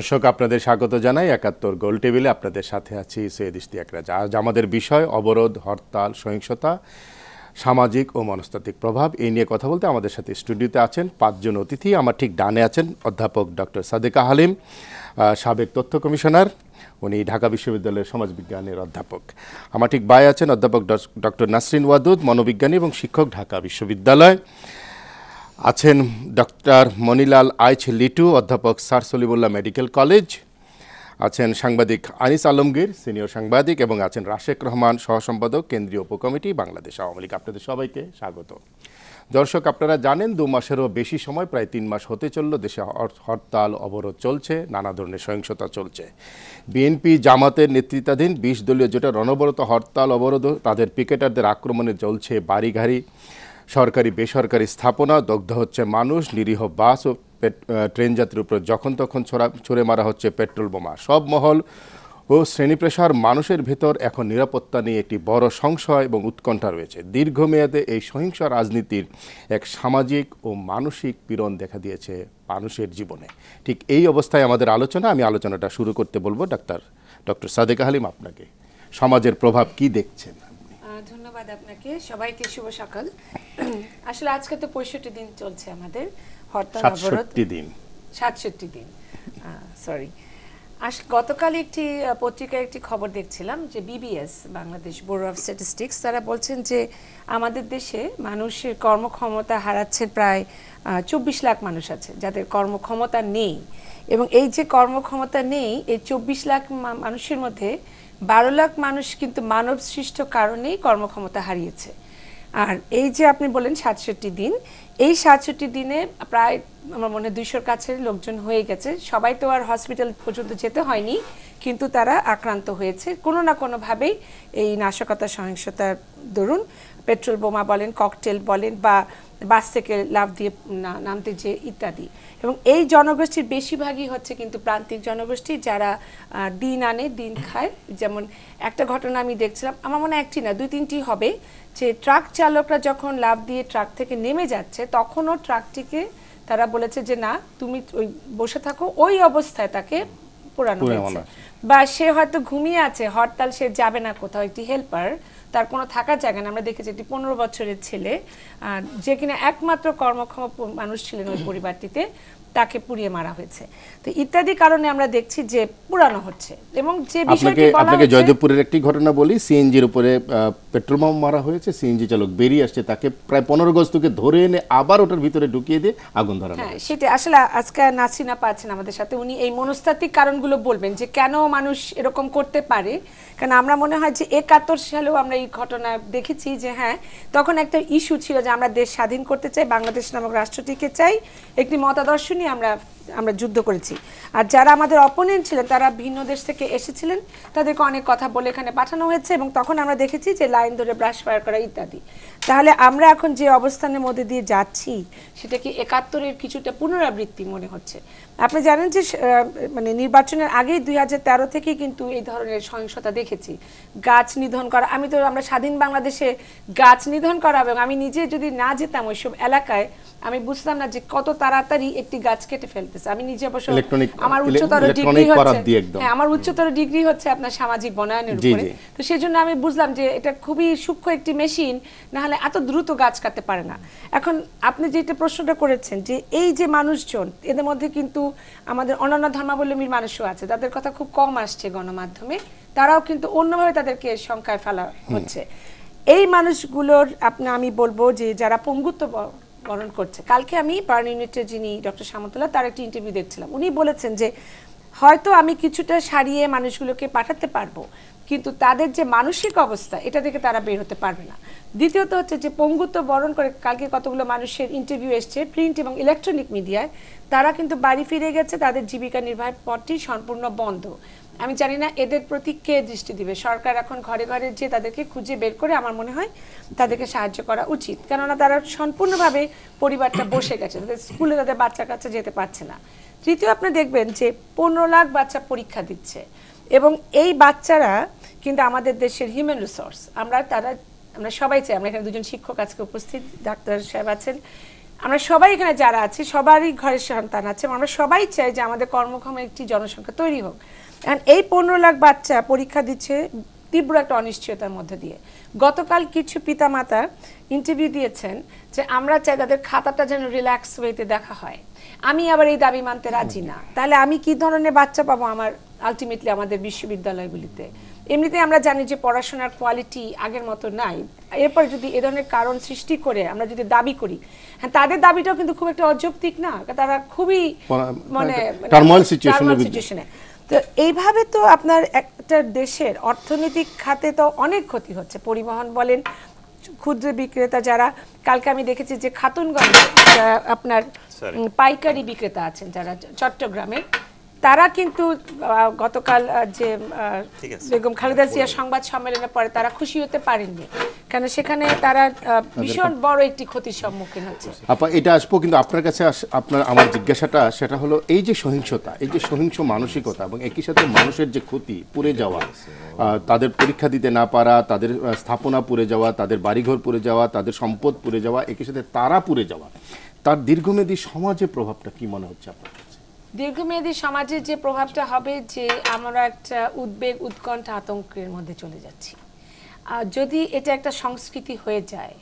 দর্শক আপনাদের স্বাগত জানাই একাত্তর গোল টেবিলে আপনাদের সাথে আছি সৈয়দ ইশতিয়াক রাজা আজ আমাদের বিষয় অবরোধ হরতাল সহিংসতা সামাজিক ও মনস্তাত্ত্বিক প্রভাব এই নিয়ে কথা বলতে আমাদের সাথে স্টুডিওতে আছেন পাঁচজন অতিথি আমার ঠিক ডানে আছেন অধ্যাপক ডক্টর সাদেকা হালিম সাবেক তথ্য কমিশনার উনি ঢাকা বিশ্ববিদ্যালয়ের সমাজবিজ্ঞানের অধ্যাপক আমার ঠিক বায় আছেন অধ্যাপক ডক্টর নাসরিন ওয়াদুদ মনোবিজ্ঞানী এবং শিক্ষক ঢাকা বিশ্ববিদ্যালয় আছেন ডক্টর মনিলাল আইচ লিটু অধ্যাপক স্যার সলিবুল্লাহ মেডিকেল কলেজ আছেন সাংবাদিক আনিস আলমগীর সিনিয়র সাংবাদিক এবং আছেন রাশেক রহমান সহসম্পাদক কেন্দ্রীয় উপকমিটি বাংলাদেশ আওয়ামী লীগ আপনাদের সবাইকে স্বাগত দর্শক আপনারা জানেন দু মাসেরও বেশি সময় প্রায় তিন মাস হতে চলল দেশে হরতাল অবরোধ চলছে নানা ধরনের সহিংসতা চলছে বিএনপি জামাতের নেতৃত্বাধীন বিশ দলীয় যেটা অনবরত হরতাল অবরোধ তাদের পিকেটারদের আক্রমণে চলছে বাড়িঘাড়ি সরকারি বেসরকারি স্থাপনা দগ্ধ হচ্ছে মানুষ নিরীহ বাস ও ট্রেন যাত্রীর উপর যখন তখন ছোড়া ছুড়ে মারা হচ্ছে পেট্রোল বোমা সব মহল ও শ্রেণী পেশার মানুষের ভেতর এখন নিরাপত্তা নিয়ে একটি বড় সংশয় এবং উৎকণ্ঠা রয়েছে দীর্ঘমেয়াদে এই সহিংস রাজনীতির এক সামাজিক ও মানসিক পীড়ন দেখা দিয়েছে মানুষের জীবনে ঠিক এই অবস্থায় আমাদের আলোচনা আমি আলোচনাটা শুরু করতে বলবো ডাক্তার ডক্টর সাদেক আলিম আপনাকে সমাজের প্রভাব কি দেখছেন ধন্যবাদ আপনাকে সবাইকে শুভ সকাল আসলে আজকে তো পঁয়ষট্টি দিন চলছে আমাদের হরতাল অবরোধ দিন সাতষট্টি দিন সরি আস গতকাল একটি পত্রিকায় একটি খবর দেখছিলাম যে BBS Bangladesh board of statistics তারা বলছেন যে আমাদের দেশে মানুষের কর্মক্ষমতা হারাচ্ছে প্রায় চব্বিশ লাখ মানুষ আছে যাদের কর্মক্ষমতা নেই এবং এই যে কর্মক্ষমতা নেই এই চব্বিশ লাখ মানুষের মধ্যে বারো লাখ মানুষ কিন্তু মানব সৃষ্ট কারণেই কর্মক্ষমতা হারিয়েছে আর এই যে আপনি বলেন সাতষট্টি দিন এই সাতষট্টি দিনে প্রায় আমার মনে দুইশোর কাছে লোকজন হয়ে গেছে সবাই তো আর হসপিটাল পর্যন্ত যেতে হয়নি কিন্তু তারা আক্রান্ত হয়েছে কোনো না কোনোভাবেই এই নাশকতা সহিংসতার দরুন পেট্রোল বোমা বলেন ককটেল বলেন বা বাস থেকে লাভ দিয়ে নামতে যে ইত্যাদি এবং এই জনগোষ্ঠীর বেশিরভাগই হচ্ছে কিন্তু প্রান্তিক জনগোষ্ঠী যারা দিন আনে দিন খায় যেমন একটা ঘটনা আমি দেখছিলাম আমার মনে একটি না দুই তিনটি হবে যে ট্রাক চালকরা যখন লাভ দিয়ে ট্রাক থেকে নেমে যাচ্ছে তখনও ট্রাকটিকে তারা বলেছে যে না তুমি ওই বসে থাকো ওই অবস্থায় তাকে পোড়ানো হয়েছে বা সে হয়তো ঘুমিয়ে আছে হরতাল সে যাবে না কোথাও একটি হেল্পার তার কোনো থাকার জায়গা না আমরা দেখেছি একটি পনেরো বছরের ছেলে যে কিনা একমাত্র কর্মক্ষম মানুষ ছিলেন ওই পরিবারটিতে তাকে পুড়িয়ে মারা হয়েছে তো ইত্যাদি কারণে আমরা দেখছি যে পুরানো হচ্ছে এবং যে বিষয়টি বলা আপনাকে জয়দেবপুরের একটি ঘটনা বলি সিএনজি এর উপরে পেট্রোল পাম্প মারা হয়েছে সিএনজি চালক বেরিয়ে আসছে তাকে প্রায় পনেরো থেকে ধরে এনে আবার ওটার ভিতরে ঢুকিয়ে দিয়ে আগুন ধরানো হ্যাঁ সেটা আসলে আজকে নাসিনা পাচ্ছেন আমাদের সাথে উনি এই মনস্তাত্ত্বিক কারণগুলো বলবেন যে কেন মানুষ এরকম করতে পারে কারণ আমরা মনে হয় যে একাত্তর সালেও আমরা এই ঘটনা দেখেছি যে হ্যাঁ তখন একটা ইস্যু ছিল যে আমরা দেশ স্বাধীন করতে চাই বাংলাদেশ নামক রাষ্ট্রটিকে চাই একটি মতাদর্শ নিয়ে আমরা আমরা যুদ্ধ করেছি আর যারা আমাদের অপোনেন্ট ছিলেন তারা ভিন্ন দেশ থেকে এসেছিলেন তাদেরকে অনেক কথা বলে এখানে পাঠানো হয়েছে এবং তখন আমরা দেখেছি যে লাইন ধরে ব্রাশ ফায়ার করা ইত্যাদি তাহলে আমরা এখন যে অবস্থানের মধ্যে দিয়ে যাচ্ছি সেটা কি একাত্তরের কিছুটা পুনরাবৃত্তি মনে হচ্ছে আপনি জানেন যে মানে নির্বাচনের আগেই দুই হাজার তেরো থেকেই কিন্তু এই ধরনের সহিংসতা দেখেছি গাছ নিধন করা আমি তো আমরা স্বাধীন বাংলাদেশে গাছ নিধন করা এবং আমি নিজে যদি না যেতাম ওইসব এলাকায় আমি বুঝতাম না যে কত তাড়াতাড়ি একটি গাছ কেটে ফেলতেছে আমি নিজে অবশ্য uh, হ্যাঁ, আমার উচ্চতর ডিগ্রি হচ্ছে আমার উচ্চতর ডিগ্রি হচ্ছে আপনার সামাজিক বনায়নের উপরে তো সেই জন্য আমি বুঝলাম যে এটা খুবই সূক্ষ্ম একটি মেশিন না হলে এত দ্রুত গাছ কাটতে পারে না এখন আপনি যেটা প্রশ্নটা করেছেন যে এই যে মানুষজন এদের মধ্যে কিন্তু আমাদের অন্যান্য ধর্মাবলম্বীর মানুষও আছে তাদের কথা খুব কম আসছে গণমাধ্যমে তারাও কিন্তু অন্যভাবে তাদেরকে সংখ্যায় ফেলা হচ্ছে এই মানুষগুলোর আপনি আমি বলবো যে যারা পঙ্গুত্ব বরণ করছে কালকে আমি বার্ন ইউনিটের যিনি ডক্টর সামন্তলা তার একটি ইন্টারভিউ দেখছিলাম উনি বলেছেন যে হয়তো আমি কিছুটা সারিয়ে মানুষগুলোকে পাঠাতে পারবো কিন্তু তাদের যে মানসিক অবস্থা এটা থেকে তারা বের হতে পারবে না দ্বিতীয়ত হচ্ছে যে পঙ্গুত্ব বরণ করে কালকে কতগুলো মানুষের ইন্টারভিউ এসছে প্রিন্ট এবং ইলেকট্রনিক মিডিয়ায় তারা কিন্তু বাড়ি ফিরে গেছে তাদের জীবিকা নির্বাহের পথটি সম্পূর্ণ বন্ধ আমি জানি না এদের প্রতি কে দৃষ্টি দিবে সরকার এখন ঘরে ঘরে যে তাদেরকে খুঁজে বের করে আমার মনে হয় তাদেরকে সাহায্য করা উচিত কেননা তারা সম্পূর্ণভাবে পরিবারটা বসে গেছে তাদের স্কুলে তাদের বাচ্চা কাছে যেতে পারছে না তৃতীয় আপনি দেখবেন যে পনেরো লাখ বাচ্চা পরীক্ষা দিচ্ছে এবং এই বাচ্চারা কিন্তু আমাদের দেশের হিউম্যান রিসোর্স আমরা তারা আমরা সবাই চাই আমরা এখানে দুজন শিক্ষক আজকে উপস্থিত ডাক্তার সাহেব আছেন আমরা সবাই এখানে যারা আছি সবারই ঘরের সন্তান আছে আমরা সবাই চাই যে আমাদের কর্মক্ষম একটি জনসংখ্যা তৈরি হোক অ্যান্ড এই পনেরো লাখ বাচ্চা পরীক্ষা দিচ্ছে তীব্র একটা অনিশ্চয়তার মধ্যে দিয়ে গতকাল কিছু পিতামাতা ইন্টারভিউ দিয়েছেন যে আমরা চাই তাদের খাতাটা যেন রিল্যাক্স ওয়েতে দেখা হয় আমি আবার এই দাবি মানতে রাজি না তাহলে আমি কি ধরনের বাচ্চা পাবো আমার আলটিমেটলি আমাদের বিশ্ববিদ্যালয়গুলিতে এমনিতে আমরা জানি যে পড়াশোনার কোয়ালিটি আগের মতো নাই এরপর যদি এ ধরনের কারণ সৃষ্টি করে আমরা যদি দাবি করি হ্যাঁ তাদের দাবিটাও কিন্তু খুব একটা অযৌক্তিক না তারা খুবই মানে সিচুয়েশনে তো এইভাবে তো আপনার একটা দেশের অর্থনৈতিক খাতে তো অনেক ক্ষতি হচ্ছে পরিবহন বলেন ক্ষুদ্র বিক্রেতা যারা কালকে আমি দেখেছি যে খাতুনগঞ্জে আপনার পাইকারি বিক্রেতা আছেন যারা চট্টগ্রামের তারা কিন্তু গতকাল যে বেগম খালেদা জিয়া সংবাদ সম্মেলনের পরে তারা খুশি হতে পারেননি কেন সেখানে তারা ভীষণ বড় একটি ক্ষতির সম্মুখীন হচ্ছে আপা এটা আসবো কিন্তু আপনার কাছে আপনার আমার জিজ্ঞাসাটা সেটা হলো এই যে সহিংসতা এই যে সহিংস মানসিকতা এবং একই সাথে মানুষের যে ক্ষতি পুড়ে যাওয়া তাদের পরীক্ষা দিতে না পারা তাদের স্থাপনা পুড়ে যাওয়া তাদের বাড়িঘর পুড়ে যাওয়া তাদের সম্পদ পুড়ে যাওয়া একই সাথে তারা পুড়ে যাওয়া তার দীর্ঘমেয়াদী সমাজে প্রভাবটা কি মনে হচ্ছে আপনার দীর্ঘমেয়াদী সমাজের যে প্রভাবটা হবে যে আমরা একটা উদ্বেগ উৎকণ্ঠা আতঙ্কের মধ্যে চলে যাচ্ছি যদি এটা একটা সংস্কৃতি হয়ে যায়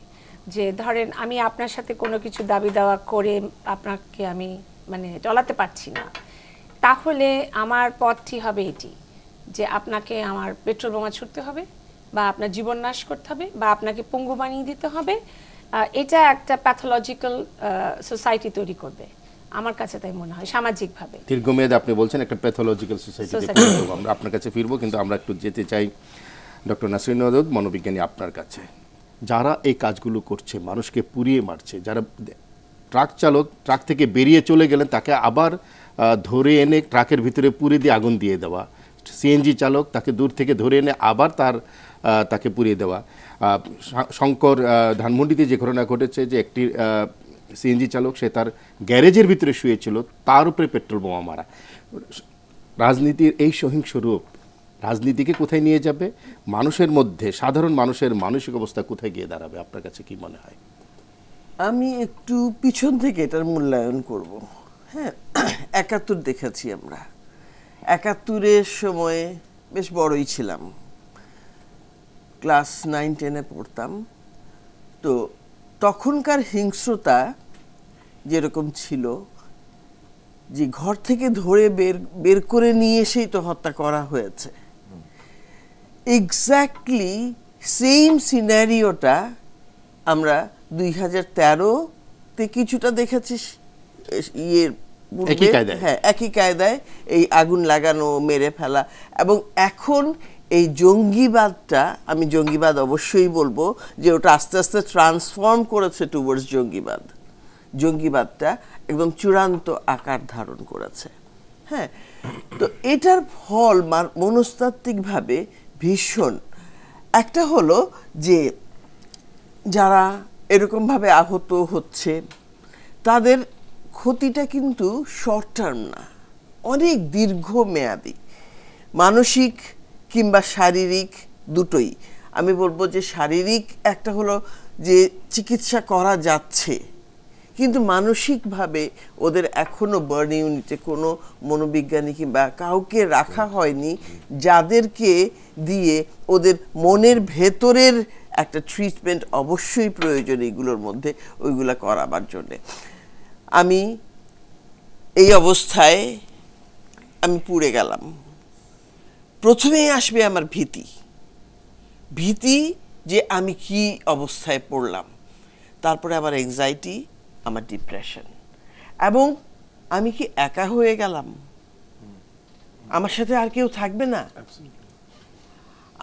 যে ধরেন আমি আপনার সাথে কোনো কিছু দাবি দাওয়া করে আপনাকে আমি মানে চলাতে পারছি না তাহলে আমার পথটি হবে এটি যে আপনাকে আমার পেট্রোল বোমা ছুটতে হবে বা আপনার জীবন নাশ করতে হবে বা আপনাকে পঙ্গু বানিয়ে দিতে হবে এটা একটা প্যাথোলজিক্যাল সোসাইটি তৈরি করবে আমার কাছে তাই মনে হয় সামাজিকভাবে দীর্ঘমেয়াদে আপনি বলছেন একটা প্যাথোলজিক্যাল সোসাইটি আমরা আপনার কাছে ফিরবো কিন্তু আমরা একটু যেতে চাই ডক্টর নাসরিন মনোবিজ্ঞানী আপনার কাছে যারা এই কাজগুলো করছে মানুষকে পুড়িয়ে মারছে যারা ট্রাক চালক ট্রাক থেকে বেরিয়ে চলে গেলেন তাকে আবার ধরে এনে ট্রাকের ভিতরে পুড়ে দিয়ে আগুন দিয়ে দেওয়া সিএনজি চালক তাকে দূর থেকে ধরে এনে আবার তার তাকে পুড়িয়ে দেওয়া শঙ্কর ধানমন্ডিতে যে ঘটনা ঘটেছে যে একটি সিএনজি চালক সে তার গ্যারেজের ভিতরে শুয়েছিল তার উপরে পেট্রোল বোমা মারা রাজনীতির এই সহিংস রূপ রাজনীতিকে কোথায় নিয়ে যাবে মানুষের মধ্যে সাধারণ মানুষের মানসিক অবস্থা কোথায় গিয়ে দাঁড়াবে আপনার কাছে কি মনে হয় আমি একটু পিছন থেকে এটার মূল্যায়ন করব হ্যাঁ একাত্তর দেখেছি আমরা একাত্তরের সময়ে বেশ বড়ই ছিলাম ক্লাস নাইন টেনে পড়তাম তো তখনকার হিংস্রতা যেরকম ছিল যে ঘর থেকে ধরে বের বের করে নিয়ে এসেই তো হত্যা করা হয়েছে এক্স্যাক্টলি সেম সিনারিওটা আমরা দুই হাজার তেরোতে কিছুটা দেখেছি ইয়ের হ্যাঁ একই কায়দায় এই আগুন লাগানো মেরে ফেলা এবং এখন এই জঙ্গিবাদটা আমি জঙ্গিবাদ অবশ্যই বলবো যে ওটা আস্তে আস্তে ট্রান্সফর্ম করেছে টুয়ার্ডস জঙ্গিবাদ জঙ্গিবাদটা একদম চূড়ান্ত আকার ধারণ করেছে হ্যাঁ তো এটার ফল মনস্তাত্ত্বিকভাবে ভীষণ একটা হলো যে যারা এরকমভাবে আহত হচ্ছে তাদের ক্ষতিটা কিন্তু শর্ট টার্ম না অনেক দীর্ঘমেয়াদী মানসিক কিংবা শারীরিক দুটোই আমি বলবো যে শারীরিক একটা হলো যে চিকিৎসা করা যাচ্ছে কিন্তু মানসিকভাবে ওদের এখনও বার্ন ইউনিটে কোনো মনোবিজ্ঞানী কিংবা কাউকে রাখা হয়নি যাদেরকে দিয়ে ওদের মনের ভেতরের একটা ট্রিটমেন্ট অবশ্যই প্রয়োজন এইগুলোর মধ্যে ওইগুলো করাবার জন্যে আমি এই অবস্থায় আমি পুড়ে গেলাম প্রথমেই আসবে আমার ভীতি ভীতি যে আমি কি অবস্থায় পড়লাম তারপরে আমার এংজাইটি আমার ডিপ্রেশন এবং আমি কি একা হয়ে গেলাম আমার সাথে আর কেউ থাকবে না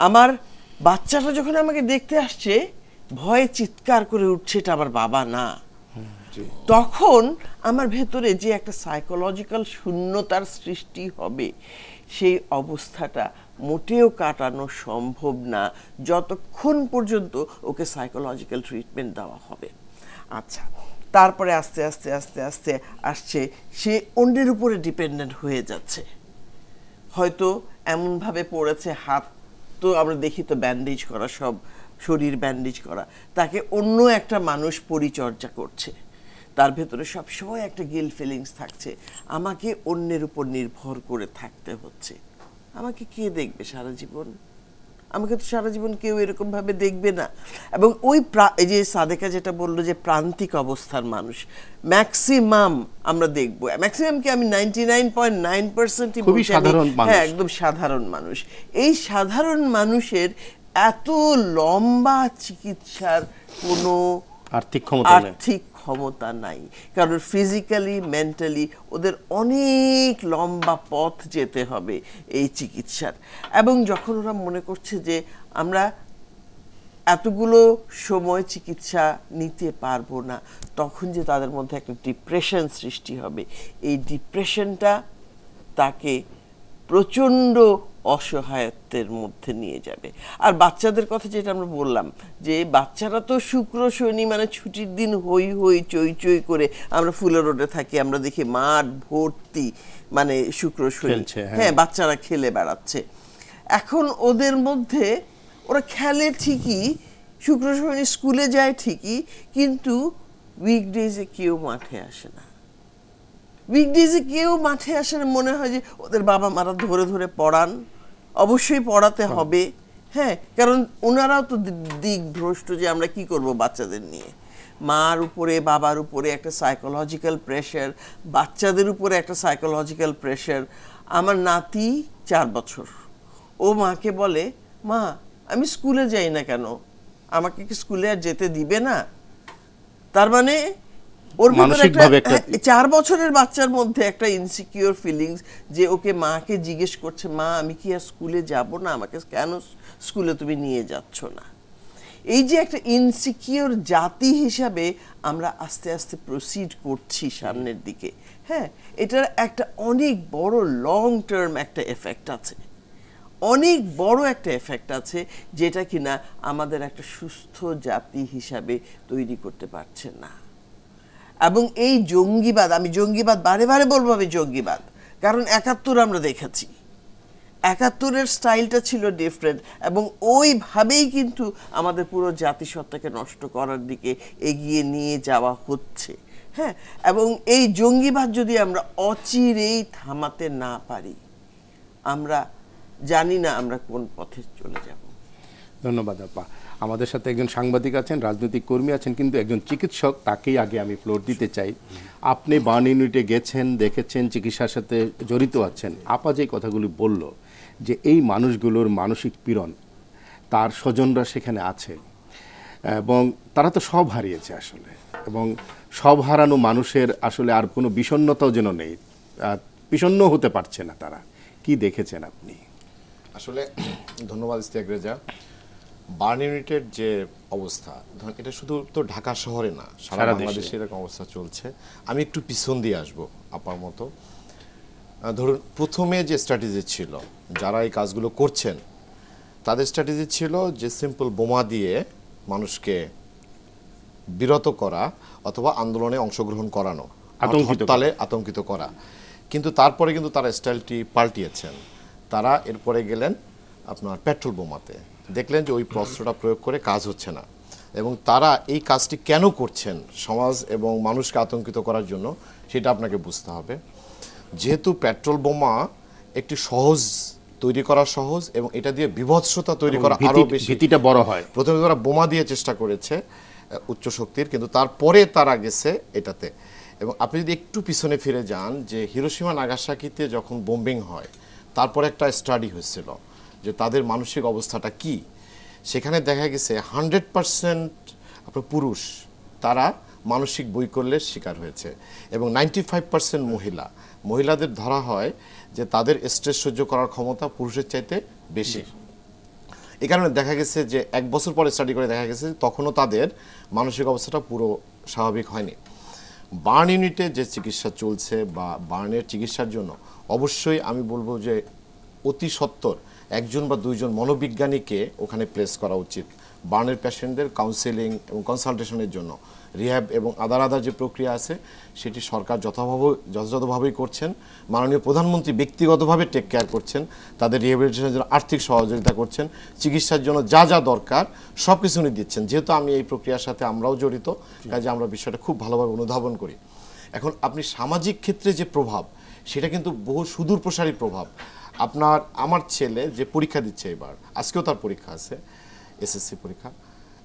আমার বাচ্চাটা যখন আমাকে দেখতে আসছে ভয়ে চিৎকার করে উঠছে এটা আমার বাবা না তখন আমার ভেতরে যে একটা সাইকোলজিক্যাল শূন্যতার সৃষ্টি হবে সেই অবস্থাটা মোটেও কাটানো সম্ভব না যতক্ষণ পর্যন্ত ওকে সাইকোলজিক্যাল ট্রিটমেন্ট দেওয়া হবে আচ্ছা তারপরে আস্তে আস্তে আস্তে আস্তে আসছে সে অন্যের উপরে ডিপেন্ডেন্ট হয়ে যাচ্ছে হয়তো এমনভাবে পড়েছে হাত তো আমরা দেখি তো ব্যান্ডেজ করা সব শরীর ব্যান্ডেজ করা তাকে অন্য একটা মানুষ পরিচর্যা করছে তার ভেতরে সবসময় একটা গিল ফিলিংস থাকছে আমাকে অন্যের উপর নির্ভর করে থাকতে হচ্ছে আমাকে কে দেখবে সারা জীবন আমাকে তো সারা জীবন কেউ এরকমভাবে দেখবে না এবং ওই এই যে সাদেকা যেটা বললো যে প্রান্তিক অবস্থার মানুষ ম্যাক্সিমাম আমরা দেখব ম্যাক্সিমাম কি আমি নাইনটি নাইন পয়েন্ট নাইন পার্সেন্টই হ্যাঁ একদম সাধারণ মানুষ এই সাধারণ মানুষের এত লম্বা চিকিৎসার কোনো আর্থিক আর্থিক ক্ষমতা নাই কারণ ফিজিক্যালি মেন্টালি ওদের অনেক লম্বা পথ যেতে হবে এই চিকিৎসার এবং যখন ওরা মনে করছে যে আমরা এতগুলো সময় চিকিৎসা নিতে পারবো না তখন যে তাদের মধ্যে একটা ডিপ্রেশন সৃষ্টি হবে এই ডিপ্রেশনটা তাকে প্রচণ্ড অসহায়ত্বের মধ্যে নিয়ে যাবে আর বাচ্চাদের কথা যেটা আমরা বললাম যে বাচ্চারা তো শুক্র শনি মানে ছুটির দিন হই হই চই চই করে আমরা ফুলের রোডে থাকি আমরা দেখি মাঠ ভর্তি মানে শুক্র শনি হ্যাঁ।, হ্যাঁ বাচ্চারা খেলে বেড়াচ্ছে এখন ওদের মধ্যে ওরা খেলে ঠিকই শুক্র শনি স্কুলে যায় ঠিকই কিন্তু উইকডেজে কেউ মাঠে আসে না উইকডেজে কেউ মাঠে আসে মনে হয় যে ওদের বাবা মারা ধরে ধরে পড়ান অবশ্যই পড়াতে হ্যাঁ। হবে হ্যাঁ কারণ ওনারাও তো দিকভ্রষ্ট যে আমরা কি করব বাচ্চাদের নিয়ে মার উপরে বাবার উপরে একটা সাইকোলজিক্যাল প্রেশার বাচ্চাদের উপরে একটা সাইকোলজিক্যাল প্রেশার আমার নাতি চার বছর ও মাকে বলে মা আমি স্কুলে যাই না কেন আমাকে কি স্কুলে আর যেতে দিবে না তার মানে হ্যাঁ, চার বছরের বাচ্চার মধ্যে একটা ইনসিকিউর ফিলিংস যে ওকে মাকে জিজ্ঞেস করছে মা আমি কি আর স্কুলে যাব না আমাকে কেন স্কুলে তুমি নিয়ে যাচ্ছ না এই যে একটা ইনসিকিউর জাতি হিসাবে আমরা আস্তে আস্তে প্রসিড করছি সামনের দিকে হ্যাঁ এটার একটা অনেক বড় লং টার্ম একটা এফেক্ট আছে অনেক বড় একটা এফেক্ট আছে যেটা কিনা আমাদের একটা সুস্থ জাতি হিসাবে তৈরি করতে পারছে না এবং এই জঙ্গিবাদ আমি জঙ্গিবাদ বারে বারে বলবো আমি জঙ্গিবাদ কারণ একাত্তর আমরা দেখেছি একাত্তরের স্টাইলটা ছিল ডিফারেন্ট এবং ওইভাবেই কিন্তু আমাদের পুরো জাতিসত্তাকে নষ্ট করার দিকে এগিয়ে নিয়ে যাওয়া হচ্ছে হ্যাঁ এবং এই জঙ্গিবাদ যদি আমরা অচিরেই থামাতে না পারি আমরা জানি না আমরা কোন পথে চলে যাব ধন্যবাদ আপা আমাদের সাথে একজন সাংবাদিক আছেন রাজনৈতিক কর্মী আছেন কিন্তু একজন চিকিৎসক তাকেই আগে আমি ফ্লোর দিতে চাই আপনি বার্ন ইউনিটে গেছেন দেখেছেন চিকিৎসার সাথে জড়িত আছেন আপা যে কথাগুলি বলল যে এই মানুষগুলোর মানসিক পীড়ন তার স্বজনরা সেখানে আছে এবং তারা তো সব হারিয়েছে আসলে এবং সব হারানো মানুষের আসলে আর কোনো বিষণ্নতাও যেন নেই বিষণ্ন হতে পারছে না তারা কি দেখেছেন আপনি আসলে ধন্যবাদ ইস্তিয়াক রেজা বার্ন ইউনিটের যে অবস্থা এটা শুধু তো ঢাকা শহরে না সারা বাংলাদেশে এরকম অবস্থা চলছে আমি একটু পিছন দিয়ে আসব আপার মতো ধরুন প্রথমে যে স্ট্র্যাটেজি ছিল যারা এই কাজগুলো করছেন তাদের স্ট্র্যাটেজি ছিল যে সিম্পল বোমা দিয়ে মানুষকে বিরত করা অথবা আন্দোলনে অংশগ্রহণ করানো তালে আতঙ্কিত করা কিন্তু তারপরে কিন্তু তারা স্টাইলটি পাল্টিয়েছেন তারা এরপরে গেলেন আপনার পেট্রোল বোমাতে দেখলেন যে ওই প্রশ্নটা প্রয়োগ করে কাজ হচ্ছে না এবং তারা এই কাজটি কেন করছেন সমাজ এবং মানুষকে আতঙ্কিত করার জন্য সেটা আপনাকে বুঝতে হবে যেহেতু পেট্রোল বোমা একটি সহজ তৈরি করা সহজ এবং এটা দিয়ে বিভৎসতা তৈরি করা আরও বেশি ভীতিটা বড় হয় প্রথমে তারা বোমা দিয়ে চেষ্টা করেছে উচ্চ শক্তির কিন্তু তারপরে তারা গেছে এটাতে এবং আপনি যদি একটু পিছনে ফিরে যান যে হিরোসীমা নাগাসাকিতে যখন বোম্বিং হয় তারপরে একটা স্টাডি হয়েছিল যে তাদের মানসিক অবস্থাটা কি সেখানে দেখা গেছে হান্ড্রেড পারসেন্ট আপনার পুরুষ তারা মানসিক বৈকল্যের শিকার হয়েছে এবং নাইনটি ফাইভ পার্সেন্ট মহিলা মহিলাদের ধরা হয় যে তাদের স্ট্রেস সহ্য করার ক্ষমতা পুরুষের চাইতে বেশি এ কারণে দেখা গেছে যে এক বছর পরে স্টাডি করে দেখা গেছে তখনও তাদের মানসিক অবস্থাটা পুরো স্বাভাবিক হয়নি বার্ন ইউনিটে যে চিকিৎসা চলছে বা বার্নের চিকিৎসার জন্য অবশ্যই আমি বলবো যে অতি সত্তর একজন বা দুইজন মনোবিজ্ঞানীকে ওখানে প্লেস করা উচিত বার্নের পেশেন্টদের কাউন্সেলিং এবং কনসালটেশনের জন্য রিহ্যাব এবং আদার আদার যে প্রক্রিয়া আছে সেটি সরকার যথাভাবে যথাযথভাবেই করছেন মাননীয় প্রধানমন্ত্রী ব্যক্তিগতভাবে টেক কেয়ার করছেন তাদের রিহ্যাবিলিটেশনের জন্য আর্থিক সহযোগিতা করছেন চিকিৎসার জন্য যা যা দরকার সব কিছু উনি দিচ্ছেন যেহেতু আমি এই প্রক্রিয়ার সাথে আমরাও জড়িত কাজে আমরা বিষয়টা খুব ভালোভাবে অনুধাবন করি এখন আপনি সামাজিক ক্ষেত্রে যে প্রভাব সেটা কিন্তু বহু সুদূর প্রসারী প্রভাব আপনার আমার ছেলে যে পরীক্ষা দিচ্ছে এবার আজকেও তার পরীক্ষা আছে এসএসসি পরীক্ষা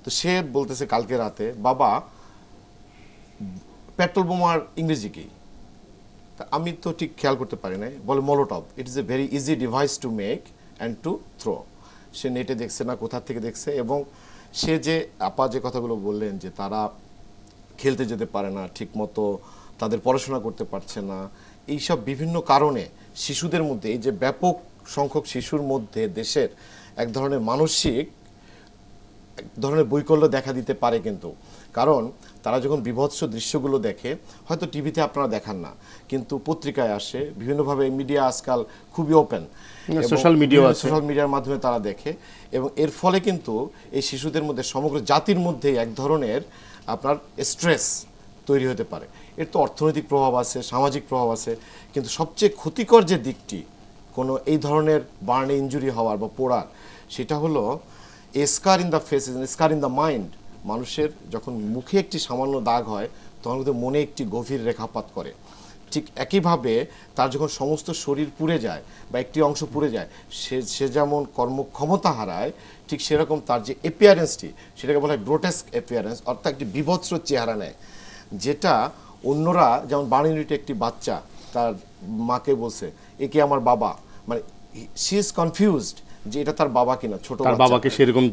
তো সে বলতেছে কালকে রাতে বাবা পেট্রোল বোমার ইংরেজি কি তা আমি তো ঠিক খেয়াল করতে পারি নাই বলে Molotov it is a very easy device to make and to throw সে নেটে দেখছে না কোথা থেকে দেখছে এবং সে যে আপা যে কথাগুলো বললেন যে তারা খেলতে যেতে পারে না ঠিকমতো তাদের পড়াশোনা করতে পারছে না এইসব বিভিন্ন কারণে শিশুদের মধ্যে এই যে ব্যাপক সংখ্যক শিশুর মধ্যে দেশের এক ধরনের মানসিক এক ধরনের বৈকল্য দেখা দিতে পারে কিন্তু কারণ তারা যখন বিভৎস দৃশ্যগুলো দেখে হয়তো টিভিতে আপনারা দেখান না কিন্তু পত্রিকায় আসে বিভিন্নভাবে মিডিয়া আজকাল খুবই ওপেন সোশ্যাল মিডিয়া সোশ্যাল মিডিয়ার মাধ্যমে তারা দেখে এবং এর ফলে কিন্তু এই শিশুদের মধ্যে সমগ্র জাতির মধ্যে এক ধরনের আপনার স্ট্রেস তৈরি হতে পারে এর তো অর্থনৈতিক প্রভাব আছে সামাজিক প্রভাব আছে কিন্তু সবচেয়ে ক্ষতিকর যে দিকটি কোনো এই ধরনের বার্নে ইঞ্জুরি হওয়ার বা পোড়ার সেটা হলো scar in the face scar in the mind মানুষের যখন মুখে একটি সামান্য দাগ হয় তখন কিন্তু মনে একটি গভীর রেখাপাত করে ঠিক একইভাবে তার যখন সমস্ত শরীর পুড়ে যায় বা একটি অংশ পুড়ে যায় সে সে যেমন কর্মক্ষমতা হারায় ঠিক সেরকম তার যে অ্যাপিয়ারেন্সটি সেটাকে বলা হয় গ্রোটেস্ক অ্যাপিয়ারেন্স অর্থাৎ একটি বিভৎস চেহারা নেয় যেটা অন্যরা যেমন বাণীনীটি একটি বাচ্চা তার মাকে বলছে একে আমার বাবা মানে শি ইজ কনফিউজড যে এটা তার বাবা কিনা ছোট তার বাবাকে সেরকম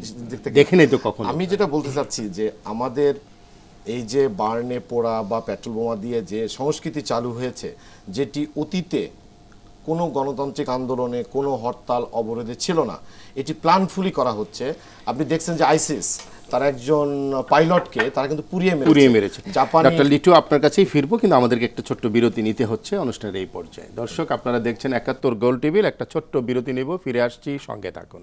দেখে নেই তো কখন আমি যেটা বলতে চাচ্ছি যে আমাদের এই যে বার্নে পোড়া বা পেট্রোল বোমা দিয়ে যে সংস্কৃতি চালু হয়েছে যেটি অতীতে কোনো গণতান্ত্রিক আন্দোলনে কোনো হরতাল অবরোধে ছিল না এটি প্ল্যানফুলি করা হচ্ছে আপনি দেখছেন যে আইসিস তার একজন পাইলটকে তারা কিন্তু পুড়িয়ে পুড়িয়ে মেরেছে জাপান ডক্টর লিটু আপনার কাছেই ফিরবো কিন্তু আমাদেরকে একটা ছোট্ট বিরতি নিতে হচ্ছে অনুষ্ঠানের এই পর্যায়ে দর্শক আপনারা দেখছেন একাত্তর গোল টেবিল একটা ছোট্ট বিরতি নেব ফিরে আসছি সঙ্গে থাকুন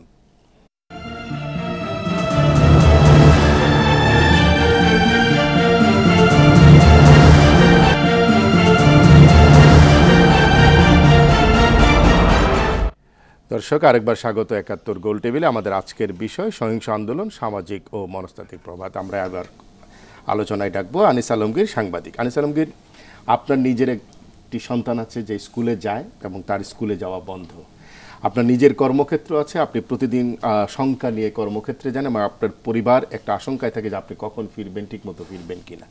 দর্শক আরেকবার স্বাগত একাত্তর গোল টেবিলে আমাদের আজকের বিষয় সহিংস আন্দোলন সামাজিক ও মনস্তাত্ত্বিক প্রভাব আমরা আবার আলোচনায় ডাকবো আনিস আলমগীর সাংবাদিক আনিস আলমগীর আপনার নিজের একটি সন্তান আছে যে স্কুলে যায় এবং তার স্কুলে যাওয়া বন্ধ আপনার নিজের কর্মক্ষেত্র আছে আপনি প্রতিদিন শঙ্কা নিয়ে কর্মক্ষেত্রে যান এবং আপনার পরিবার একটা আশঙ্কায় থাকে যে আপনি কখন ফিরবেন ঠিক মতো ফিরবেন কিনা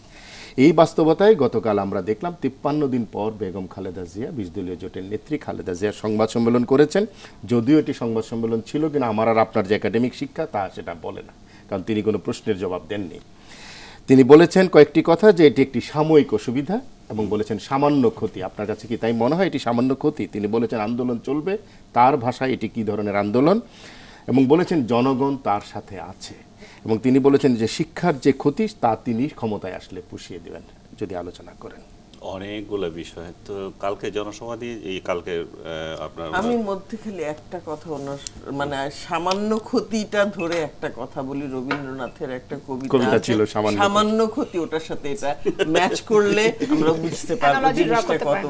এই বাস্তবতায় গতকাল আমরা দেখলাম তিপ্পান্ন দিন পর বেগম খালেদা জিয়া দলীয় জোটের নেত্রী খালেদা জিয়া সংবাদ সম্মেলন করেছেন যদিও এটি সংবাদ সম্মেলন ছিল কিনা আমার আর আপনার যে একাডেমিক শিক্ষা তা সেটা বলে না কারণ তিনি কোনো প্রশ্নের জবাব দেননি তিনি বলেছেন কয়েকটি কথা যে এটি একটি সাময়িক অসুবিধা এবং বলেছেন সামান্য ক্ষতি আপনার কাছে কি তাই মনে হয় এটি সামান্য ক্ষতি তিনি বলেছেন আন্দোলন চলবে তার ভাষায় এটি কি ধরনের আন্দোলন এবং বলেছেন জনগণ তার সাথে আছে এবং তিনি বলেছেন যে শিক্ষার যে ক্ষতি তা তিনি ক্ষমতায় আসলে পুষিয়ে দেবেন যদি আলোচনা করেন অনেকগুলো বিষয় তো কালকে জনসমাধি এই কালকে আপনার আমি মধ্যে খেলে একটা কথা অন্য মানে সামান্য ক্ষতিটা ধরে একটা কথা বলি রবীন্দ্রনাথের একটা কবিতা ছিল সামান্য সামান্য ক্ষতি ওটার সাথে এটা ম্যাচ করলে আমরা বুঝতে পারবো জিনিসটা কত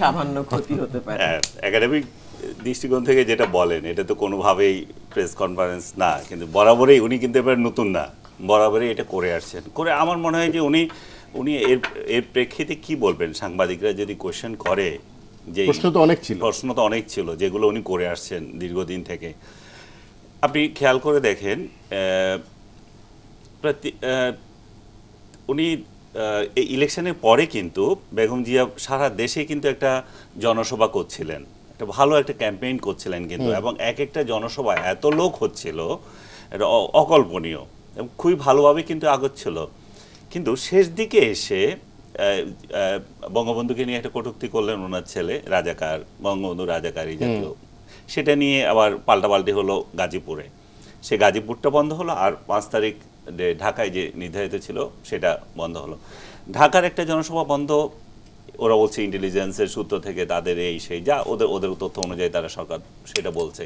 সামান্য ক্ষতি হতে পারে একাডেমিক হ্যাঁ, দৃষ্টিকোণ থেকে যেটা বলেন এটা তো কোনোভাবেই প্রেস কনফারেন্স না কিন্তু বরাবরই উনি কিন্তু এবার নতুন না বরাবরই এটা করে আসছেন করে আমার মনে হয় যে উনি উনি এর এর প্রেক্ষিতে কি বলবেন সাংবাদিকরা যদি কোশ্চেন করে যে প্রশ্ন তো অনেক ছিল প্রশ্ন তো অনেক ছিল যেগুলো উনি করে আসছেন দীর্ঘদিন থেকে আপনি খেয়াল করে দেখেন উনি এই ইলেকশনের পরে কিন্তু বেগম জিয়া সারা দেশে কিন্তু একটা জনসভা করছিলেন একটা ভালো একটা ক্যাম্পেইন করছিলেন কিন্তু এবং এক একটা জনসভায় এত লোক হচ্ছিল অকল্পনীয় এবং খুবই ভালোভাবে কিন্তু আগচ্ছিল কিন্তু শেষ দিকে এসে বঙ্গবন্ধুকে নিয়ে একটা কটুক্তি করলেন ওনার ছেলে রাজাকার বঙ্গবন্ধু রাজাকার এই জাতীয় সেটা নিয়ে আবার পাল্টাপাল্টি হলো গাজীপুরে সে গাজীপুরটা বন্ধ হলো আর পাঁচ তারিখ ঢাকায় যে নির্ধারিত ছিল সেটা বন্ধ হলো ঢাকার একটা জনসভা বন্ধ ওরা বলছে ইন্টেলিজেন্সের সূত্র থেকে তাদের এই সেই যা ওদের ওদের তথ্য অনুযায়ী তারা সরকার সেটা বলছে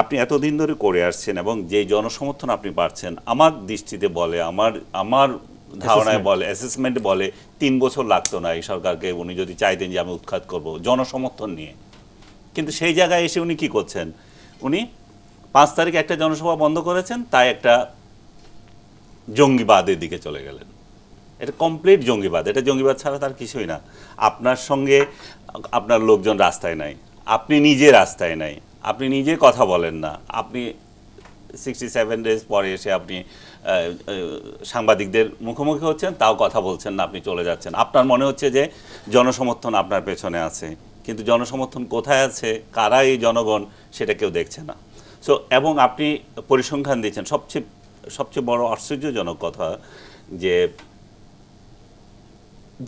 আপনি এতদিন ধরে করে আসছেন এবং যে জনসমর্থন আপনি পাচ্ছেন আমার দৃষ্টিতে বলে আমার আমার ধারণায় বলে অ্যাসেসমেন্ট বলে তিন বছর লাগতো না এই সরকারকে উনি যদি চাইতেন যে আমি উৎখাত করব জনসমর্থন নিয়ে কিন্তু সেই জায়গায় এসে উনি কি করছেন উনি পাঁচ তারিখ একটা জনসভা বন্ধ করেছেন তাই একটা জঙ্গিবাদের দিকে চলে গেলেন এটা কমপ্লিট জঙ্গিবাদ এটা জঙ্গিবাদ ছাড়া তার কিছুই না আপনার সঙ্গে আপনার লোকজন রাস্তায় নাই আপনি নিজে রাস্তায় নাই আপনি নিজে কথা বলেন না আপনি সিক্সটি সেভেন ডেজ পরে এসে আপনি সাংবাদিকদের মুখোমুখি হচ্ছেন তাও কথা বলছেন না আপনি চলে যাচ্ছেন আপনার মনে হচ্ছে যে জনসমর্থন আপনার পেছনে আছে কিন্তু জনসমর্থন কোথায় আছে কারা এই জনগণ সেটা কেউ দেখছে না সো এবং আপনি পরিসংখ্যান দিয়েছেন সবচেয়ে সবচেয়ে বড় আশ্চর্যজনক কথা যে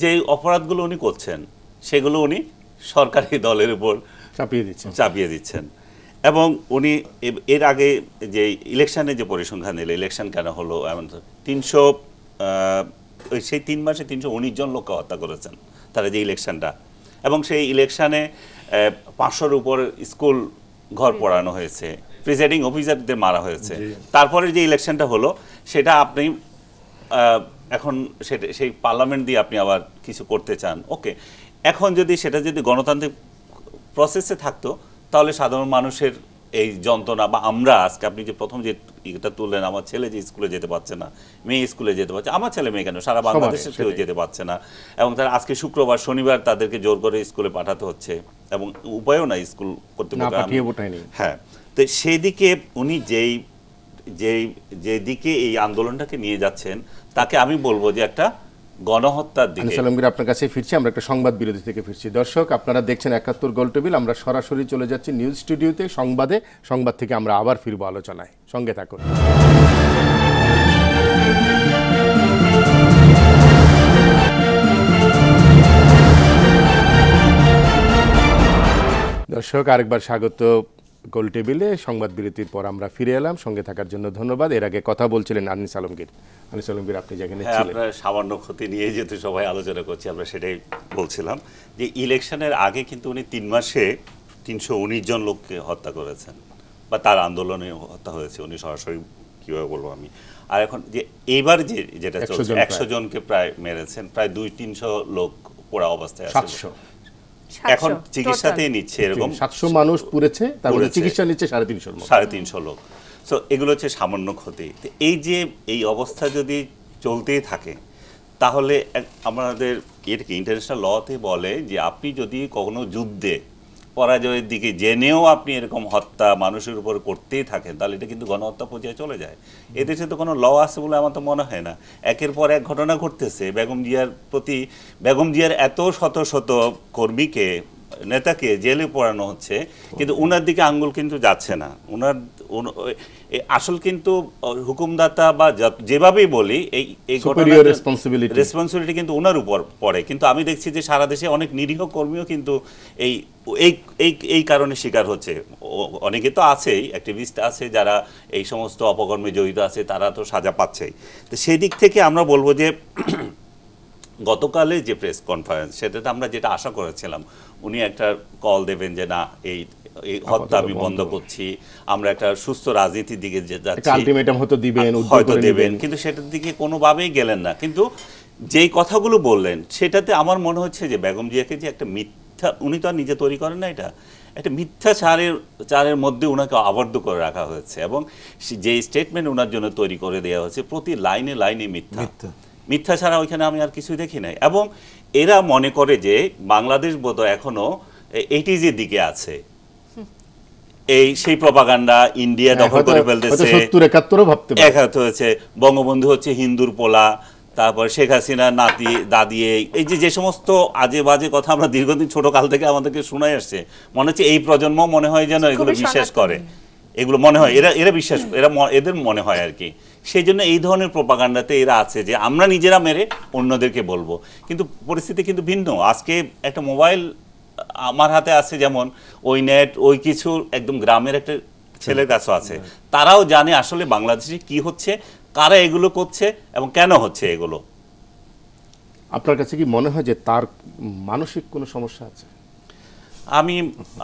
যে অপরাধগুলো উনি করছেন সেগুলো উনি সরকারি দলের উপর চাপিয়ে দিচ্ছেন চাপিয়ে দিচ্ছেন এবং উনি এর আগে যে ইলেকশানে যে পরিসংখ্যান এলো ইলেকশান কেন হলো এমন তিনশো সেই তিন মাসে তিনশো উনিশ জন লোককে হত্যা করেছেন তারা যে ইলেকশানটা এবং সেই ইলেকশানে পাঁচশোর উপর স্কুল ঘর পড়ানো হয়েছে প্রিজাইডিং অফিসারদের মারা হয়েছে তারপরে যে ইলেকশনটা হলো সেটা আপনি এখন সেই পার্লামেন্ট দিয়ে আপনি আবার কিছু করতে চান ওকে এখন যদি সেটা যদি গণতান্ত্রিক প্রসেসে থাকতো তাহলে সাধারণ মানুষের এই যন্ত্রণা বা আমরা আজকে আপনি যে প্রথম যে এটা তুললেন আমার ছেলে যে স্কুলে যেতে পারছে না মেয়ে স্কুলে যেতে পারছে আমার ছেলে মেয়ে কেন সারা বাংলাদেশে কেউ যেতে পারছে না এবং তারা আজকে শুক্রবার শনিবার তাদেরকে জোর করে স্কুলে পাঠাতে হচ্ছে এবং উপায়ও না স্কুল করতে হ্যাঁ তো সেদিকে উনি যেই যে যেদিকে এই আন্দোলনটাকে নিয়ে যাচ্ছেন তাকে আমি বলবো যে একটা গণহত্যার দিকে আনিসালামগীর আপনার কাছে ফিরছি আমরা একটা সংবাদ বিরোধী থেকে ফিরছি দর্শক আপনারা দেখছেন একাত্তর গোল টেবিল আমরা সরাসরি চলে যাচ্ছি নিউজ স্টুডিওতে সংবাদে সংবাদ থেকে আমরা আবার ফিরবো আলোচনায় সঙ্গে থাকুন দর্শক আরেকবার স্বাগত গোল টেবিলে সংবাদ বিরতির পর আমরা ফিরে এলাম সঙ্গে থাকার জন্য ধন্যবাদ এর আগে কথা বলছিলেন আনিস আলমগীর আনিস আলমগীর আপনি যেখানে হ্যাঁ, আপনার সামান্য ক্ষতি নিয়ে যেহেতু সবাই আলোচনা করছি আমরা সেটাই বলছিলাম যে ইলেকশনের আগে কিন্তু উনি তিন মাসে তিনশো জন লোককে হত্যা করেছেন বা তার আন্দোলনে হত্যা হয়েছে উনি সরাসরি কীভাবে বলবো আমি আর এখন যে এবার যে যেটা চলছে একশো জনকে প্রায় মেরেছেন প্রায় দুই তিনশো লোক পোড়া অবস্থায় আছে এখন চিকিৎসাতেই নিচ্ছে এরকম সাতশো মানুষ পুড়েছে তারপরে চিকিৎসা নিচ্ছে সাড়ে তিনশো সাড়ে তিনশো লোক তো এগুলো হচ্ছে সামান্য ক্ষতি এই যে এই অবস্থা যদি চলতেই থাকে তাহলে আমাদের এটাকে ইন্টারন্যাশনাল লতে বলে যে আপনি যদি কখনো যুদ্ধে পরাজয়ের দিকে জেনেও আপনি এরকম হত্যা মানুষের উপর করতেই থাকেন তাহলে এটা কিন্তু গণহত্যা পর্যায়ে চলে যায় এদেশে তো কোনো ল আছে বলে আমার তো মনে হয় না একের পর এক ঘটনা ঘটতেছে বেগম জিয়ার প্রতি বেগম জিয়ার এত শত শত কর্মীকে নেতাকে জেলে পড়ানো হচ্ছে কিন্তু উনার দিকে আঙ্গুল কিন্তু যাচ্ছে না উনার আসল কিন্তু হুকুমদাতা বা যেভাবেই বলি এই এই রেসপন্সিবিলিটি রেসপন্সিবিলিটি কিন্তু ওনার উপর পড়ে কিন্তু আমি দেখছি যে সারা দেশে অনেক নিরীহ কর্মীও কিন্তু এই এই এই এই কারণে শিকার হচ্ছে অনেকে তো আছেই অ্যাক্টিভিস্ট আছে যারা এই সমস্ত অপকর্মে জড়িত আছে তারা তো সাজা পাচ্ছেই তো সেদিক থেকে আমরা বলবো যে গতকালে যে প্রেস কনফারেন্স সেটাতে আমরা যেটা আশা করেছিলাম উনি একটা কল দেবেন যে না এই হত্যা আমি বন্ধ করছি আমরা একটা সুস্থ রাজনীতির দিকে যাচ্ছি আলটিমেটাম হয়তো দিবেন হয়তো দেবেন কিন্তু সেটার দিকে কোনোভাবেই গেলেন না কিন্তু যেই কথাগুলো বললেন সেটাতে আমার মনে হচ্ছে যে বেগম জিয়াকে যে একটা মিথ্যা উনি তো আর নিজে তৈরি করেন না এটা একটা মিথ্যা চারের চারের মধ্যে ওনাকে আবদ্ধ করে রাখা হয়েছে এবং যে স্টেটমেন্ট ওনার জন্য তৈরি করে দেওয়া হয়েছে প্রতি লাইনে লাইনে মিথ্যা মিথ্যা ছাড়া ওইখানে আমি আর কিছুই দেখি নাই এবং এরা মনে করে যে বাংলাদেশ বোধ এখনও এইটিজের দিকে আছে এই সেই প্রপাগান্ডা হ্যাঁ, ইন্ডিয়া দখল করে ফেলতেছে সত্তর একাত্তরও ভাবতে একাত্তর হয়েছে বঙ্গবন্ধু হচ্ছে হিন্দুর পোলা তারপর শেখ হাসিনা নাতি দাদি এই যে যে সমস্ত আজে বাজে কথা আমরা দীর্ঘদিন ছোট কাল থেকে আমাদেরকে শোনাই আসছে মনে হচ্ছে এই প্রজন্ম মনে হয় যেন এগুলো বিশ্বাস করে এগুলো মনে হয় এরা এরা বিশ্বাস এরা এদের মনে হয় আর কি সেই জন্য এই ধরনের প্রপাগান্ডাতে এরা আছে যে আমরা নিজেরা মেরে অন্যদেরকে বলবো কিন্তু পরিস্থিতি কিন্তু ভিন্ন আজকে একটা মোবাইল আমার হাতে আছে যেমন ওই নেট ওই কিছু একদম গ্রামের একটা ছেলের কাছে আছে তারাও জানে আসলে বাংলাদেশে কি হচ্ছে কারা এগুলো করছে এবং কেন হচ্ছে এগুলো আপনার কাছে কি মনে হয় যে তার মানসিক কোনো সমস্যা আছে আমি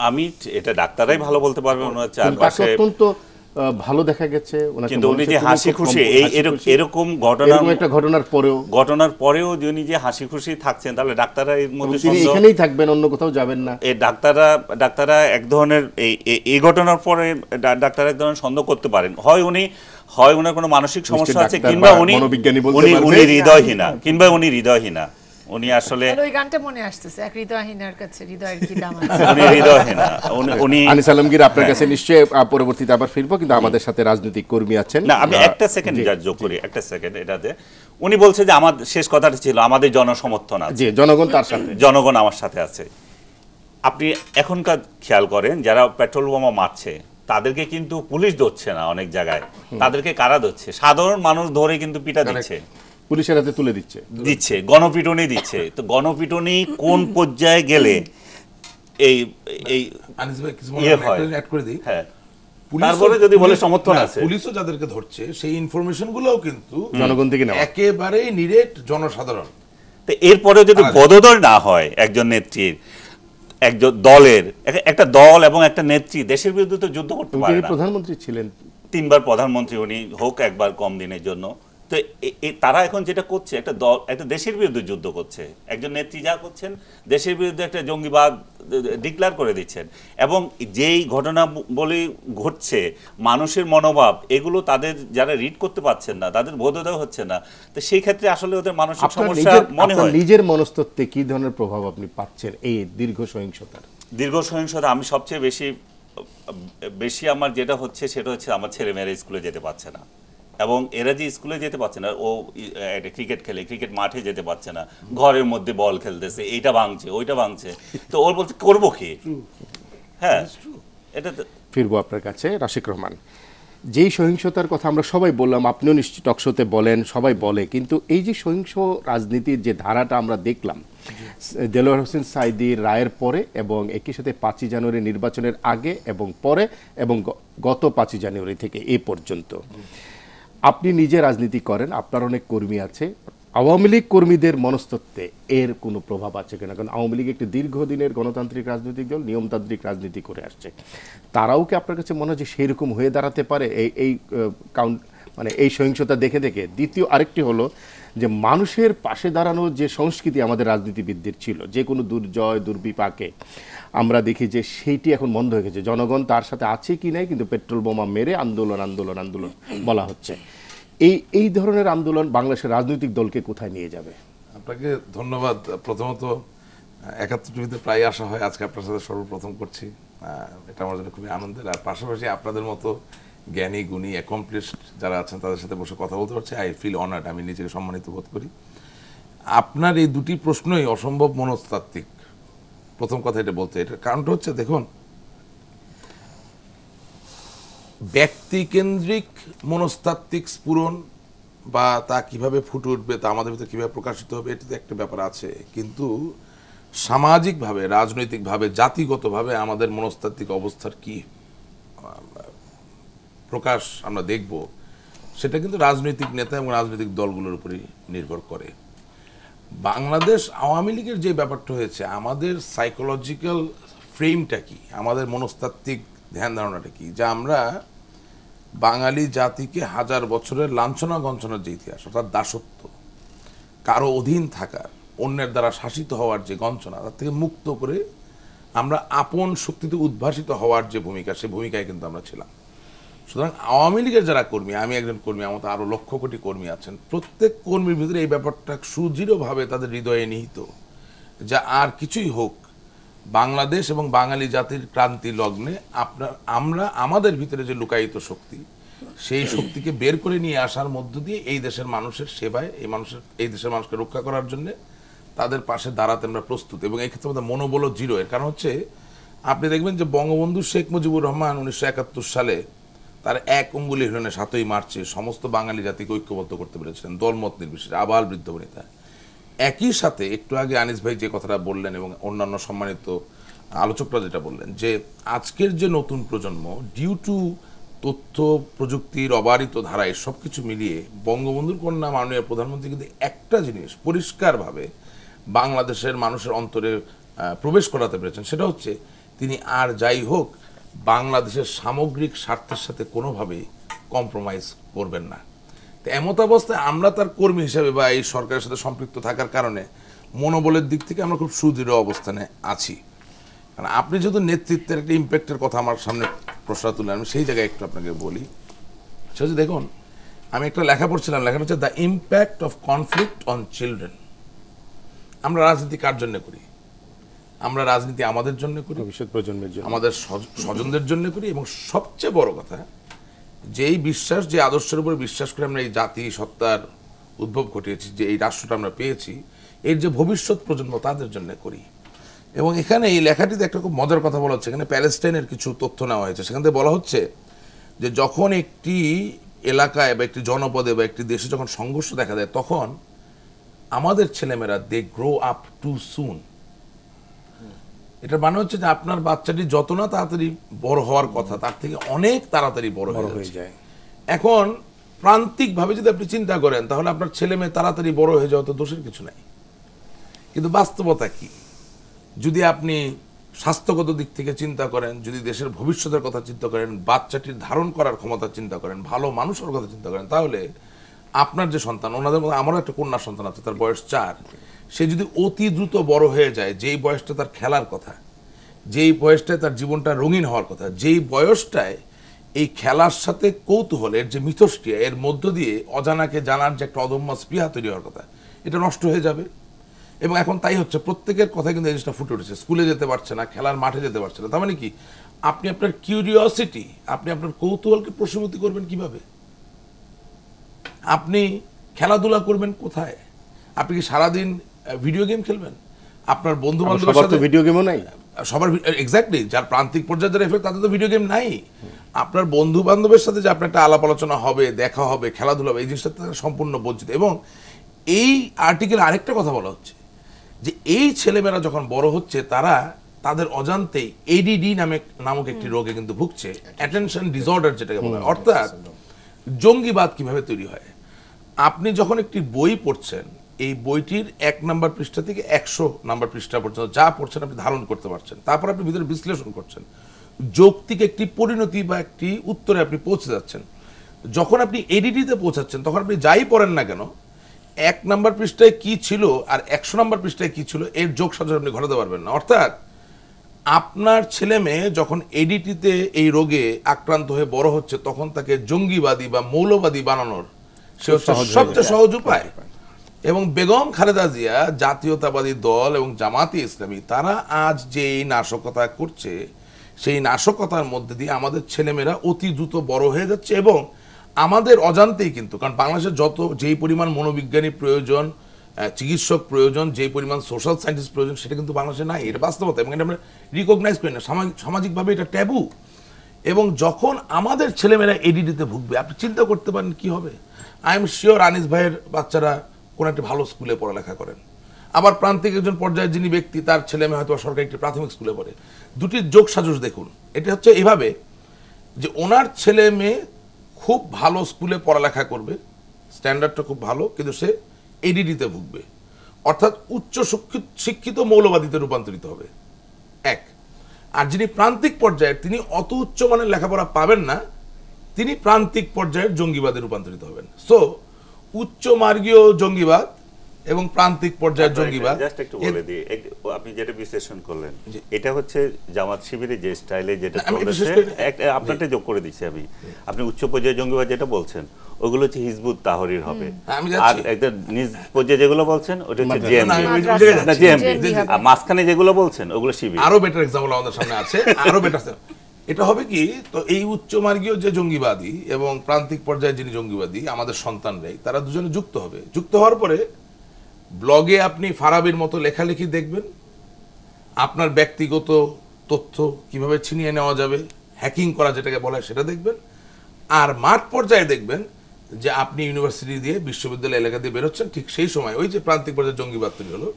আমি এটা ডাক্তারাই ভালো বলতে পারবে মনে হচ্ছে অত্যন্ত ভালো দেখা গেছে কিন্তু উনি যে হাসি খুশি এই এরকম ঘটনার একটা ঘটনার পরেও ঘটনার পরেও উনি যে হাসি খুশি থাকছেন তাহলে ডাক্তাররা এর মধ্যে তিনি এখানেই থাকবেন অন্য কোথাও যাবেন না এই ডাক্তাররা ডাক্তাররা এক ধরনের এই ঘটনার পরে ডাক্তার এক ধরনের সন্দেহ করতে পারেন হয় উনি হয় ওনার কোনো মানসিক সমস্যা আছে কিংবা উনি উনি হৃদয়হীনা কিংবা উনি হৃদয়হীনা উনি আসলে ওই গানটা মনে এক কাছে হৃদয়ের কি দাম আছে উনি হৃদয়হীনা উনি আচ্ছা। আনিস আলমগীর হ্যাঁ। আপনার কাছে নিশ্চয়ই পরবর্তীতে আবার কিন্তু আমাদের সাথে রাজনৈতিক কর্মী আছেন না আমি একটা সেকেন্ড যোগ করি একটা সেকেন্ড এটাতে উনি বলছে যে শেষ কথাটা ছিল আমাদের জনসমর্থন আছে জি জনগণ তার সাথে জনগণ আমার সাথে আছে আপনি এখনকার খেয়াল করেন যারা পেট্রোল বোমা মারছে তাদেরকে কিন্তু পুলিশ ধরছে না অনেক জায়গায় তাদেরকে কারা ধরছে সাধারণ মানুষ ধরে কিন্তু পিটা মানে দিচ্ছে পুলিশের হাতে তুলে দিচ্ছে দিচ্ছে গণপিটনি দিচ্ছে তো গণপিটনি কোন পর্যায়ে গেলে এই এই অ্যাড ইয়ে করে দিই হ্যাঁ তারপরে যদি বলে সমর্থন আছে পুলিশও যাদেরকে ধরছে সেই ইনফরমেশন গুলোও কিন্তু জনগণ থেকে নেওয়া নিরেট জনসাধারণ তো এরপরে যদি বদদল না হয় একজন নেত্রীর একজন দলের একটা দল এবং একটা নেত্রী দেশের বিরুদ্ধে তো যুদ্ধ করতে পারে না প্রধানমন্ত্রী ছিলেন তিনবার প্রধানমন্ত্রী উনি হোক একবার কম দিনের জন্য তো তারা এখন যেটা করছে একটা দল একটা দেশের বিরুদ্ধে যুদ্ধ করছে একজন নেত্রী যা করছেন দেশের বিরুদ্ধে একটা জঙ্গিবাদ ডিক্লার করে দিচ্ছেন এবং যেই ঘটনা ঘটনাবলী ঘটছে মানুষের মনোভাব এগুলো তাদের যারা রিড করতে পাচ্ছেন না তাদের বোধোদয় হচ্ছে না তো সেই ক্ষেত্রে আসলে ওদের মানসিক সমস্যা মনে হয় নিজের মনস্তত্ত্বে কি ধরনের প্রভাব আপনি পাচ্ছেন এই দীর্ঘ সহিংসতার দীর্ঘ সহিংসতা আমি সবচেয়ে বেশি বেশি আমার যেটা হচ্ছে সেটা হচ্ছে আমার ছেলে মেয়েরা স্কুলে যেতে পারছে না এবং এরা যে স্কুলে যেতে পারছে না ও একটা ক্রিকেট খেলে ক্রিকেট মাঠে যেতে পারছে না ঘরের মধ্যে বল খেলতেছে এইটা ভাঙছে ওইটা ভাঙছে তো ওর বলছে করবো কি হ্যাঁ এটা ফিরবো আপনার কাছে রাশিক রহমান যেই সহিংসতার কথা আমরা সবাই বললাম আপনিও নিশ্চিত টকশোতে বলেন সবাই বলে কিন্তু এই যে সহিংস রাজনীতির যে ধারাটা আমরা দেখলাম দেলোয়ার হোসেন সাইদির রায়ের পরে এবং একই সাথে পাঁচই জানুয়ারি নির্বাচনের আগে এবং পরে এবং গত পাঁচই জানুয়ারি থেকে এ পর্যন্ত আপনি নিজে রাজনীতি করেন আপনার অনেক কর্মী আছে আওয়ামী লীগ কর্মীদের মনস্তত্ত্বে এর কোনো প্রভাব আছে কিনা কারণ আওয়ামী লীগ একটি দীর্ঘদিনের গণতান্ত্রিক রাজনৈতিক দল নিয়মতান্ত্রিক রাজনীতি করে আসছে তারাও কি আপনার কাছে মনে হয় যে সেই রকম হয়ে দাঁড়াতে পারে এই এই কাউন্ট মানে এই সহিংসতা দেখে দেখে দ্বিতীয় আরেকটি হলো যে মানুষের পাশে দাঁড়ানোর যে সংস্কৃতি আমাদের রাজনীতিবিদদের ছিল যে কোনো দুর্জয় দুর্বিপাকে আমরা দেখি যে সেইটি এখন বন্ধ হয়ে গেছে জনগণ তার সাথে আছে কি নাই কিন্তু পেট্রোল বোমা মেরে আন্দোলন আন্দোলন আন্দোলন বলা হচ্ছে এই এই ধরনের আন্দোলন বাংলাদেশের রাজনৈতিক দলকে কোথায় নিয়ে যাবে আপনাকে ধন্যবাদ প্রথমত একাত্তর টিভিতে প্রায় আসা হয় আজকে আপনার সাথে সর্বপ্রথম করছি এটা আমার জন্য খুবই আনন্দের আর পাশাপাশি আপনাদের মতো জ্ঞানী গুণী অ্যাকমপ্লিশড যারা আছেন তাদের সাথে বসে কথা বলতে পারছি আই ফিল অনার্ড আমি নিজেকে সম্মানিত বোধ করি আপনার এই দুটি প্রশ্নই অসম্ভব মনস্তাত্ত্বিক প্রথম কথা এটা বলতে এটার কারণটা হচ্ছে দেখুন ব্যক্তিকেন্দ্রিক মনস্তাত্ত্বিক স্ফুরণ বা তা কিভাবে ফুটে উঠবে তা আমাদের ভিতরে কীভাবে প্রকাশিত হবে এটাতে একটা ব্যাপার আছে কিন্তু সামাজিকভাবে রাজনৈতিকভাবে জাতিগতভাবে আমাদের মনস্তাত্ত্বিক অবস্থার কি প্রকাশ আমরা দেখব সেটা কিন্তু রাজনৈতিক নেতা এবং রাজনৈতিক দলগুলোর উপরই নির্ভর করে বাংলাদেশ আওয়ামী লীগের যে ব্যাপারটা হয়েছে আমাদের সাইকোলজিক্যাল ফ্রেমটা কি আমাদের মনস্তাত্ত্বিক ধ্যান ধারণাটা কি যা আমরা বাঙালি জাতিকে হাজার বছরের লাঞ্ছনা গঞ্ছনার যে ইতিহাস অর্থাৎ দাসত্ব কারো অধীন থাকার অন্যের দ্বারা শাসিত হওয়ার যে গঞ্চনা তার থেকে মুক্ত করে আমরা আপন শক্তিতে উদ্ভাসিত হওয়ার যে ভূমিকা সে ভূমিকায় কিন্তু আমরা ছিলাম সুতরাং আওয়ামী লীগের যারা কর্মী আমি একজন কর্মী আমার আরো আরও লক্ষ কোটি কর্মী আছেন প্রত্যেক কর্মীর ভিতরে এই ব্যাপারটা সুদৃঢ়ভাবে তাদের হৃদয়ে নিহিত যা আর কিছুই হোক বাংলাদেশ এবং বাঙালি জাতির ক্রান্তি লগ্নে আপনার আমরা আমাদের ভিতরে যে লুকায়িত শক্তি সেই শক্তিকে বের করে নিয়ে আসার মধ্য দিয়ে এই দেশের মানুষের সেবায় এই মানুষের এই দেশের মানুষকে রক্ষা করার জন্য তাদের পাশে দাঁড়াতে আমরা প্রস্তুত এবং এক্ষেত্রে আমাদের মনোবল জিরো এর কারণ হচ্ছে আপনি দেখবেন যে বঙ্গবন্ধু শেখ মুজিবুর রহমান উনিশশো সালে তার এক অঙ্গুলি হিলনে সাতই মার্চে সমস্ত বাঙালি জাতিকে ঐক্যবদ্ধ করতে পেরেছিলেন দলমত নির্বিশেষে আবার বৃদ্ধ বনিতা একই সাথে একটু আগে আনিস ভাই যে কথাটা বললেন এবং অন্যান্য সম্মানিত আলোচকরা যেটা বললেন যে আজকের যে নতুন প্রজন্ম ডিউ টু তথ্য প্রযুক্তির অবারিত ধারায় সব কিছু মিলিয়ে বঙ্গবন্ধুর কন্যা মাননীয় প্রধানমন্ত্রী কিন্তু একটা জিনিস পরিষ্কারভাবে বাংলাদেশের মানুষের অন্তরে প্রবেশ করাতে পেরেছেন সেটা হচ্ছে তিনি আর যাই হোক বাংলাদেশের সামগ্রিক স্বার্থের সাথে কোনোভাবে কম্প্রোমাইজ করবেন না তো এমত অবস্থায় আমরা তার কর্মী হিসাবে বা এই সরকারের সাথে সম্পৃক্ত থাকার কারণে মনোবলের দিক থেকে আমরা খুব সুদৃঢ় অবস্থানে আছি কারণ আপনি যেহেতু নেতৃত্বের একটা ইম্প্যাক্টের কথা আমার সামনে প্রশ্ন তুলে আমি সেই জায়গায় একটু আপনাকে বলি সে দেখুন আমি একটা লেখা পড়ছিলাম লেখাটা হচ্ছে the impact of conflict on children আমরা রাজনীতি কার জন্য করি আমরা রাজনীতি আমাদের জন্য করি ভবিষ্যৎ প্রজন্মের জন্য আমাদের স্বজনদের জন্য করি এবং সবচেয়ে বড় কথা যেই বিশ্বাস যে আদর্শের উপরে বিশ্বাস করে আমরা এই জাতি সত্তার উদ্ভব ঘটিয়েছি যে এই রাষ্ট্রটা আমরা পেয়েছি এর যে ভবিষ্যৎ প্রজন্ম তাদের জন্য করি এবং এখানে এই লেখাটিতে একটা খুব মজার কথা বলা হচ্ছে এখানে প্যালেস্টাইনের কিছু তথ্য নেওয়া হয়েছে সেখান থেকে বলা হচ্ছে যে যখন একটি এলাকায় বা একটি জনপদে বা একটি দেশে যখন সংঘর্ষ দেখা দেয় তখন আমাদের ছেলেমেয়েরা they grow up too soon এটা মানে হচ্ছে যে আপনার বাচ্চাটি যত না তাড়াতাড়ি বড় হওয়ার কথা তার থেকে অনেক তাড়াতাড়ি বড় হয়ে যায় এখন প্রান্তিকভাবে যদি আপনি চিন্তা করেন তাহলে আপনার ছেলে মেয়ে তাড়াতাড়ি বড় হয়ে যাওয়া তো দোষের কিছু নাই কিন্তু বাস্তবতা কি যদি আপনি স্বাস্থ্যগত দিক থেকে চিন্তা করেন যদি দেশের ভবিষ্যতের কথা চিন্তা করেন বাচ্চাটির ধারণ করার ক্ষমতা চিন্তা করেন ভালো মানুষের কথা চিন্তা করেন তাহলে আপনার যে সন্তান ওনাদের মধ্যে আমারও একটা কন্যা সন্তান আছে তার বয়স চার সে যদি অতি দ্রুত বড় হয়ে যায় যেই বয়সটা তার খেলার কথা যেই বয়সটায় তার জীবনটা রঙিন হওয়ার কথা যেই বয়সটায় এই খেলার সাথে কৌতূহলের যে মিথস্ক্রিয়া এর মধ্য দিয়ে অজানাকে জানার যে একটা অদম্য স্পৃহা তৈরি হওয়ার কথা এটা নষ্ট হয়ে যাবে এবং এখন তাই হচ্ছে প্রত্যেকের কথা কিন্তু এই জিনিসটা ফুটে উঠেছে স্কুলে যেতে পারছে না খেলার মাঠে যেতে পারছে না তার মানে কি আপনি আপনার কিউরিওসিটি আপনি আপনার কৌতূহলকে প্রশমিত করবেন কিভাবে আপনি খেলাধুলা করবেন কোথায় আপনি কি সারাদিন ভিডিও গেম খেলবেন আপনার বন্ধু বান্ধবের সাথে ভিডিও গেমও নাই সবার এক্স্যাক্টলি যার প্রান্তিক পর্যায়ে যারা এফেক্ট তাদের তো ভিডিও গেম নাই আপনার বন্ধু বান্ধবের সাথে যে আপনার একটা আলাপ আলোচনা হবে দেখা হবে খেলাধুলা হবে এই জিনিসটা তারা সম্পূর্ণ বঞ্চিত এবং এই আর্টিকেল আরেকটা কথা বলা হচ্ছে যে এই ছেলেমেয়েরা যখন বড় হচ্ছে তারা তাদের অজান্তেই এডিডি নামে নামক একটি রোগে কিন্তু ভুগছে অ্যাটেনশন ডিসঅর্ডার যেটাকে বলা হয় অর্থাৎ জঙ্গিবাদ কিভাবে তৈরি হয় আপনি যখন একটি বই পড়ছেন এই বইটির এক নাম্বার পৃষ্ঠা থেকে একশো নাম্বার পৃষ্ঠা পর্যন্ত যা পড়ছেন আপনি ধারণ করতে পারছেন তারপর আপনি ভিতরে বিশ্লেষণ করছেন যৌক্তিক একটি পরিণতি বা একটি উত্তরে আপনি পৌঁছে যাচ্ছেন যখন আপনি এডিটিতে পৌঁছাচ্ছেন তখন আপনি যাই পড়েন না কেন এক নাম্বার পৃষ্ঠায় কি ছিল আর একশো নাম্বার পৃষ্ঠায় কি ছিল এর যোগ সাজা আপনি ঘটাতে পারবেন না অর্থাৎ আপনার ছেলে মেয়ে যখন এডিটিতে এই রোগে আক্রান্ত হয়ে বড় হচ্ছে তখন তাকে জঙ্গিবাদী বা মৌলবাদী বানানোর সে হচ্ছে সবচেয়ে সহজ উপায় এবং বেগম খালেদা জিয়া জাতীয়তাবাদী দল এবং জামাতি ইসলামী তারা আজ যে নাশকতা করছে সেই নাশকতার মধ্যে দিয়ে আমাদের ছেলেমেয়েরা অতি দ্রুত বড় হয়ে যাচ্ছে এবং আমাদের অজান্তেই কিন্তু কারণ বাংলাদেশের যত যেই পরিমাণ মনোবিজ্ঞানী প্রয়োজন চিকিৎসক প্রয়োজন যেই পরিমাণ সোশ্যাল সায়েন্টিস্ট প্রয়োজন সেটা কিন্তু বাংলাদেশে নাই এটা বাস্তবতা এবং এটা আমরা রিকগনাইজ করি না সামাজিকভাবে এটা ট্যাবু এবং যখন আমাদের ছেলেমেয়েরা এডিডিতে ভুগবে আপনি চিন্তা করতে পারেন কি হবে আই এম শিওর আনিস ভাইয়ের বাচ্চারা কোনো একটি ভালো স্কুলে পড়ালেখা করেন আবার প্রান্তিক একজন পর্যায়ে যিনি ব্যক্তি তার ছেলে মেয়ে হয়তো সরকারি একটি প্রাথমিক স্কুলে পড়ে দুটির যোগ সাজস দেখুন এটি হচ্ছে এভাবে যে ওনার ছেলে মেয়ে খুব ভালো স্কুলে পড়ালেখা করবে স্ট্যান্ডার্ডটা খুব ভালো কিন্তু সে এডিডিতে ভুগবে অর্থাৎ উচ্চ শিক্ষিত মৌলবাদীতে রূপান্তরিত হবে এক আর যিনি প্রান্তিক পর্যায়ে তিনি অত উচ্চ মানের লেখাপড়া পাবেন না তিনি প্রান্তিক পর্যায়ের জঙ্গিবাদে রূপান্তরিত হবেন সো উচ্চ মার্গীয় জঙ্গিবাদ এবং প্রান্তিক পর্যায়ের জঙ্গিবাদ আপনি যেটা বিশ্লেষণ করলেন এটা হচ্ছে জামাত শিবিরে যে স্টাইলে যেটা চলেছে আপনারটা যোগ করে দিচ্ছি আমি আপনি উচ্চ পর্যায়ের জঙ্গিবাদ যেটা বলছেন ওগুলো হচ্ছে হিজবুত তাহরির হবে আর একটা নিজ পর্যায়ে যেগুলো বলছেন ওটা হচ্ছে জিএমবি মাঝখানে যেগুলো বলছেন ওগুলো শিবির আরো বেটার এক্সাম্পল আমাদের সামনে আছে আরো বেটার এটা হবে কি তো এই উচ্চমার্গীয় যে জঙ্গিবাদী এবং প্রান্তিক পর্যায়ে যিনি জঙ্গিবাদী আমাদের সন্তান সন্তানরাই তারা দুজনে যুক্ত হবে যুক্ত হওয়ার পরে ব্লগে আপনি ফারাবির মতো লেখালেখি দেখবেন আপনার ব্যক্তিগত তথ্য কিভাবে ছিনিয়ে নেওয়া যাবে হ্যাকিং করা যেটাকে বলা হয় সেটা দেখবেন আর মাঠ পর্যায়ে দেখবেন যে আপনি ইউনিভার্সিটি দিয়ে বিশ্ববিদ্যালয় এলাকা দিয়ে বেরোচ্ছেন ঠিক সেই সময় ওই যে প্রান্তিক পর্যায়ে জঙ্গিবাদ তৈরি হলো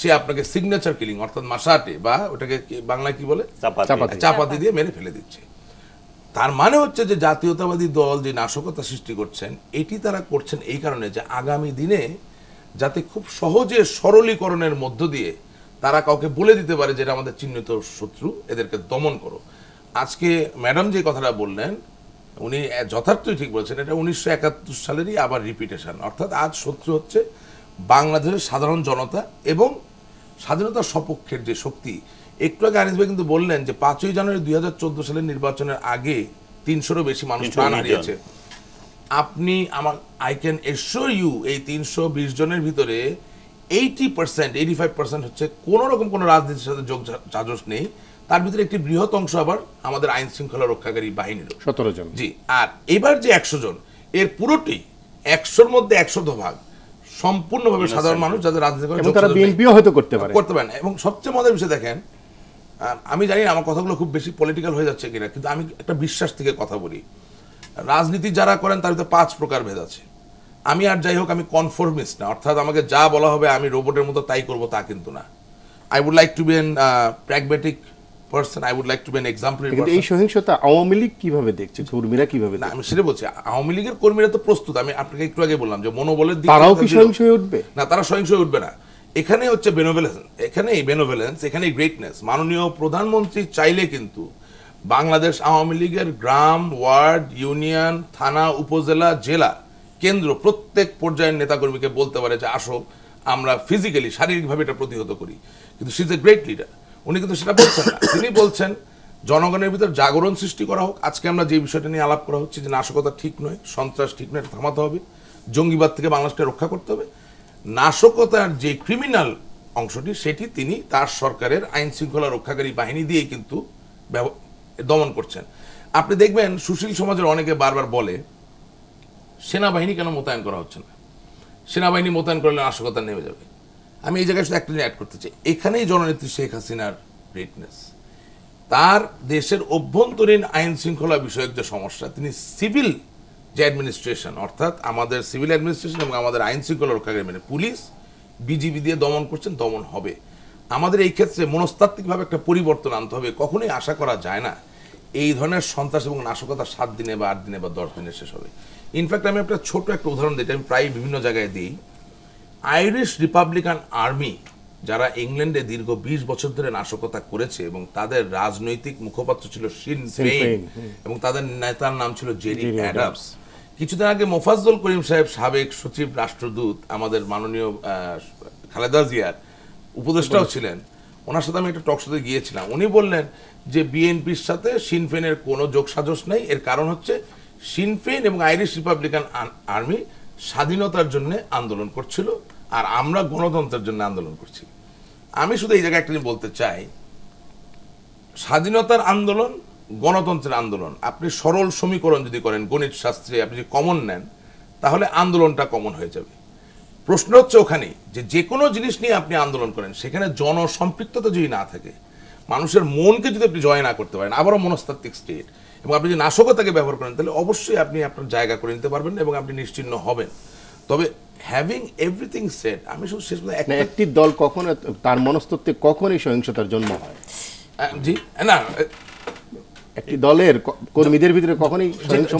সে আপনাকে সিগনেচার কিলিং অর্থাৎ মাসাটে বা ওটাকে বাংলায় কি বলে চাপাতি দিয়ে মেরে ফেলে দিচ্ছে তার মানে হচ্ছে যে জাতীয়তাবাদী দল যে নাশকতা সৃষ্টি করছেন এটি তারা করছেন এই কারণে যে আগামী দিনে যাতে খুব সহজে সরলীকরণের মধ্য দিয়ে তারা কাউকে বলে দিতে পারে যে এটা আমাদের চিহ্নিত শত্রু এদেরকে দমন করো আজকে ম্যাডাম যে কথাটা বললেন উনি যথার্থই ঠিক বলছেন এটা উনিশশো একাত্তর সালেরই আবার রিপিটেশন অর্থাৎ আজ শত্রু হচ্ছে বাংলাদেশের সাধারণ জনতা এবং স্বাধীনতা সপক্ষের যে শক্তি একটু আগে আনিস ভাই কিন্তু বললেন যে পাঁচই জানুয়ারি দুই হাজার সালের নির্বাচনের আগে তিনশোরও বেশি মানুষ প্রাণ হারিয়েছে আপনি আমার আই ক্যান এশোর ইউ এই তিনশো বিশ জনের ভিতরে eighty percent eighty five percent হচ্ছে কোনো রকম কোনো রাজনীতির সাথে যোগ চাজস নেই তার ভিতরে একটি বৃহৎ অংশ আবার আমাদের আইন শৃঙ্খলা রক্ষাকারী বাহিনীর সতেরো জন জি আর এবার যে একশো জন এর পুরোটি একশোর মধ্যে একশো ভাগ সম্পূর্ণভাবে সাধারণ মানুষ যাদের রাজনীতি হয়তো করতে পারে করতে পারে এবং সবচেয়ে মজার বিষয় দেখেন আমি জানি আমার কথাগুলো খুব বেশি পলিটিক্যাল হয়ে যাচ্ছে কিনা কিন্তু আমি একটা বিশ্বাস থেকে কথা বলি রাজনীতি যারা করেন তার ভিতরে পাঁচ প্রকার ভেদ আছে আমি আর যাই হোক আমি কনফর্মিস্ট না অর্থাৎ আমাকে যা বলা হবে আমি রোবটের মতো তাই করব তা কিন্তু না I would like to be an pragmatic person I would like to be an example কিন্তু এই সহিংসতা আওয়ামী লীগ কিভাবে দেখছে কর্মীরা কিভাবে না আমি সেটা বলছি আওয়ামী লীগের কর্মীরা তো প্রস্তুত আমি আপনাকে একটু আগে বললাম যে মনোবলের দিকে তারাও কি সহিংস হয়ে উঠবে না তারা সহিংস হয়ে উঠবে না এখানে হচ্ছে বেনোভেলেন্স এখানে এই বেনোভেলেন্স এখানে গ্রেটনেস মাননীয় প্রধানমন্ত্রী চাইলে কিন্তু বাংলাদেশ আওয়ামী লীগের গ্রাম ওয়ার্ড ইউনিয়ন থানা উপজেলা জেলা কেন্দ্র প্রত্যেক পর্যায়ের নেতাকর্মীকে বলতে পারে যে আসো আমরা ফিজিক্যালি শারীরিকভাবে এটা প্রতিহত করি কিন্তু she is a great leader উনি কিন্তু সেটা বলছেন না তিনি বলছেন জনগণের ভিতর জাগরণ সৃষ্টি করা হোক আজকে আমরা যে বিষয়টা নিয়ে আলাপ করা হচ্ছে যে নাশকতা ঠিক নয় সন্ত্রাস ঠিক নয় থামাতে হবে জঙ্গিবাদ থেকে বাংলাদেশকে রক্ষা করতে হবে নাশকতার যে ক্রিমিনাল অংশটি সেটি তিনি তার সরকারের আইন শৃঙ্খলা রক্ষাকারী বাহিনী দিয়ে কিন্তু দমন করছেন আপনি দেখবেন সুশীল সমাজের অনেকে বারবার বলে সেনাবাহিনী কেন মোতায়েন করা হচ্ছে না সেনাবাহিনী মোতায়েন করলে নাশকতা নেমে যাবে আমি এই জায়গায় একটা অ্যাড করতে চাই এখানেই জননেত্রী শেখ হাসিনার গ্রেটনেস তার দেশের অভ্যন্তরীণ আইন শৃঙ্খলা বিষয়ক যে সমস্যা তিনি সিভিল যে অ্যাডমিনিস্ট্রেশন অর্থাৎ আমাদের সিভিল অ্যাডমিনিস্ট্রেশন এবং আমাদের আইন শৃঙ্খলা রক্ষাকারী মানে পুলিশ বিজিবি দিয়ে দমন করছেন দমন হবে আমাদের এই ক্ষেত্রে মনস্তাত্ত্বিকভাবে একটা পরিবর্তন আনতে হবে কখনোই আশা করা যায় না এই ধরনের সন্ত্রাস এবং নাশকতা সাত দিনে বা আট দিনে বা দশ দিনে শেষ হবে ইনফ্যাক্ট আমি একটা ছোট একটা উদাহরণ দিই আমি প্রায় বিভিন্ন জায়গায় দিই আইরিশ রিপাবলিকান আর্মি যারা ইংল্যান্ডে দীর্ঘ বিশ বছর ধরে নাশকতা করেছে এবং তাদের রাজনৈতিক মুখপাত্র ছিল শিন ফেইন এবং তাদের নেতার নাম ছিল জেরি অ্যাডামস কিছুদিন আগে মোফাজ্জল করিম সাহেব সাবেক সচিব রাষ্ট্রদূত আমাদের মাননীয় খালেদা জিয়ার উপদেষ্টাও ছিলেন ওনার সাথে আমি একটা টকশোতে গিয়েছিলাম উনি বললেন যে বিএনপির সাথে সিনফেনের কোনো যোগসাজস নেই এর কারণ হচ্ছে সিনফেন এবং আইরিশ রিপাবলিকান আর্মি স্বাধীনতার জন্য আন্দোলন করছিল আর আমরা গণতন্ত্রের জন্য আন্দোলন করছি আমি শুধু এই জায়গায় একটা বলতে চাই স্বাধীনতার আন্দোলন গণতন্ত্রের আন্দোলন আপনি সরল সমীকরণ যদি করেন গণিত শাস্ত্রে আপনি যদি কমন নেন তাহলে আন্দোলনটা কমন হয়ে যাবে প্রশ্ন হচ্ছে ওখানে যে যে কোনো জিনিস নিয়ে আপনি আন্দোলন করেন সেখানে জনসম্পৃক্ততা যদি না থাকে মানুষের মনকে যদি আপনি জয় না করতে পারেন আবারও মনস্তাত্ত্বিক স্টেট এবং আপনি যদি নাশকতাকে ব্যবহার করেন তাহলে অবশ্যই আপনি আপনার জায়গা করে নিতে পারবেন এবং আপনি নিশ্চিন্ন হবেন তবে হ্যাভিং এভরিথিং সেট আমি শুধু শেষ একটি দল কখনো তার মনস্তত্ত্বে কখনই সহিংসতার জন্ম হয় জি না একটি দলের কর্মীদের ভিতরে কখনই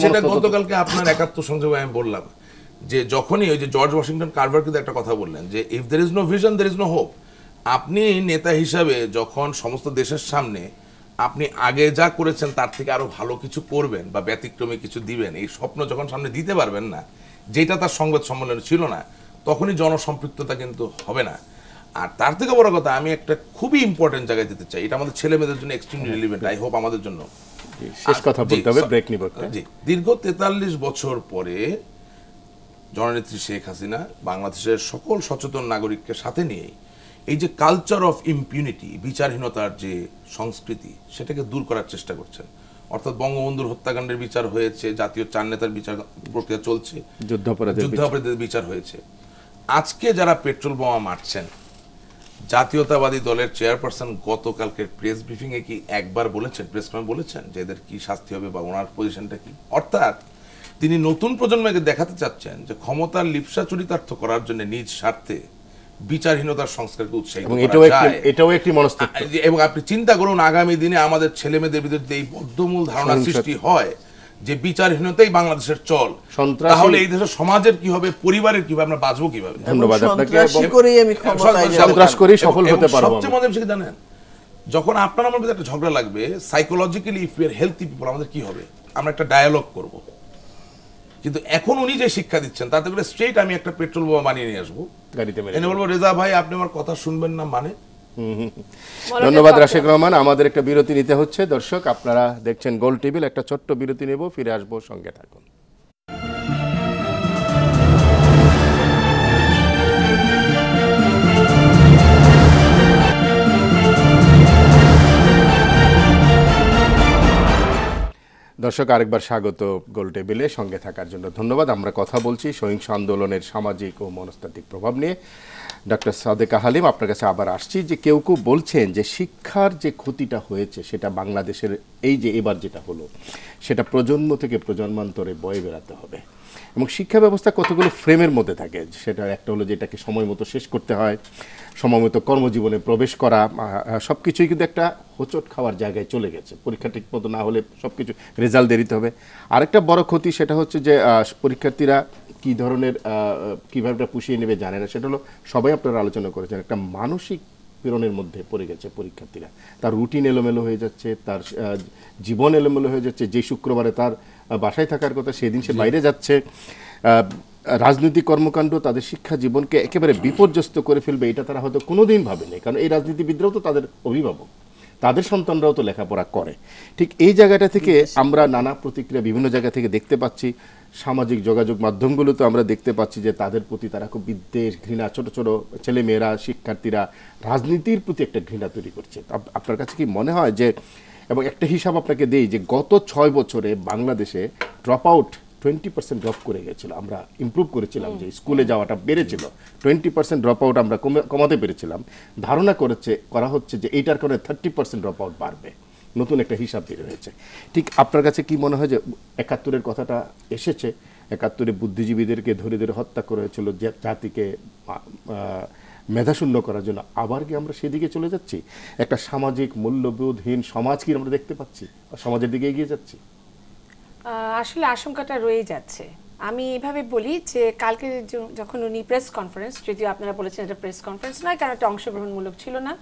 সেটা গতকালকে আপনার একাত্তর সংযোগে আমি বললাম যে যখনই ওই যে জর্জ ওয়াশিংটন কার্ভার কিন্তু একটা কথা বললেন যে if there is no vision there is no hope আপনি নেতা হিসাবে যখন সমস্ত দেশের সামনে আপনি আগে যা করেছেন তার থেকে আরো ভালো কিছু করবেন বা ব্যতিক্রমী কিছু দিবেন এই স্বপ্ন যখন সামনে দিতে পারবেন না যেটা তার সংবাদ সম্মেলনে ছিল না তখনই জনসম্পৃক্ততা কিন্তু হবে না আর তার থেকে বড় কথা আমি একটা খুবই ইম্পর্টেন্ট জায়গায় যেতে চাই এটা আমাদের ছেলে মেয়েদের জন্য এক্সট্রিমলি রিলিভেন্ট আই হোপ আমাদের জন্য শেষ কথা বলতে হবে ব্রেক নিব জি দীর্ঘ তেতাল্লিশ বছর পরে জননেত্রী শেখ হাসিনা বাংলাদেশের সকল সচেতন নাগরিককে সাথে নিয়ে এই যে কালচার অফ ইম্পিউনিটি বিচারহীনতার যে সংস্কৃতি সেটাকে দূর করার চেষ্টা করছেন অর্থাৎ বঙ্গবন্ধুর হত্যাকাণ্ডের বিচার হয়েছে জাতীয় চার নেতার বিচার প্রক্রিয়া চলছে যুদ্ধাপরাধীদের বিচার হয়েছে আজকে যারা পেট্রোল বোমা মারছেন জাতীয়তাবাদী দলের চেয়ারপারসন গতকালকে প্রেস ব্রিফিংয়ে কি একবার বলেছেন প্রেস ক্লাবে বলেছেন যে এদের কি শাস্তি হবে বা ওনার পজিশনটা কি অর্থাৎ তিনি নতুন প্রজন্মকে দেখাতে চাচ্ছেন যে ক্ষমতার লিপসা চরিতার্থ করার জন্য নিজ স্বার্থে বিচারহীনতার সংস্কারকে উৎসাহিত এটাও একটি মনস্তত্ত্ব এবং আপনি চিন্তা করুন আগামী দিনে আমাদের ছেলে মেয়েদের বিরুদ্ধে এই বদ্ধমূল ধারণা সৃষ্টি হয় যে বিচারহীনতাই বাংলাদেশের চল তাহলে এই দেশের সমাজের কি হবে পরিবারের কি হবে আমরা বাঁচবো কিভাবে ধন্যবাদ আপনাকে সন্ত্রাস করে সফল হতে পারবো সবচেয়ে মজার বিষয় জানেন যখন আপনার আমার মধ্যে একটা ঝগড়া লাগবে psychologically if your healthy people আমাদের কি হবে আমরা একটা ডায়ালগ করব কিন্তু এখন উনি যে শিক্ষা দিচ্ছেন তাতে করে স্ট্রেট আমি একটা পেট্রোল বোমা বানিয়ে নিয়ে আসবো গাড়িতে মেরে এনে বলবো রেজা ভাই আপনি আমার কথা শুনবেন না মানে ধন্যবাদ রাশেক রহমান আমাদের একটা বিরতি নিতে হচ্ছে দর্শক আপনারা দেখছেন গোল টেবিল একটা ছোট্ট বিরতি নেব ফিরে আসবো সঙ্গে থাকুন দর্শক আরেকবার স্বাগত গোল টেবিলে সঙ্গে থাকার জন্য ধন্যবাদ আমরা কথা বলছি সহিংস আন্দোলনের সামাজিক ও মনস্তাত্ত্বিক প্রভাব নিয়ে ডক্টর সাদেক হালিম আপনার কাছে আবার আসছি যে কেউ কেউ বলছেন যে শিক্ষার যে ক্ষতিটা হয়েছে সেটা বাংলাদেশের এই যে এবার যেটা হলো সেটা প্রজন্ম থেকে প্রজন্মান্তরে বয়ে বেড়াতে হবে এবং শিক্ষা ব্যবস্থা কতগুলো ফ্রেমের মধ্যে থাকে সেটা একটা হলো যেটাকে সময় মতো শেষ করতে হয় সময় মতো কর্মজীবনে প্রবেশ করা সব কিছুই কিন্তু একটা হোচট খাওয়ার জায়গায় চলে গেছে পরীক্ষা ঠিক মতো না হলে সব কিছু রেজাল্ট দেরিতে হবে আরেকটা বড় ক্ষতি সেটা হচ্ছে যে পরীক্ষার্থীরা কি ধরনের কীভাবে পুষিয়ে নেবে জানে না সেটা হলো সবাই আপনারা আলোচনা করেছেন একটা মানসিক পীড়নের মধ্যে পড়ে গেছে পরীক্ষার্থীরা তার রুটিন এলোমেলো হয়ে যাচ্ছে তার জীবন এলোমেলো হয়ে যাচ্ছে যে শুক্রবারে তার বাসায় থাকার কথা সেদিন সে বাইরে যাচ্ছে রাজনৈতিক কর্মকাণ্ড তাদের শিক্ষা জীবনকে একেবারে বিপর্যস্ত করে ফেলবে এটা তারা হয়তো কোনোদিন ভাবেনি কারণ এই রাজনীতিবিদরাও তো তাদের অভিভাবক তাদের সন্তানরাও তো লেখাপড়া করে ঠিক এই জায়গাটা থেকে আমরা নানা প্রতিক্রিয়া বিভিন্ন জায়গা থেকে দেখতে পাচ্ছি সামাজিক যোগাযোগ মাধ্যমগুলোতে আমরা দেখতে পাচ্ছি যে তাদের প্রতি তারা খুব বিদ্বেষ ঘৃণা ছোট ছোট ছেলেমেয়েরা শিক্ষার্থীরা রাজনীতির প্রতি একটা ঘৃণা তৈরি করছে আপনার কাছে কি মনে হয় যে এবং একটা হিসাব আপনাকে দেই যে গত ছয় বছরে বাংলাদেশে drop out twenty percent drop করে গেছিলো আমরা ইম্প্রুভ করেছিলাম যে স্কুলে যাওয়াটা বেড়েছিল টোয়েন্টি পার্সেন্ট ড্রপ আউট আমরা কমাতে পেরেছিলাম ধারণা করেছে করা হচ্ছে যে এইটার কারণে থার্টি পার্সেন্ট ড্রপ আউট বাড়বে নতুন একটা হিসাব বের হয়েছে ঠিক আপনার কাছে কি মনে হয় যে একাত্তরের কথাটা এসেছে একাত্তরে বুদ্ধিজীবীদেরকে ধরে ধরে হত্যা করেছিল জাতিকে মেধাশূন্য করার জন্য আবার কি আমরা সেদিকে চলে যাচ্ছি একটা সামাজিক মূল্যবোধহীন সমাজ কি আমরা দেখতে পাচ্ছি সমাজের দিকে এগিয়ে যাচ্ছি আসলে আশঙ্কাটা রয়ে যাচ্ছে আমি এভাবে বলি যে কালকে যখন উনি প্রেস কনফারেন্স যদিও আপনারা বলেছেন এটা প্রেস কনফারেন্স নয় কারণ এটা অংশগ্রহণমূলক ছিল না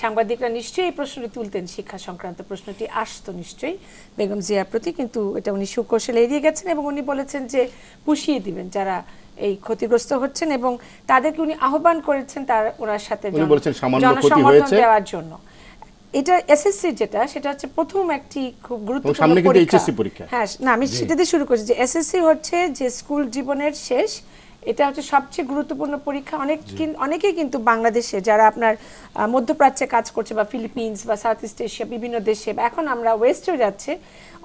সাংবাদিকরা নিশ্চয়ই এই প্রশ্নটি তুলতেন শিক্ষা সংক্রান্ত প্রশ্নটি আসতো নিশ্চয়ই বেগম জিয়ার প্রতি কিন্তু এটা উনি সুকৌশলে এড়িয়ে গেছেন এবং উনি বলেছেন যে পুষিয়ে দিবেন যারা এই ক্ষতিগ্রস্ত হচ্ছেন এবং তাদেরকে উনি আহ্বান করেছেন তার ওনার সাথে জনসমর্থন দেওয়ার জন্য এটা এসএসসি যেটা সেটা হচ্ছে প্রথম একটি খুব গুরুত্বপূর্ণ পরীক্ষা হ্যাঁ না আমি সেটা দিয়ে শুরু করছি যে এসএসসি হচ্ছে যে স্কুল জীবনের শেষ এটা হচ্ছে সবচেয়ে গুরুত্বপূর্ণ পরীক্ষা অনেক অনেকেই কিন্তু বাংলাদেশে যারা আপনার মধ্যপ্রাচ্যে কাজ করছে বা ফিলিপিন্স বা সাউথ ইস্ট এশিয়া বিভিন্ন দেশে এখন আমরা ওয়েস্টেও যাচ্ছে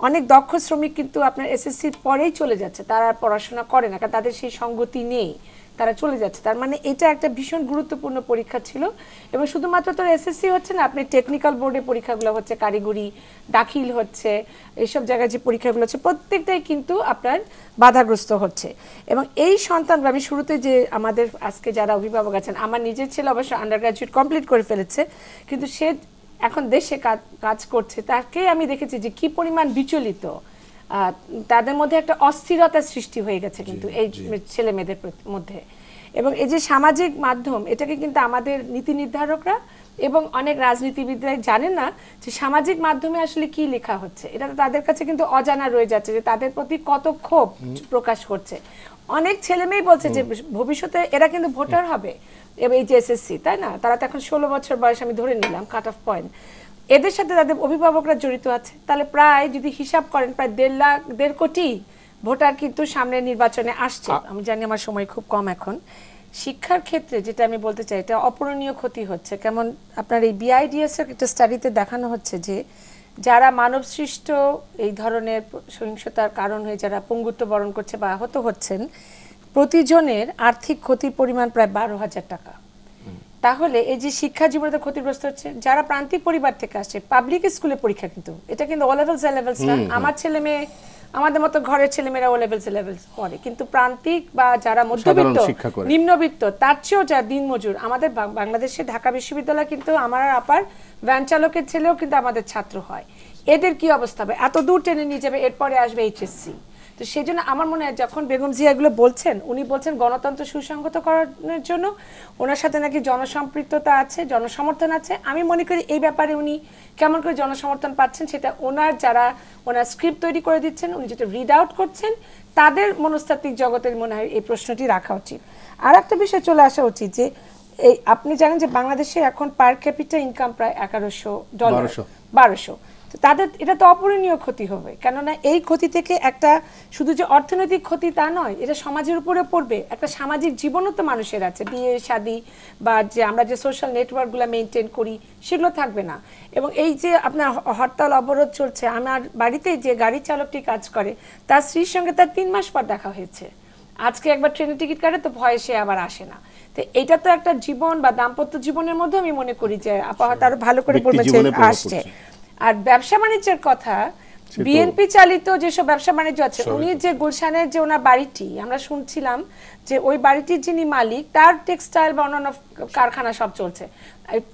অনেক দক্ষ শ্রমিক কিন্তু আপনার এসএসসির পরেই চলে যাচ্ছে তারা পড়াশোনা করে না কারণ তাদের সেই সঙ্গতি নেই তারা চলে যাচ্ছে তার মানে এটা একটা ভীষণ গুরুত্বপূর্ণ পরীক্ষা ছিল এবং শুধুমাত্র তো এসএসসি হচ্ছে না আপনি টেকনিক্যাল বোর্ডে পরীক্ষাগুলো হচ্ছে কারিগরি দাখিল হচ্ছে এইসব জায়গায় যে পরীক্ষাগুলো হচ্ছে প্রত্যেকটাই কিন্তু আপনার বাধাগ্রস্ত হচ্ছে এবং এই সন্তান আমি শুরুতে যে আমাদের আজকে যারা অভিভাবক আছেন আমার নিজের ছেলে অবশ্য আন্ডার গ্রাজুয়েট কমপ্লিট করে ফেলেছে কিন্তু সে এখন দেশে কাজ করছে তাকে আমি দেখেছি যে কি পরিমাণ বিচলিত তাদের মধ্যে একটা অস্থিরতা সৃষ্টি হয়ে গেছে কিন্তু এই ছেলে মেয়েদের মধ্যে এবং এই যে সামাজিক মাধ্যম এটাকে কিন্তু আমাদের নীতি নির্ধারকরা এবং অনেক রাজনীতিবিদরাই জানেন না যে সামাজিক মাধ্যমে আসলে কি লেখা হচ্ছে এটা তাদের কাছে কিন্তু অজানা রয়ে যাচ্ছে যে তাদের প্রতি কত ক্ষোভ প্রকাশ করছে অনেক ছেলে মেয়ে বলছে যে ভবিষ্যতে এরা কিন্তু ভোটার হবে এই যে এসএসসি তাই না তারা তো এখন ষোলো বছর বয়স আমি ধরে নিলাম কাট অফ পয়েন্ট এদের সাথে তাদের অভিভাবকরা জড়িত আছে তাহলে প্রায় যদি হিসাব করেন প্রায় দেড় লাখ দেড় কোটি ভোটার কিন্তু সামনে নির্বাচনে আসছে আমি জানি আমার সময় খুব কম এখন শিক্ষার ক্ষেত্রে যেটা আমি বলতে চাই এটা অপূরণীয় ক্ষতি হচ্ছে কেমন আপনার এই বিআইডিএস এর একটা স্টাডিতে দেখানো হচ্ছে যে যারা মানব সৃষ্ট এই ধরনের সহিংসতার কারণ হয়ে যারা পঙ্গুত্ব বরণ করছে বা আহত হচ্ছেন প্রতিজনের আর্থিক ক্ষতির পরিমাণ প্রায় বারো হাজার টাকা তাহলে এই যে শিক্ষা জীবনে ক্ষতিগ্রস্ত হচ্ছে যারা প্রান্তিক পরিবার থেকে আসছে পাবলিক স্কুলে পরীক্ষা কিন্তু এটা কিন্তু আমার ছেলে মেয়ে আমাদের মতো ঘরের ছেলে মেয়েরা ও লেভেলস লেভেলস পড়ে কিন্তু প্রান্তিক বা যারা মধ্যবিত্ত নিম্নবিত্ত তার চেয়েও যা দিনমজুর আমাদের বাংলাদেশে ঢাকা বিশ্ববিদ্যালয় কিন্তু আমার আপার ভ্যান চালকের ছেলেও কিন্তু আমাদের ছাত্র হয় এদের কি অবস্থা হবে এত দূর টেনে নিয়ে যাবে এরপরে আসবে এইচএসসি তো সেই জন্য আমার মনে হয় যখন বেগম জিয়া এগুলো বলছেন উনি বলছেন গণতন্ত্র সুসংগত করার জন্য ওনার সাথে নাকি জনসম্পৃক্ততা আছে জনসমর্থন আছে আমি মনে করি এই ব্যাপারে উনি কেমন করে জনসমর্থন পাচ্ছেন সেটা ওনার যারা ওনার স্ক্রিপ্ট তৈরি করে দিচ্ছেন উনি যেটা রিড আউট করছেন তাদের মনস্তাত্ত্বিক জগতের মনে হয় এই প্রশ্নটি রাখা উচিত আর একটা বিষয় চলে আসা উচিত যে এই আপনি জানেন যে বাংলাদেশে এখন পার ক্যাপিটা ইনকাম প্রায় এগারোশো ডলার বারোশো তো তাদের এটা তো অপূরণীয় ক্ষতি হবে কেননা এই ক্ষতি থেকে একটা শুধু যে অর্থনৈতিক ক্ষতি তা নয় এটা সমাজের উপরে পড়বে একটা সামাজিক জীবনও তো মানুষের আছে বিয়ে শাদি বা যে আমরা যে সোশ্যাল নেটওয়ার্কগুলো মেনটেন করি সেগুলো থাকবে না এবং এই যে আপনার হরতাল অবরোধ চলছে আমার বাড়িতে যে গাড়ি চালকটি কাজ করে তার স্ত্রীর সঙ্গে তার তিন মাস পর দেখা হয়েছে আজকে একবার ট্রেনের টিকিট কাটে তো ভয়ে সে আবার আসে না তো এটা তো একটা জীবন বা দাম্পত্য জীবনের মধ্যে আমি মনে করি যে আপা হয়তো আরো ভালো করে বলবেন আসছে আর ব্যবসা বাণিজ্যের কথা বিএনপি চালিত যেসব ব্যবসা বাণিজ্য আছে উনি যে গুলশানের যে ওনার বাড়িটি আমরা শুনছিলাম যে ওই বাড়িটির যিনি মালিক তার টেক্সটাইল বা অন্যান্য কারখানা সব চলছে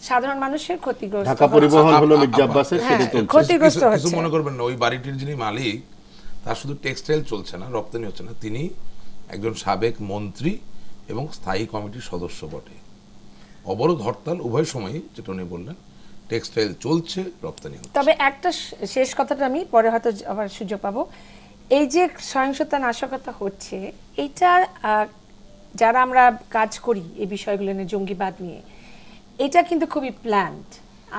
সাধারণ মানুষের ক্ষতিগ্রস্ত ঢাকা পরিবহন হলো মির্জাব্বাসের হ্যাঁ, ক্ষতিগ্রস্ত হচ্ছে কিছু মনে করবেন না ওই বাড়িটির যিনি মালিক তার শুধু টেক্সটাইল চলছে না রপ্তানি হচ্ছে না তিনি একজন সাবেক মন্ত্রী এবং স্থায়ী কমিটির সদস্য বটে অবরোধ হরতাল উভয় সময়ই যেটা উনি বললেন টেক্সটাইল চলছে রপ্তানি হচ্ছে তবে একটা শেষ কথাটা আমি পরে হয়তো আবার সুযোগ পাবো এই যে সহিংসতা নাশকতা হচ্ছে এটা যারা আমরা কাজ করি এই বিষয়গুলো নিয়ে জঙ্গিবাদ নিয়ে এটা কিন্তু খুবই প্ল্যান্ড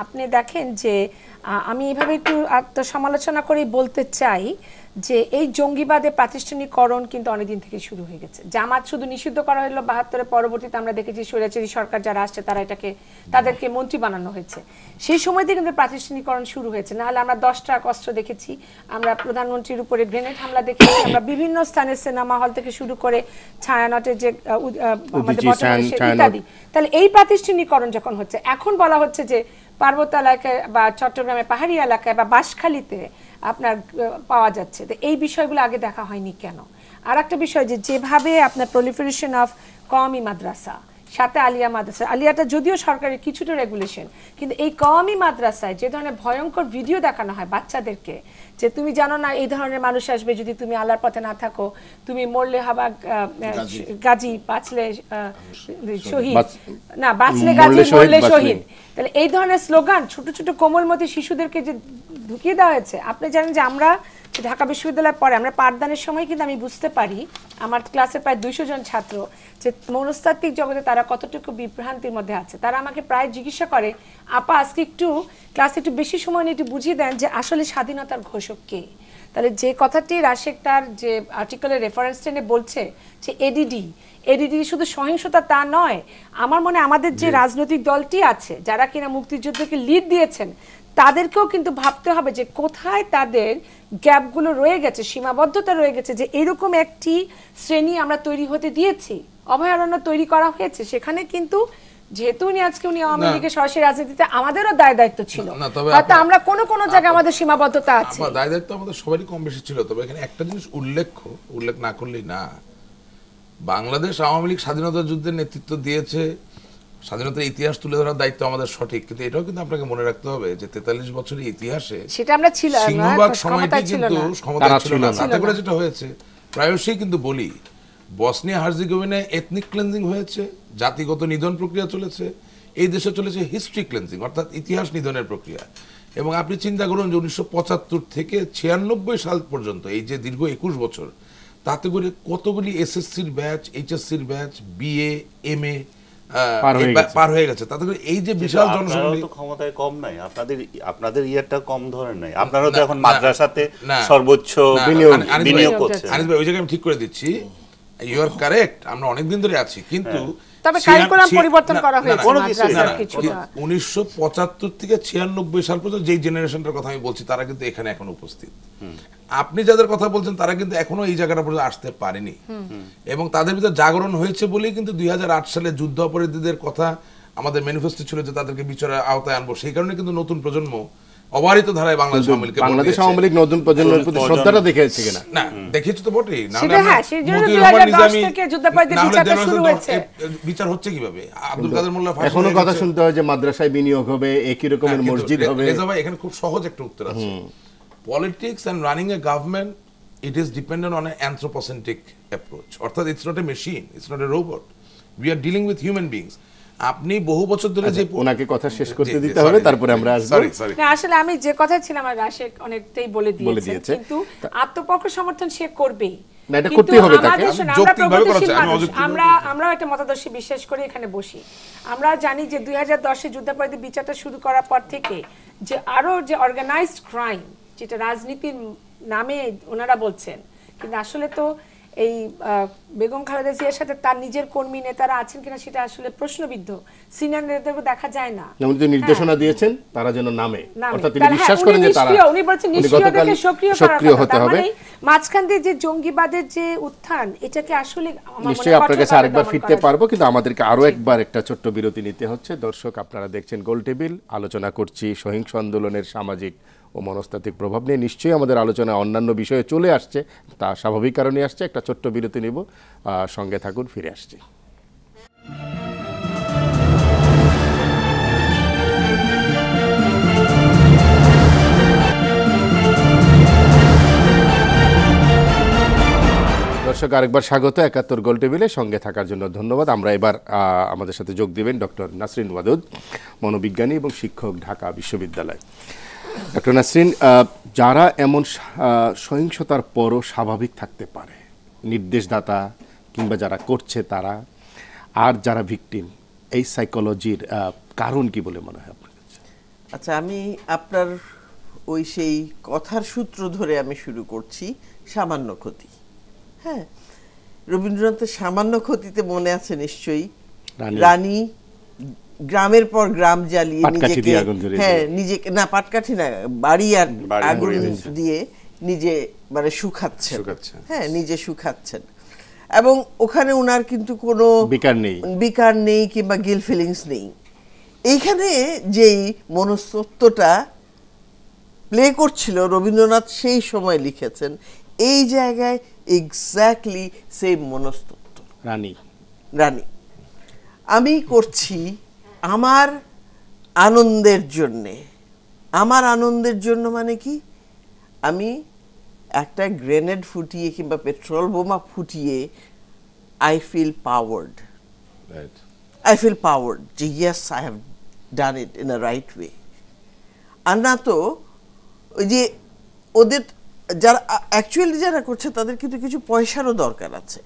আপনি দেখেন যে আমি এভাবে একটু আত্মসমালোচনা করেই বলতে চাই যে এই জঙ্গিবাদে প্রাতিষ্ঠানিকরণ কিন্তু অনেকদিন থেকে শুরু হয়ে গেছে জামাত শুধু নিষিদ্ধ করা হলো বাহাত্তরের পরবর্তীতে আমরা দেখেছি স্বৈরাচারী সরকার যারা আসছে তারা এটাকে তাদেরকে মন্ত্রী বানানো হয়েছে সেই সময় থেকে কিন্তু প্রাতিষ্ঠানিকরণ শুরু হয়েছে নাহলে আমরা দশটা অস্ত্র দেখেছি আমরা প্রধানমন্ত্রীর উপরে গ্রেনেড হামলা দেখেছি আমরা বিভিন্ন স্থানে সিনেমা হল থেকে শুরু করে ছায়ানটের যে ইত্যাদি তাহলে এই প্রাতিষ্ঠানিকরণ যখন হচ্ছে এখন বলা হচ্ছে যে পার্বত্য এলাকায় বা চট্টগ্রামে পাহাড়ি এলাকায় বা বাঁশখালীতে আপনার পাওয়া যাচ্ছে তো এই বিষয়গুলো আগে দেখা হয়নি কেন আর একটা বিষয় যেভাবে আপনার প্রলিফারেশন অফ কমই মাদ্রাসা সাথে আলিয়া মাদ্রাসা আলিয়াটা যদিও সরকারের কিছুটা রেগুলেশন কিন্তু এই কমই মাদ্রাসায় যে ধরনের ভয়ঙ্কর ভিডিও দেখানো হয় বাচ্চাদেরকে যে তুমি জানো না এই ধরনের মানুষ আসবে যদি তুমি আল্লাহর পথে না থাকো তুমি মরলে হবা গাজী বাঁচলে শহীদ না বাঁচলে গাজী মরলে শহীদ তাহলে এই ধরনের স্লোগান ছোট ছোট কোমলমতি শিশুদেরকে যে ঢুকিয়ে দেওয়া হয়েছে আপনি জানেন যে আমরা ঢাকা বিশ্ববিদ্যালয়ের পরে আমরা পাঠদানের সময় কিন্তু আমি বুঝতে পারি আমার ক্লাসের প্রায় দুইশো জন ছাত্র যে মনস্তাত্ত্বিক জগতে তারা কতটুকু বিভ্রান্তির মধ্যে আছে তারা আমাকে প্রায় জিজ্ঞাসা করে আপা আজকে একটু ক্লাসে একটু বেশি সময় নিয়ে একটু বুঝিয়ে দেন যে আসলে স্বাধীনতার ঘোষক কে তাহলে যে কথাটি রাশেক তার যে আর্টিকেলের রেফারেন্স টেনে বলছে যে এডিডি এডিডি শুধু সহিংসতা তা নয় আমার মনে আমাদের যে রাজনৈতিক দলটি আছে যারা কিনা মুক্তিযুদ্ধকে লিড দিয়েছেন তাদেরকেও কিন্তু ভাবতে হবে যে কোথায় তাদের গ্যাপগুলো রয়ে গেছে সীমাবদ্ধতা রয়ে গেছে যে এরকম একটি শ্রেণী আমরা তৈরি হতে দিয়েছি অভয়ারণ্য তৈরি করা হয়েছে সেখানে কিন্তু যেহেতু উনি আজকে উনি আওয়ামী লীগের সরাসরি রাজনীতিতে আমাদেরও দায় দায়িত্ব ছিল হয়তো আমরা কোন কোন জায়গায় আমাদের সীমাবদ্ধতা আছে দায় দায়িত্ব আমাদের সবারই কম বেশি ছিল তবে এখানে একটা জিনিস উল্লেখ উল্লেখ না করলেই না বাংলাদেশ আওয়ামী লীগ স্বাধীনতা যুদ্ধের নেতৃত্ব দিয়েছে স্বাধীনতার ইতিহাস তুলে ধরার দায়িত্ব আমাদের সঠিক কিন্তু এটাও কিন্তু আপনাকে মনে রাখতে হবে যে তেতাল্লিশ বছরের ইতিহাসে সেটা আমরা ছিলাম সিংহভাগ সময়টি কিন্তু ক্ষমতা ছিল না তাতে করে যেটা হয়েছে প্রায়শই কিন্তু বলি বসনিয়া হার্জিগোভিনায় এথনিক ক্লেন্সিং হয়েছে জাতিগত নিধন প্রক্রিয়া চলেছে এই দেশে চলেছে হিস্ট্রি ক্লেন্সিং অর্থাৎ ইতিহাস নিধনের প্রক্রিয়া এবং আপনি চিন্তা করুন যে উনিশশো থেকে ছিয়ানব্বই সাল পর্যন্ত এই যে দীর্ঘ একুশ বছর তাতে করে কতগুলি এসএসসির ব্যাচ এইচএসসির ব্যাচ বিএ এম এ পার হয়ে গেছে তাতে করে এই যে বিশাল জনসংখ্যা ক্ষমতায় কম নাই আপনাদের আপনাদের ইয়ারটা কম ধরেন নাই আপনারা তো এখন মাদ্রাসাতে সর্বোচ্চ বিনিয়োগ করছে আনিস ভাই ওই জায়গায় আমি ঠিক করে দিচ্ছি ইউ আর কারেক্ট আমরা অনেকদিন ধরে আছি কিন্তু হ্যাঁ। তবে কারিকুলাম পরিবর্তন করা হয়েছে মাদ্রাসার থেকে 96 সাল পর্যন্ত জেনারেশনটার কথা আমি বলছি তারা কিন্তু এখানে এখনো উপস্থিত আপনি যাদের কথা বলছেন তারা কিন্তু এখনো এই জায়গাটা পর্যন্ত আসতে পারেনি এবং তাদের ভিতরে জাগরণ হয়েছে বলেই কিন্তু 2008 সালে যুদ্ধ অপরাধীদের কথা আমাদের ম্যানিফেস্টো ছিল যে তাদেরকে বিচারের আওতায় আনবো সেই কারণে কিন্তু নতুন প্রজন্ম অবারিত ধারায় বাংলাদেশ আওয়ামী লীগ বাংলাদেশ আওয়ামী লীগ নতুন প্রজন্মের প্রতি শ্রদ্ধাটা দেখিয়েছে কিনা না দেখিয়েছে তো বটেই হ্যাঁ, বিচার হচ্ছে কিভাবে আব্দুল কাদের মোল্লা এখনো কথা শুনতে হয় যে মাদ্রাসায় বিনিয়োগ হবে একই রকমের হ্যাঁ, মসজিদ হবে এখানে খুব সহজ একটা উত্তর আছে politics and running a government it is dependent on anthropocentric approach অর্থাৎ it's not a machine it's not a robot we are dealing with human beings আপনি বহু বছর ধরে আচ্ছা, যে ওনাকে কথা শেষ করতে দিতে হবে তারপরে আমরা আসব সরি সরি না আসলে আমি যে কথা ছিলাম আমার রাশেক অনেকটাই বলে দিয়েছে কিন্তু আত্মপক্ষ সমর্থন সে করবেই না এটা করতেই হবে তাকে যৌক্তিকভাবে করা যায় আমি অযৌক্তিক আমরা আমরাও একটা মতাদর্শে বিশ্বাস করি এখানে বসি আমরা জানি যে 2010 এ যুদ্ধাপরাধী বিচারটা শুরু করার পর থেকে যে আরো যে অর্গানাইজড ক্রাইম যেটা রাজনীতির নামে ওনারা বলছেন কিন্তু আসলে তো এই বেগম খালেদা জিয়ার সাথে তার নিজের কর্মী নেতারা আছেন কিনা সেটা আসলে প্রশ্নবিদ্ধ সিনিয়র নেতাদেরও দেখা যায় না উনি যে হ্যাঁ। নির্দেশনা দিয়েছেন তারা যেন নামে অর্থাৎ তিনি হ্যাঁ, বিশ্বাস করেন যে তারা উনি বলছেন নিষ্ক্রিয় সক্রিয় সক্রিয় হতে হবে মানে মাঝখান দিয়ে যে জঙ্গিবাদের যে উত্থান এটাকে আসলে নিশ্চয়ই আপনার কাছে আরেকবার ফিরতে পারবো কিন্তু আমাদেরকে আরো একবার একটা ছোট্ট বিরতি নিতে হচ্ছে দর্শক আপনারা দেখছেন গোল টেবিল আলোচনা করছি সহিংস আন্দোলনের সামাজিক ও মনস্তাত্ত্বিক প্রভাব নিয়ে নিশ্চয়ই আমাদের আলোচনা অন্যান্য বিষয়ে চলে আসছে তা স্বাভাবিক কারণে আসছে একটা ছোট্ট বিরতি নেব সঙ্গে থাকুন ফিরে আসছি দর্শক আরেকবার স্বাগত একাত্তর গোল টেবিলে সঙ্গে থাকার জন্য ধন্যবাদ আমরা এবার আমাদের সাথে যোগ দেবেন ডক্টর নাসরিন ওয়াদুদ মনোবিজ্ঞানী এবং শিক্ষক ঢাকা বিশ্ববিদ্যালয় ডক্টর নাসরিন যারা এমন সহিংসতার পরও স্বাভাবিক থাকতে পারে নির্দেশদাতা কিংবা যারা করছে তারা আর যারা ভিকটিম এই সাইকোলজির কারণ কি বলে মনে হয় আপনার আচ্ছা আমি আপনার ওই সেই কথার সূত্র ধরে আমি শুরু করছি সামান্য ক্ষতি হ্যাঁ রবীন্দ্রনাথের সামান্য ক্ষতিতে মনে আছে নিশ্চয়ই রানী গ্রামের পর গ্রাম জ্বালিয়ে নিজেকে হ্যাঁ নিজেকে না পাটকাঠি না বাড়ি আর আগুন দিয়ে নিজে মানে শুকাচ্ছেন হ্যাঁ নিজে শুকাচ্ছেন এবং ওখানে ওনার কিন্তু কোনো বিকার নেই বিকার নেই কিংবা গিল ফিলিংস নেই এইখানে যেই মনস্তত্ত্বটা প্লে করছিল রবীন্দ্রনাথ সেই সময় লিখেছেন এই জায়গায় এক্স্যাক্টলি সেই মনস্তত্ত্ব রানী রানী আমি করছি আমার আনন্দের জন্যে আমার আনন্দের জন্য মানে কি আমি একটা গ্রেনেড ফুটিয়ে কিংবা পেট্রোল বোমা ফুটিয়ে I feel powered I feel powered যে yes I have done it in a right way আর না তো ওই যে ওদের যারা অ্যাকচুয়ালি যারা করছে তাদের কিন্তু কিছু পয়সারও দরকার আছে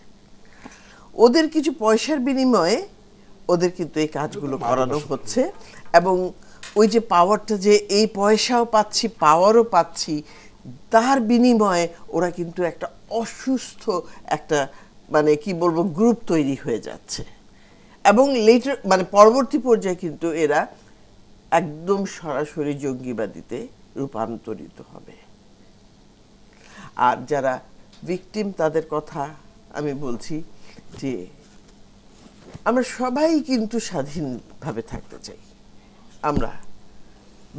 ওদের কিছু পয়সার বিনিময়ে ওদের কিন্তু এই কাজগুলো করানো হচ্ছে এবং ওই যে পাওয়ারটা যে এই পয়সাও পাচ্ছি পাওয়ারও পাচ্ছি তার বিনিময়ে ওরা কিন্তু একটা অসুস্থ একটা মানে কি বলবো গ্রুপ তৈরি হয়ে যাচ্ছে এবং লেটার মানে পরবর্তী পর্যায়ে কিন্তু এরা একদম সরাসরি জঙ্গিবাদীতে রূপান্তরিত হবে আর যারা ভিকটিম তাদের কথা আমি বলছি যে আমরা সবাই কিন্তু স্বাধীনভাবে থাকতে চাই আমরা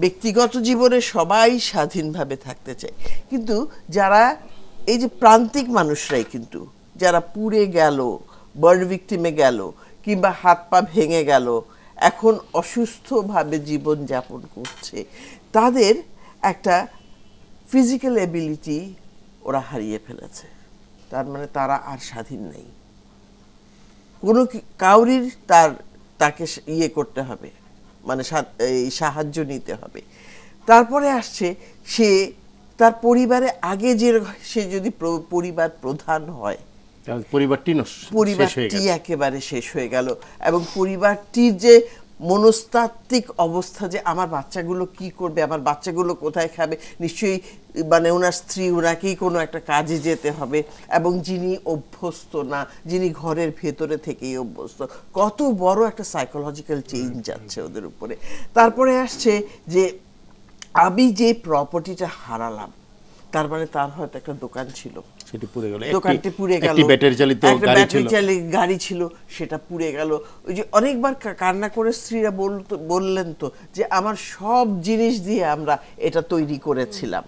ব্যক্তিগত জীবনে সবাই স্বাধীনভাবে থাকতে চাই কিন্তু যারা এই যে প্রান্তিক মানুষরাই কিন্তু যারা পুড়ে গেল বার্ড ভিক্টিমে গেল কিংবা হাত পা ভেঙে গেল এখন অসুস্থভাবে জীবন যাপন করছে তাদের একটা ফিজিক্যাল এবিলিটি ওরা হারিয়ে ফেলেছে তার মানে তারা আর স্বাধীন নেই কোনো কাউরির তার তাকে ইয়ে করতে হবে মানে এই সাহায্য নিতে হবে তারপরে আসছে সে তার পরিবারে আগে যে সে যদি পরিবার প্রধান হয় পরিবারটি পরিবারটি একেবারে শেষ হয়ে গেল এবং পরিবারটির যে মনস্তাত্ত্বিক অবস্থা যে আমার বাচ্চাগুলো কি করবে আমার বাচ্চাগুলো কোথায় খাবে নিশ্চয়ই মানে ওনার স্ত্রী ওনাকেই কোনো একটা কাজে যেতে হবে এবং যিনি অভ্যস্ত না যিনি ঘরের ভেতরে থেকেই অভ্যস্ত কত বড় একটা সাইকোলজিক্যাল চেঞ্জ যাচ্ছে ওদের উপরে তারপরে আসছে যে আমি যে প্রপার্টিটা হারালাম তার মানে তার হয়তো একটা দোকান ছিল দোকানটি পুড়ে গেল ব্যাটারি চালিত গাড়ি ছিল গাড়ি ছিল সেটা পুড়ে গেল ওই যে অনেকবার কান্না করে স্ত্রীরা বলতো বললেন তো যে আমার সব জিনিস দিয়ে আমরা এটা তৈরি করেছিলাম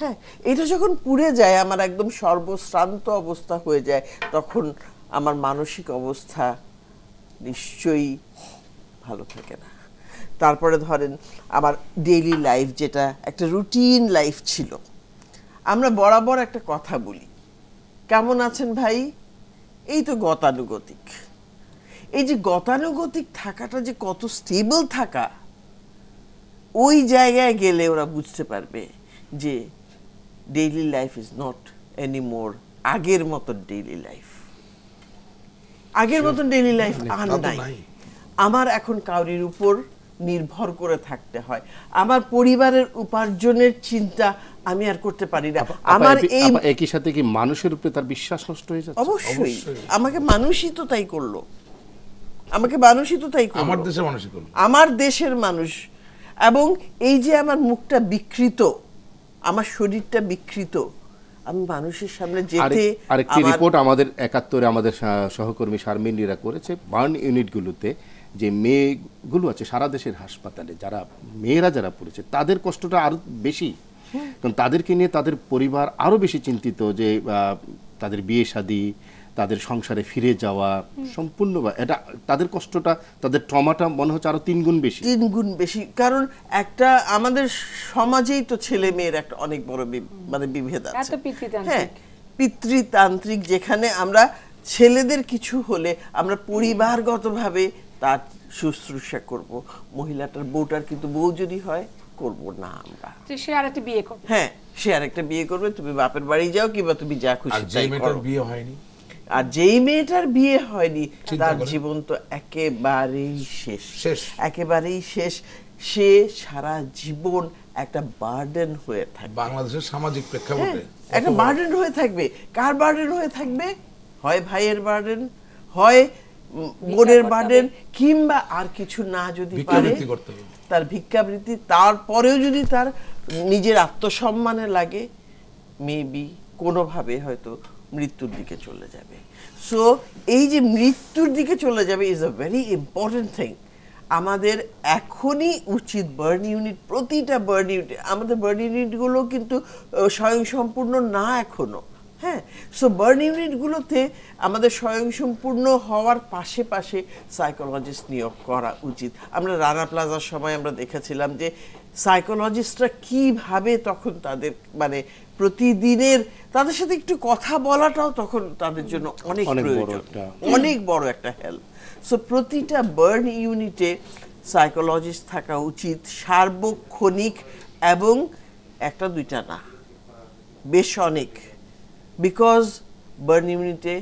হ্যাঁ এটা যখন পুড়ে যায় আমার একদম সর্বশ্রান্ত অবস্থা হয়ে যায় তখন আমার মানসিক অবস্থা নিশ্চয়ই ভালো থাকে না তারপরে ধরেন আমার ডেইলি লাইফ যেটা একটা রুটিন লাইফ ছিল আমরা বরাবর একটা কথা বলি কেমন আছেন ভাই এই তো গতানুগতিক এই যে গতানুগতিক থাকাটা যে কত স্টেবল থাকা ওই জায়গায় গেলে ওরা বুঝতে পারবে যে daily life is not any more আগের মতন ডেইলি লাইফ আগের মতন ডেইলি লাইফ আর নাই আমার এখন কাউরির উপর নির্ভর করে থাকতে হয় আমার পরিবারের উপার্জনের চিন্তা আমি আর করতে পারি না আমার এই একই সাথে কি মানুষের উপরে তার বিশ্বাস নষ্ট হয়ে যাচ্ছে অবশ্যই আমাকে মানুষই তো তাই করলো আমাকে মানুষই তো তাই করলো আমার দেশের মানুষই করলো আমার দেশের মানুষ এবং এই যে আমার মুখটা বিকৃত আমার শরীরটা বিকৃত আমি মানুষের সামনে যেতে আরেকটি রিপোর্ট আমাদের একাত্তরে আমাদের সহকর্মী শারমিনীরা করেছে বার্ন ইউনিটগুলোতে যে মেয়েগুলো আছে সারা দেশের হাসপাতালে যারা মেয়েরা যারা পড়েছে তাদের কষ্টটা আরো বেশি কারণ তাদেরকে নিয়ে তাদের পরিবার আরো বেশি চিন্তিত যে তাদের বিয়ে শাদী তাদের সংসারে ফিরে যাওয়া সম্পূর্ণ এটা তাদের কষ্টটা তাদের ট্রমাটা মনে হচ্ছে আরো তিন গুণ বেশি তিন গুণ বেশি কারণ একটা আমাদের সমাজেই তো ছেলে মেয়ের একটা অনেক বড় মানে বিভেদ আছে হ্যাঁ পিতৃতান্ত্রিক যেখানে আমরা ছেলেদের কিছু হলে আমরা পরিবারগতভাবে তার শুশ্রূষা করব মহিলাটার বউটার কিন্তু বউ যদি হয় করব না আমরা সে আর একটা বিয়ে করবে হ্যাঁ সে আর একটা বিয়ে করবে তুমি বাপের বাড়ি যাও কিংবা তুমি যা খুশি তাই করো বিয়ে হয়নি আর যেই মেয়েটার বিয়ে হয়নি তার জীবন তো একেবারেই শেষ একেবারেই শেষ সে সারা জীবন একটা বার্ডেন হয়ে থাকবে বাংলাদেশের সামাজিক প্রেক্ষাপটে হ্যাঁ, একটা বার্ডেন হয়ে থাকবে কার বার্ডেন হয়ে থাকবে হয় ভাইয়ের বার্ডেন হয় বোনের বার্ডেন কিংবা আর কিছু না যদি পারে তার ভিক্ষাবৃত্তি তারপরেও যদি তার নিজের আত্মসম্মানে লাগে মেবি কোনোভাবে হয়তো মৃত্যুর দিকে চলে যাবে সো এই যে মৃত্যুর দিকে চলে যাবে is a very important thing আমাদের এখনই উচিত বার্ন ইউনিট প্রতিটা বার্ন ইউনিট আমাদের বার্ন ইউনিটগুলো কিন্তু স্বয়ংসম্পূর্ণ না এখনও হ্যাঁ সো বার্ন ইউনিটগুলোতে আমাদের স্বয়ংসম্পূর্ণ হওয়ার পাশে পাশে সাইকোলজিস্ট নিয়োগ করা উচিত আমরা রানা প্লাজার সময় আমরা দেখেছিলাম যে সাইকোলজিস্টরা কীভাবে তখন তাদের মানে প্রতিদিনের তাদের সাথে একটু কথা বলাটাও তখন তাদের জন্য অনেক প্রয়োজন অনেক বড় একটা হেল্প সো প্রতিটা বার্ন ইউনিটে সাইকোলজিস্ট থাকা উচিত সার্বক্ষণিক এবং একটা দুইটা না বেশ অনেক বিকজ বার্ন ইউনিটে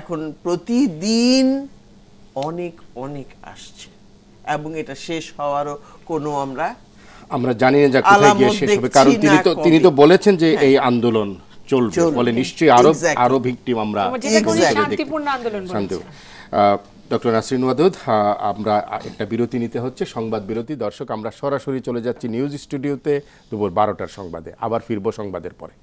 এখন প্রতিদিন অনেক অনেক আসছে এবং এটা শেষ হওয়ারও কোনো আমরা আমরা জানি না যা কোথায় গিয়ে শেষ হবে কারণ তিনি তো তিনি তো বলেছেন যে হ্যাঁ। এই আন্দোলন চলবে বলে নিশ্চয়ই আরো আরো ভিকটিম আমরা শান্তিপূর্ণ আন্দোলন ডক্টর নাসরিন ওয়াদুদ আমরা একটা বিরতি নিতে হচ্ছে সংবাদ বিরতি দর্শক আমরা সরাসরি চলে যাচ্ছি নিউজ স্টুডিওতে দুপুর বারোটার সংবাদে আবার ফিরবো সংবাদের পরে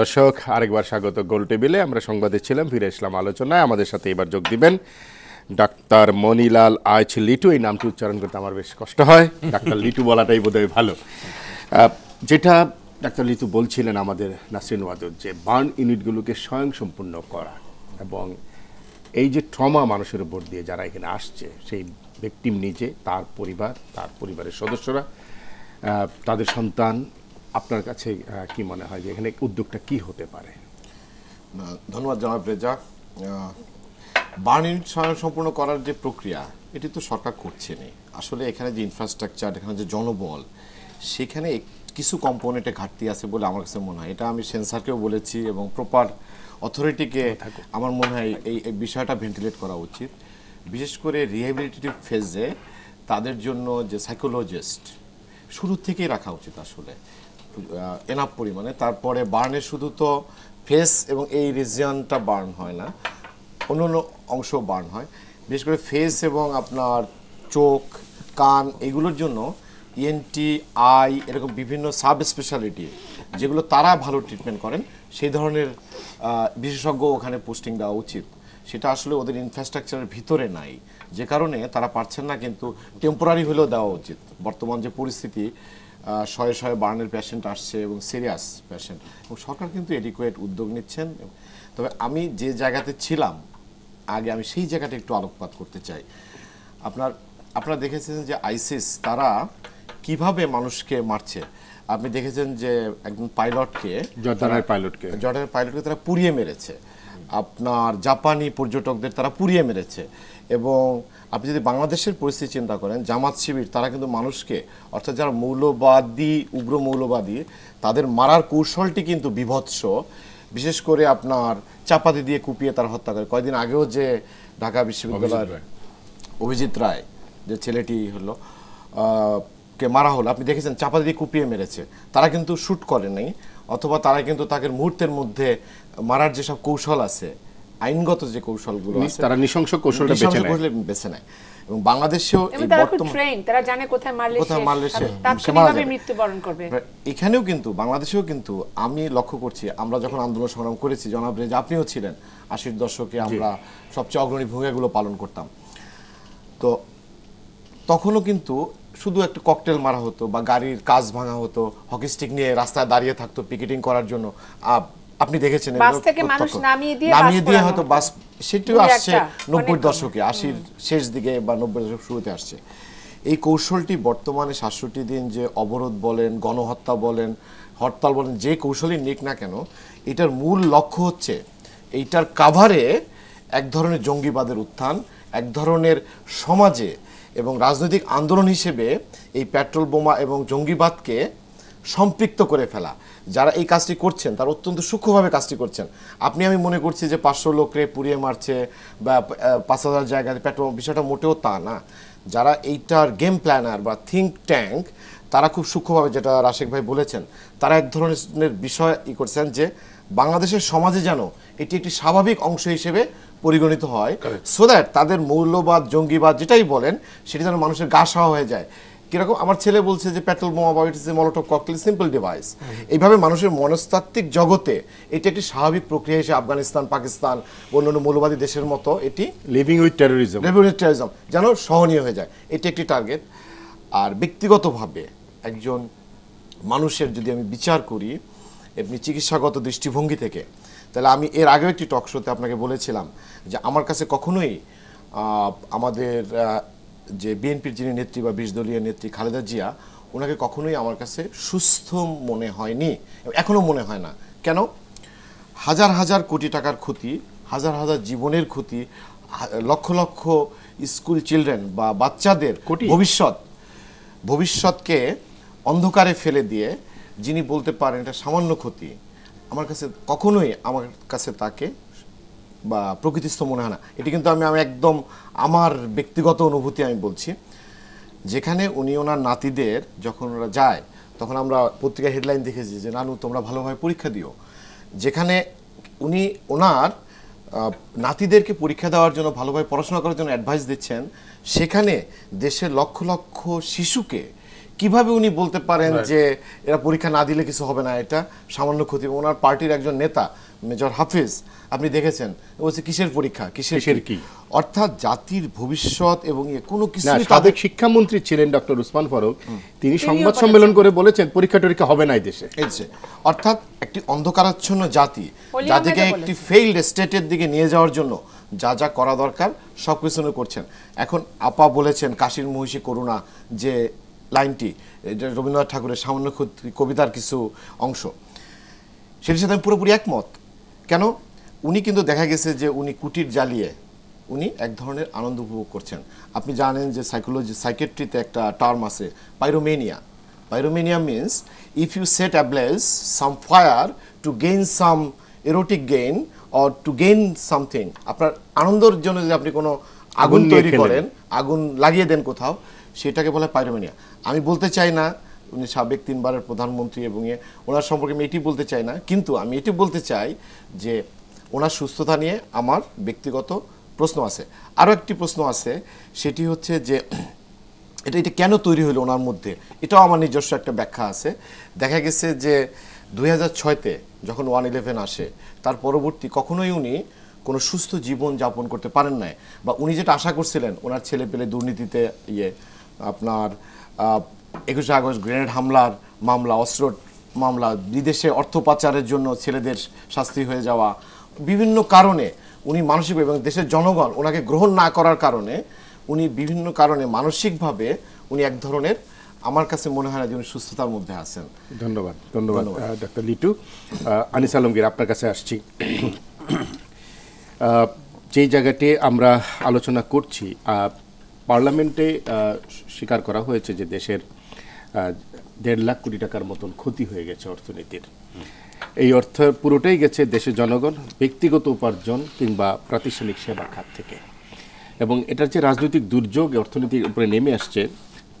দর্শক আরেকবার স্বাগত গোল টেবিলে আমরা সংবাদে ছিলাম ফিরে এসলাম আলোচনায় আমাদের সাথে এবার যোগ দিবেন ডাক্তার মনিলাল আইচ লিটু এই নামটি উচ্চারণ করতে আমার বেশ কষ্ট হয় ডাক্তার লিটু বলাটাই বোধহয় ভালো যেটা ডাক্তার লিটু বলছিলেন আমাদের নাসরিন ওয়াদুদ যে বার্ন ইউনিটগুলোকে সম্পূর্ণ করা এবং এই যে ট্রমা মানুষের উপর দিয়ে যারা এখানে আসছে সেই ভিকটিম নিজে তার পরিবার তার পরিবারের সদস্যরা তাদের সন্তান আপনার কাছে কি মনে হয় যে এখানে উদ্যোগটা কি হতে পারে ধন্যবাদ জনাব রেজা বার্ন সম্পূর্ণ করার যে প্রক্রিয়া এটি তো সরকার করছে না আসলে এখানে যে ইনফ্রাস্ট্রাকচার এখানে যে জনবল সেখানে কিছু কম্পোনেন্টে ঘাটতি আছে বলে আমার কাছে মনে হয় এটা আমি সেন্সারকেও বলেছি এবং প্রপার অথরিটিকে আমার মনে হয় এই বিষয়টা ভেন্টিলেট করা উচিত বিশেষ করে রিহ্যাবিলিটেটিভ ফেজে তাদের জন্য যে সাইকোলজিস্ট শুরু থেকেই রাখা উচিত আসলে এনাফ পরিমাণে তারপরে বার্নে শুধু তো ফেস এবং এই রিজিয়নটা বার্ন হয় না অন্য অন্য অংশ বার্ন হয় বিশেষ করে ফেস এবং আপনার চোখ কান এগুলোর জন্য ইএনটি e আই এরকম বিভিন্ন সাব স্পেশালিটি যেগুলো তারা ভালো ট্রিটমেন্ট করেন সেই ধরনের বিশেষজ্ঞ ওখানে পোস্টিং দেওয়া উচিত সেটা আসলে ওদের ইনফ্রাস্ট্রাকচারের ভিতরে নাই যে কারণে তারা পারছেন না কিন্তু টেম্পোরারি হলেও দেওয়া উচিত বর্তমান যে পরিস্থিতি শয়ে শয়ে বার্নের পেশেন্ট আসছে এবং সিরিয়াস পেশেন্ট এবং সরকার কিন্তু এডিকুয়েট উদ্যোগ নিচ্ছেন তবে আমি যে জায়গাতে ছিলাম আগে আমি সেই জায়গাটা একটু আলোকপাত করতে চাই আপনার আপনারা দেখেছেন যে আইসিস তারা কিভাবে মানুষকে মারছে আপনি দেখেছেন যে একজন পাইলটকে জর্ডানের পাইলটকে জর্ডানের পাইলটকে তারা পুড়িয়ে মেরেছে আপনার জাপানি পর্যটকদের তারা পুড়িয়ে মেরেছে এবং আপনি যদি বাংলাদেশের পরিস্থিতি চিন্তা করেন জামাত শিবির তারা কিন্তু মানুষকে অর্থাৎ যারা মৌলবাদী উগ্র মৌলবাদী তাদের মারার কৌশলটি কিন্তু বিভৎস বিশেষ করে আপনার চাপাতি দিয়ে কুপিয়ে তারা হত্যা করে কয়েকদিন আগেও যে ঢাকা বিশ্ববিদ্যালয়ের অভিজিৎ রায় যে ছেলেটি হলো কে মারা হলো আপনি দেখেছেন চাপা দিয়ে কুপিয়ে মেরেছে তারা কিন্তু শ্যুট করে নাই অথবা তারা কিন্তু তাকে মুহূর্তের মধ্যে মারার যেসব কৌশল আছে আইনগত যে কৌশলগুলো আছে তারা নিশংস কৌশলটা বেছে নেয় কৌশল বেছে নেয় এবং বাংলাদেশেও এই বর্তমান তারা জানে কোথায় মারলে কোথায় মারলে সে মৃত্যুবরণ করবে এখানেও কিন্তু বাংলাদেশেও কিন্তু আমি লক্ষ্য করছি আমরা যখন আন্দোলন সংগ্রাম করেছি জনাব রেজ আপনিও ছিলেন আশির দশকে আমরা সবচেয়ে অগ্রণী ভূমিকাগুলো পালন করতাম তো তখনও কিন্তু শুধু একটা ককটেল মারা হতো বা গাড়ির কাজ ভাঙা হতো হকি স্টিক নিয়ে রাস্তায় দাঁড়িয়ে থাকতো পিকেটিং করার জন্য আপনি দেখেছেন বাস থেকে মানুষ নামিয়ে দিয়ে নামিয়ে দিয়ে হয়তো বাস সেটিও আসছে নব্বই দশকে আশির শেষ দিকে বা নব্বই দশক শুরুতে আসছে এই কৌশলটি বর্তমানে সাতষট্টি দিন যে অবরোধ বলেন গণহত্যা বলেন হরতাল বলেন যে কৌশলই নিক না কেন এটার মূল লক্ষ্য হচ্ছে এইটার কাভারে এক ধরনের জঙ্গিবাদের উত্থান এক ধরনের সমাজে এবং রাজনৈতিক আন্দোলন হিসেবে এই পেট্রোল বোমা এবং জঙ্গিবাদকে সম্পৃক্ত করে ফেলা যারা এই কাজটি করছেন তারা অত্যন্ত সূক্ষ্মভাবে কাজটি করছেন আপনি আমি মনে করছি যে পাঁচশো লোকরে পুড়িয়ে মারছে বা পাঁচ হাজার জায়গায় পেট্রোল বিষয়টা মোটেও তা না যারা এইটার গেম প্ল্যানার বা থিঙ্ক ট্যাঙ্ক তারা খুব সূক্ষ্মভাবে যেটা রাশেক ভাই বলেছেন তারা এক ধরনের বিষয় ই করছেন যে বাংলাদেশের সমাজে যেন এটি একটি স্বাভাবিক অংশ হিসেবে পরিগণিত হয় সো দ্যাট তাদের মৌলবাদ জঙ্গিবাদ যেটাই বলেন সেটি যেন মানুষের গা হয়ে যায় কিরকম আমার ছেলে বলছে যে পেট্রোল বোমা বা it's Molotov cocktail simple device এইভাবে মানুষের মনস্তাত্ত্বিক জগতে এটি একটি স্বাভাবিক প্রক্রিয়া হিসেবে আফগানিস্তান পাকিস্তান অন্যান্য মৌলবাদী দেশের মতো এটি living with terrorism living with terrorism যেন সহনীয় হয়ে যায় এটি একটি টার্গেট আর ব্যক্তিগতভাবে একজন মানুষের যদি আমি বিচার করি এমনি চিকিৎসাগত দৃষ্টিভঙ্গি থেকে তাহলে আমি এর আগেও একটি টক শোতে আপনাকে বলেছিলাম যে আমার কাছে কখনোই আমাদের যে বিএনপির যিনি নেত্রী বা বিশ দলীয় নেত্রী খালেদা জিয়া ওনাকে কখনোই আমার কাছে সুস্থ মনে হয়নি এখনও মনে হয় না কেন হাজার হাজার কোটি টাকার ক্ষতি হাজার হাজার জীবনের ক্ষতি লক্ষ লক্ষ স্কুল চিলড্রেন বা বাচ্চাদের ভবিষ্যৎ ভবিষ্যৎকে অন্ধকারে ফেলে দিয়ে যিনি বলতে পারেন এটা সামান্য ক্ষতি আমার কাছে কখনোই আমার কাছে তাকে বা প্রকৃতিস্থ মনে হয় না এটি কিন্তু আমি আমি একদম আমার ব্যক্তিগত অনুভূতি আমি বলছি যেখানে উনি ওনার নাতিদের যখন ওরা যায় তখন আমরা পত্রিকা হেডলাইন দেখেছি যে নানু তোমরা ভালোভাবে পরীক্ষা দিও যেখানে উনি ওনার নাতিদেরকে পরীক্ষা দেওয়ার জন্য ভালোভাবে পড়াশোনা করার জন্য অ্যাডভাইস দিচ্ছেন সেখানে দেশের লক্ষ লক্ষ শিশুকে কিভাবে উনি বলতে পারেন যে এরা পরীক্ষা না দিলে কিছু হবে না এটা সামান্য ক্ষতি ওনার পার্টির একজন নেতা মেজর হাফিজ আপনি দেখেছেন বলছে কিসের পরীক্ষা কিসের কি অর্থাৎ জাতির ভবিষ্যৎ এবং কোনো কিছু তাদের শিক্ষামন্ত্রী ছিলেন ডক্টর উসমান ফারুক তিনি সংবাদ সম্মেলন করে বলেছেন পরীক্ষা টরীক্ষা হবে না এই দেশে অর্থাৎ একটি অন্ধকারাচ্ছন্ন জাতি যাদেরকে একটি ফেইল্ড স্টেটের দিকে নিয়ে যাওয়ার জন্য যা যা করা দরকার সব কিছু করছেন এখন আপা বলেছেন কাশির মহিষী করুণা যে লাইনটি রবীন্দ্রনাথ ঠাকুরের সামান্য কবিতার কিছু অংশ সেটির সাথে আমি পুরোপুরি একমত কেন উনি কিন্তু দেখা গেছে যে উনি কুটির জ্বালিয়ে উনি এক ধরনের আনন্দ উপভোগ করছেন আপনি জানেন যে সাইকোলজি সাইকেট্রিতে একটা টার্ম আছে pyromania pyromania means if you set ablaze some fire to gain some erotic gain or to gain something আপনার আনন্দের জন্য যদি আপনি কোনো আগুন তৈরি করেন আগুন লাগিয়ে দেন কোথাও সেটাকে বলে পাইরোমেনিয়া আমি বলতে চাই না উনি সাবেক তিনবারের প্রধানমন্ত্রী এবং ওনার সম্পর্কে আমি এটি বলতে চাই না কিন্তু আমি এটি বলতে চাই যে ওনার সুস্থতা নিয়ে আমার ব্যক্তিগত প্রশ্ন আছে আরও একটি প্রশ্ন আছে সেটি হচ্ছে যে এটা এটা কেন তৈরি হলো ওনার মধ্যে এটাও আমার নিজস্ব একটা ব্যাখ্যা আছে দেখা গেছে যে দুই হাজার ছয়তে যখন ওয়ান ইলেভেন আসে তার পরবর্তী কখনোই উনি কোনো সুস্থ জীবন যাপন করতে পারেন নাই বা উনি যেটা আশা করছিলেন ওনার ছেলে পেলে দুর্নীতিতে ইয়ে আপনার একুশে আগস্ট গ্রেনেড হামলার মামলা অস্ত্র মামলা বিদেশে অর্থ পাচারের জন্য ছেলেদের শাস্তি হয়ে যাওয়া বিভিন্ন কারণে উনি মানসিক এবং দেশের জনগণ ওনাকে গ্রহণ না করার কারণে উনি বিভিন্ন কারণে মানসিকভাবে উনি এক ধরনের আমার কাছে মনে হয় না যে উনি সুস্থতার মধ্যে আছেন ধন্যবাদ ধন্যবাদ ডাক্তার লিটু আনিস আলমগীর আপনার কাছে আসছি যেই জায়গাটি আমরা আলোচনা করছি পার্লামেন্টে স্বীকার করা হয়েছে যে দেশের দেড় লাখ কোটি টাকার মতন ক্ষতি হয়ে গেছে অর্থনীতির এই অর্থ পুরোটাই গেছে দেশের জনগণ ব্যক্তিগত উপার্জন কিংবা প্রাতিষ্ঠানিক সেবা খাত থেকে এবং এটা যে রাজনৈতিক দুর্যোগ অর্থনীতির উপরে নেমে আসছে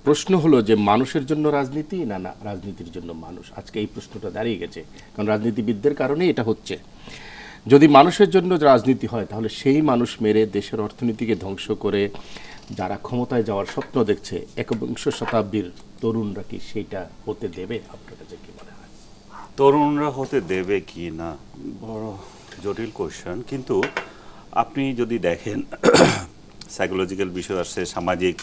প্রশ্ন হলো যে মানুষের জন্য রাজনীতি না না রাজনীতির জন্য মানুষ আজকে এই প্রশ্নটা দাঁড়িয়ে গেছে কারণ রাজনীতিবিদদের কারণে এটা হচ্ছে যদি মানুষের জন্য রাজনীতি হয় তাহলে সেই মানুষ মেরে দেশের অর্থনীতিকে ধ্বংস করে যারা ক্ষমতায় যাওয়ার স্বপ্ন দেখছে একবিংশ শতাব্দীর তরুণরা কি সেইটা হতে দেবে আপনার কাছে কি তরুণরা হতে দেবে কি না বড় জটিল কোশ্চেন কিন্তু আপনি যদি দেখেন সাইকোলজিক্যাল বিষয় আসছে সামাজিক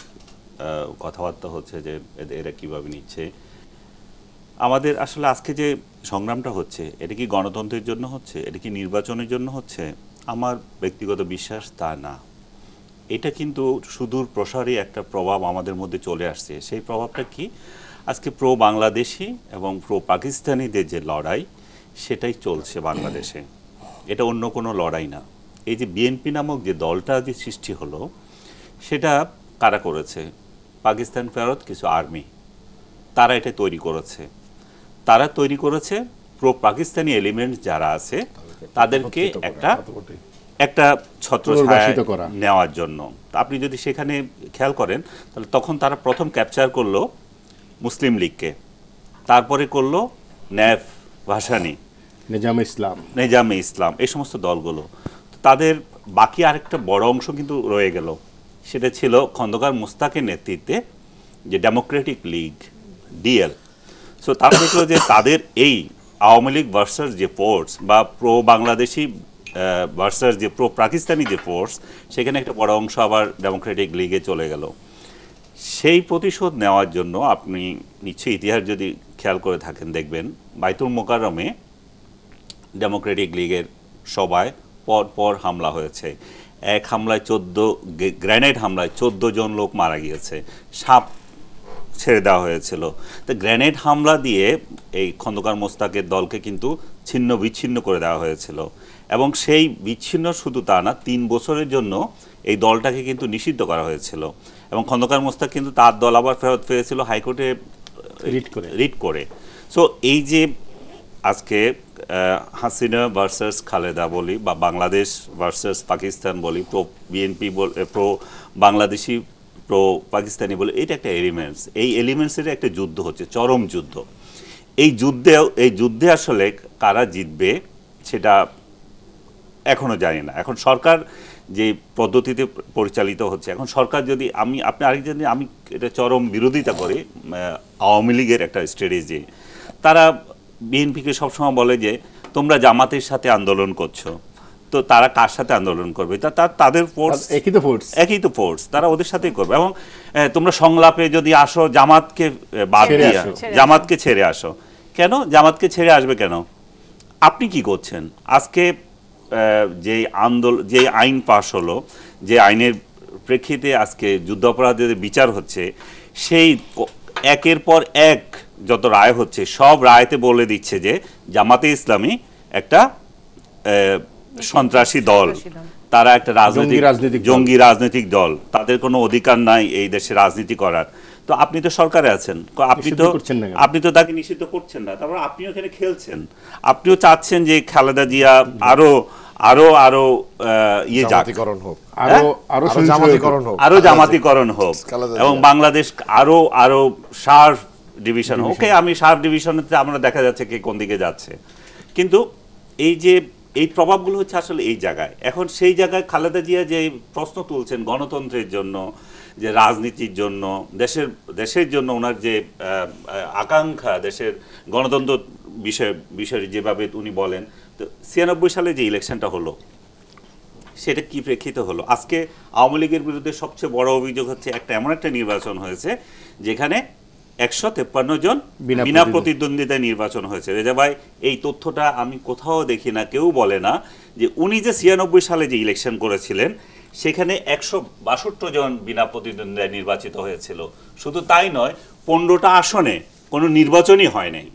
কথাবার্তা হচ্ছে যে এরা কীভাবে নিচ্ছে আমাদের আসলে আজকে যে সংগ্রামটা হচ্ছে এটা কি গণতন্ত্রের জন্য হচ্ছে এটা কি নির্বাচনের জন্য হচ্ছে আমার ব্যক্তিগত বিশ্বাস তা না এটা কিন্তু সুদূর প্রসারী একটা প্রভাব আমাদের মধ্যে চলে আসছে সেই প্রভাবটা কি আজকে প্রো বাংলাদেশি এবং প্রো পাকিস্তানিদের যে লড়াই সেটাই চলছে বাংলাদেশে এটা অন্য কোনো লড়াই না এই যে বিএনপি নামক যে দলটা যে সৃষ্টি হলো সেটা কারা করেছে পাকিস্তান ফেরত কিছু আর্মি তারা এটা তৈরি করেছে তারা তৈরি করেছে প্রো পাকিস্তানি এলিমেন্ট যারা আছে তাদেরকে একটা একটা ছত্র নেওয়ার জন্য আপনি যদি সেখানে খেয়াল করেন তাহলে তখন তারা প্রথম ক্যাপচার করলো মুসলিম লীগকে তারপরে করলো ন্যাফ ভাসানি নিজামে ইসলাম নিজামে ইসলাম এই সমস্ত দলগুলো তাদের বাকি আরেকটা বড় অংশ কিন্তু রয়ে গেল সেটা ছিল খন্দকার মুস্তাকের নেতৃত্বে যে ডেমোক্রেটিক লীগ ডিএল সো তারা দেখলো যে তাদের এই আওয়ামী লীগ ভার্সাস যে ফোর্স বা প্রো বাংলাদেশি ভার্সাস যে প্রো পাকিস্তানি যে ফোর্স সেখানে একটা বড় অংশ আবার ডেমোক্রেটিক লিগে চলে গেল সেই প্রতিশোধ নেওয়ার জন্য আপনি নিশ্চয়ই ইতিহাস যদি খেয়াল করে থাকেন দেখবেন বাইতুল মোকারমে ডেমোক্রেটিক লীগের সবাই পর পর হামলা হয়েছে এক হামলায় চোদ্দ গ্রেনেড হামলায় চোদ্দ জন লোক মারা গিয়েছে সাপ ছেড়ে দেওয়া হয়েছিল তো গ্রেনেড হামলা দিয়ে এই খন্দকার মোস্তাকের দলকে কিন্তু ছিন্ন বিচ্ছিন্ন করে দেওয়া হয়েছিল এবং সেই বিচ্ছিন্ন শুধু তা না তিন বছরের জন্য এই দলটাকে কিন্তু নিষিদ্ধ করা হয়েছিল এবং খন্দকার মোস্তাক কিন্তু তার দল আবার ফেরত ফিরেছিল হাইকোর্টে রিট করে রিট করে সো এই যে আজকে হাসিনা ভার্সেস খালেদা বলি বা বাংলাদেশ ভার্সেস পাকিস্তান বলি pro BNP pro Bangladeshi pro Pakistani বলি এটা একটা এলিমেন্টস এই এলিমেন্টসের একটা যুদ্ধ হচ্ছে চরম যুদ্ধ এই যুদ্ধে এই যুদ্ধে আসলে কারা জিতবে সেটা এখনও জানি না এখন সরকার যে পদ্ধতিতে পরিচালিত হচ্ছে এখন সরকার যদি আমি আপনি আরেকজন আমি এটা চরম বিরোধিতা করে আওয়ামী লীগের একটা স্ট্র্যাটেজি তারা বিএনপিকে সবসময় বলে যে তোমরা জামাতের সাথে আন্দোলন করছো তো তারা কার সাথে আন্দোলন করবে তা তাদের ফোর্স একই তো ফোর্স একই তো ফোর্স তারা ওদের সাথেই করবে এবং তোমরা সংলাপে যদি আসো জামাতকে বাদ দিয়ে জামাতকে ছেড়ে আসো কেন জামাতকে ছেড়ে আসবে কেন আপনি কি করছেন আজকে যে আন্দোলন যে আইন পাশ হলো যে আইনের প্রেক্ষিতে আজকে যুদ্ধাপরাধীদের বিচার হচ্ছে সেই একের পর এক যত রায় হচ্ছে সব রায়তে বলে দিচ্ছে যে জামাতে ইসলামী একটা সন্ত্রাসী দল তারা একটা রাজনৈতিক জঙ্গি রাজনৈতিক দল তাদের কোনো অধিকার নাই এই দেশে রাজনীতি করার তো আপনি তো সরকারে আছেন আপনি তো আপনি তো তাকে নিষিদ্ধ করছেন না তারপর আপনিও এখানে খেলছেন আপনিও চাচ্ছেন যে খালেদা জিয়া আরো আরো আরো ইয়ে জাতিকরণ হোক আরো আরো জামাতিকরণ হোক আরো হ্যাঁ? জামাতিকরণ হোক এবং বাংলাদেশ আরো আরো সার ডিভিশন ওকে আমি সার ডিভিশনেতে আমরা দেখা যাচ্ছে কে কোন দিকে যাচ্ছে কিন্তু এই যে এই প্রভাবগুলো হচ্ছে আসলে এই জায়গায় এখন সেই জায়গায় খালেদা জিয়া যে প্রশ্ন তুলছেন গণতন্ত্রের জন্য যে রাজনীতির জন্য দেশের দেশের জন্য ওনার যে আকাঙ্ক্ষা দেশের গণতন্ত্র বিষয় বিষয়ে যেভাবে উনি বলেন তো ছিয়ানব্বই সালে যে ইলেকশনটা হলো সেটা কি প্রেক্ষিত হলো আজকে আওয়ামী লীগের বিরুদ্ধে সবচেয়ে বড় অভিযোগ হচ্ছে একটা এমন একটা নির্বাচন হয়েছে যেখানে একশো তেপ্পান্ন জন বিনা প্রতিদ্বন্দ্বিতায় নির্বাচন হয়েছে রেজা ভাই এই তথ্যটা আমি কোথাও দেখি না কেউ বলে না যে উনি যে ছিয়ানব্বই সালে যে ইলেকশন করেছিলেন সেখানে একশো বাষট্টি জন বিনা প্রতিদ্বন্দ্বিতায় নির্বাচিত হয়েছিল শুধু তাই নয় পনেরোটা আসনে কোনো নির্বাচনই হয় নাই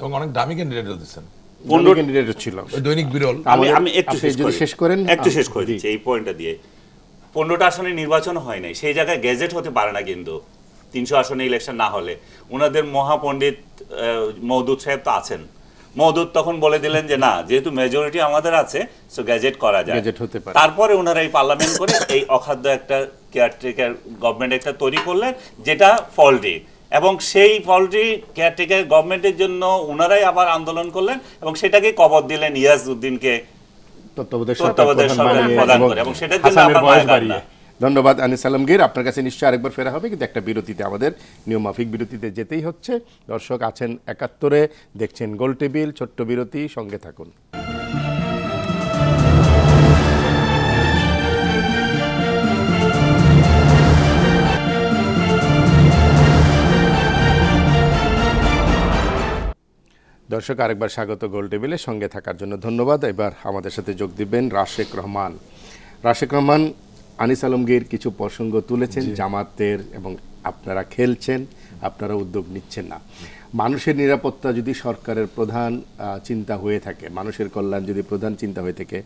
এবং অনেক দামি ক্যান্ডিডেট দিচ্ছেন পনেরো ক্যান্ডিডেট ছিল দৈনিক বিরল আমি আমি একটু শেষ করেন একটু শেষ করে দিচ্ছি এই পয়েন্টটা দিয়ে পনেরোটা আসনে নির্বাচন হয় নাই সেই জায়গায় গেজেট হতে পারে না কিন্তু তিনশো আসনে ইলেকশন না হলে ওনাদের মহাপণ্ডিত মওদুদ সাহেব তো আছেন মদুদ তখন বলে দিলেন যে না যেহেতু মেজরিটি আমাদের আছে সো গ্যাজেট করা যায় গ্যাজেট হতে পারে তারপরে ওনারা এই পার্লামেন্ট করে এই অখাদ্য একটা কেয়ারটেকার গভর্নমেন্ট একটা তৈরি করলেন যেটা ফলডি এবং সেই ফলটি কেয়ারটেকার গভর্নমেন্টের জন্য ওনারাই আবার আন্দোলন করলেন এবং সেটাকে কবর দিলেন ইয়াস উদ্দিনকে তত্ত্বাবধায়ক সরকার প্রদান করে এবং সেটার জন্য আবার আমার ধন্যবাদ আনিস আলমগীর আপনার কাছে নিশ্চয়ই আরেকবার ফেরা হবে কিন্তু একটা বিরতিতে আমাদের নিয়মাফিক বিরতিতে যেতেই হচ্ছে দর্শক আছেন একাত্তরে দেখছেন গোল টেবিল ছোট্ট বিরতি সঙ্গে থাকুন দর্শক আরেকবার স্বাগত গোল টেবিলে সঙ্গে থাকার জন্য ধন্যবাদ এবার আমাদের সাথে যোগ দিবেন রাশেক রহমান রাশেক রহমান আনিস আলমগীর কিছু প্রসঙ্গ তুলেছেন জামাতের এবং আপনারা খেলছেন আপনারা উদ্যোগ নিচ্ছেন না মানুষের নিরাপত্তা যদি সরকারের প্রধান চিন্তা হয়ে থাকে মানুষের কল্যাণ যদি প্রধান চিন্তা হয়ে থাকে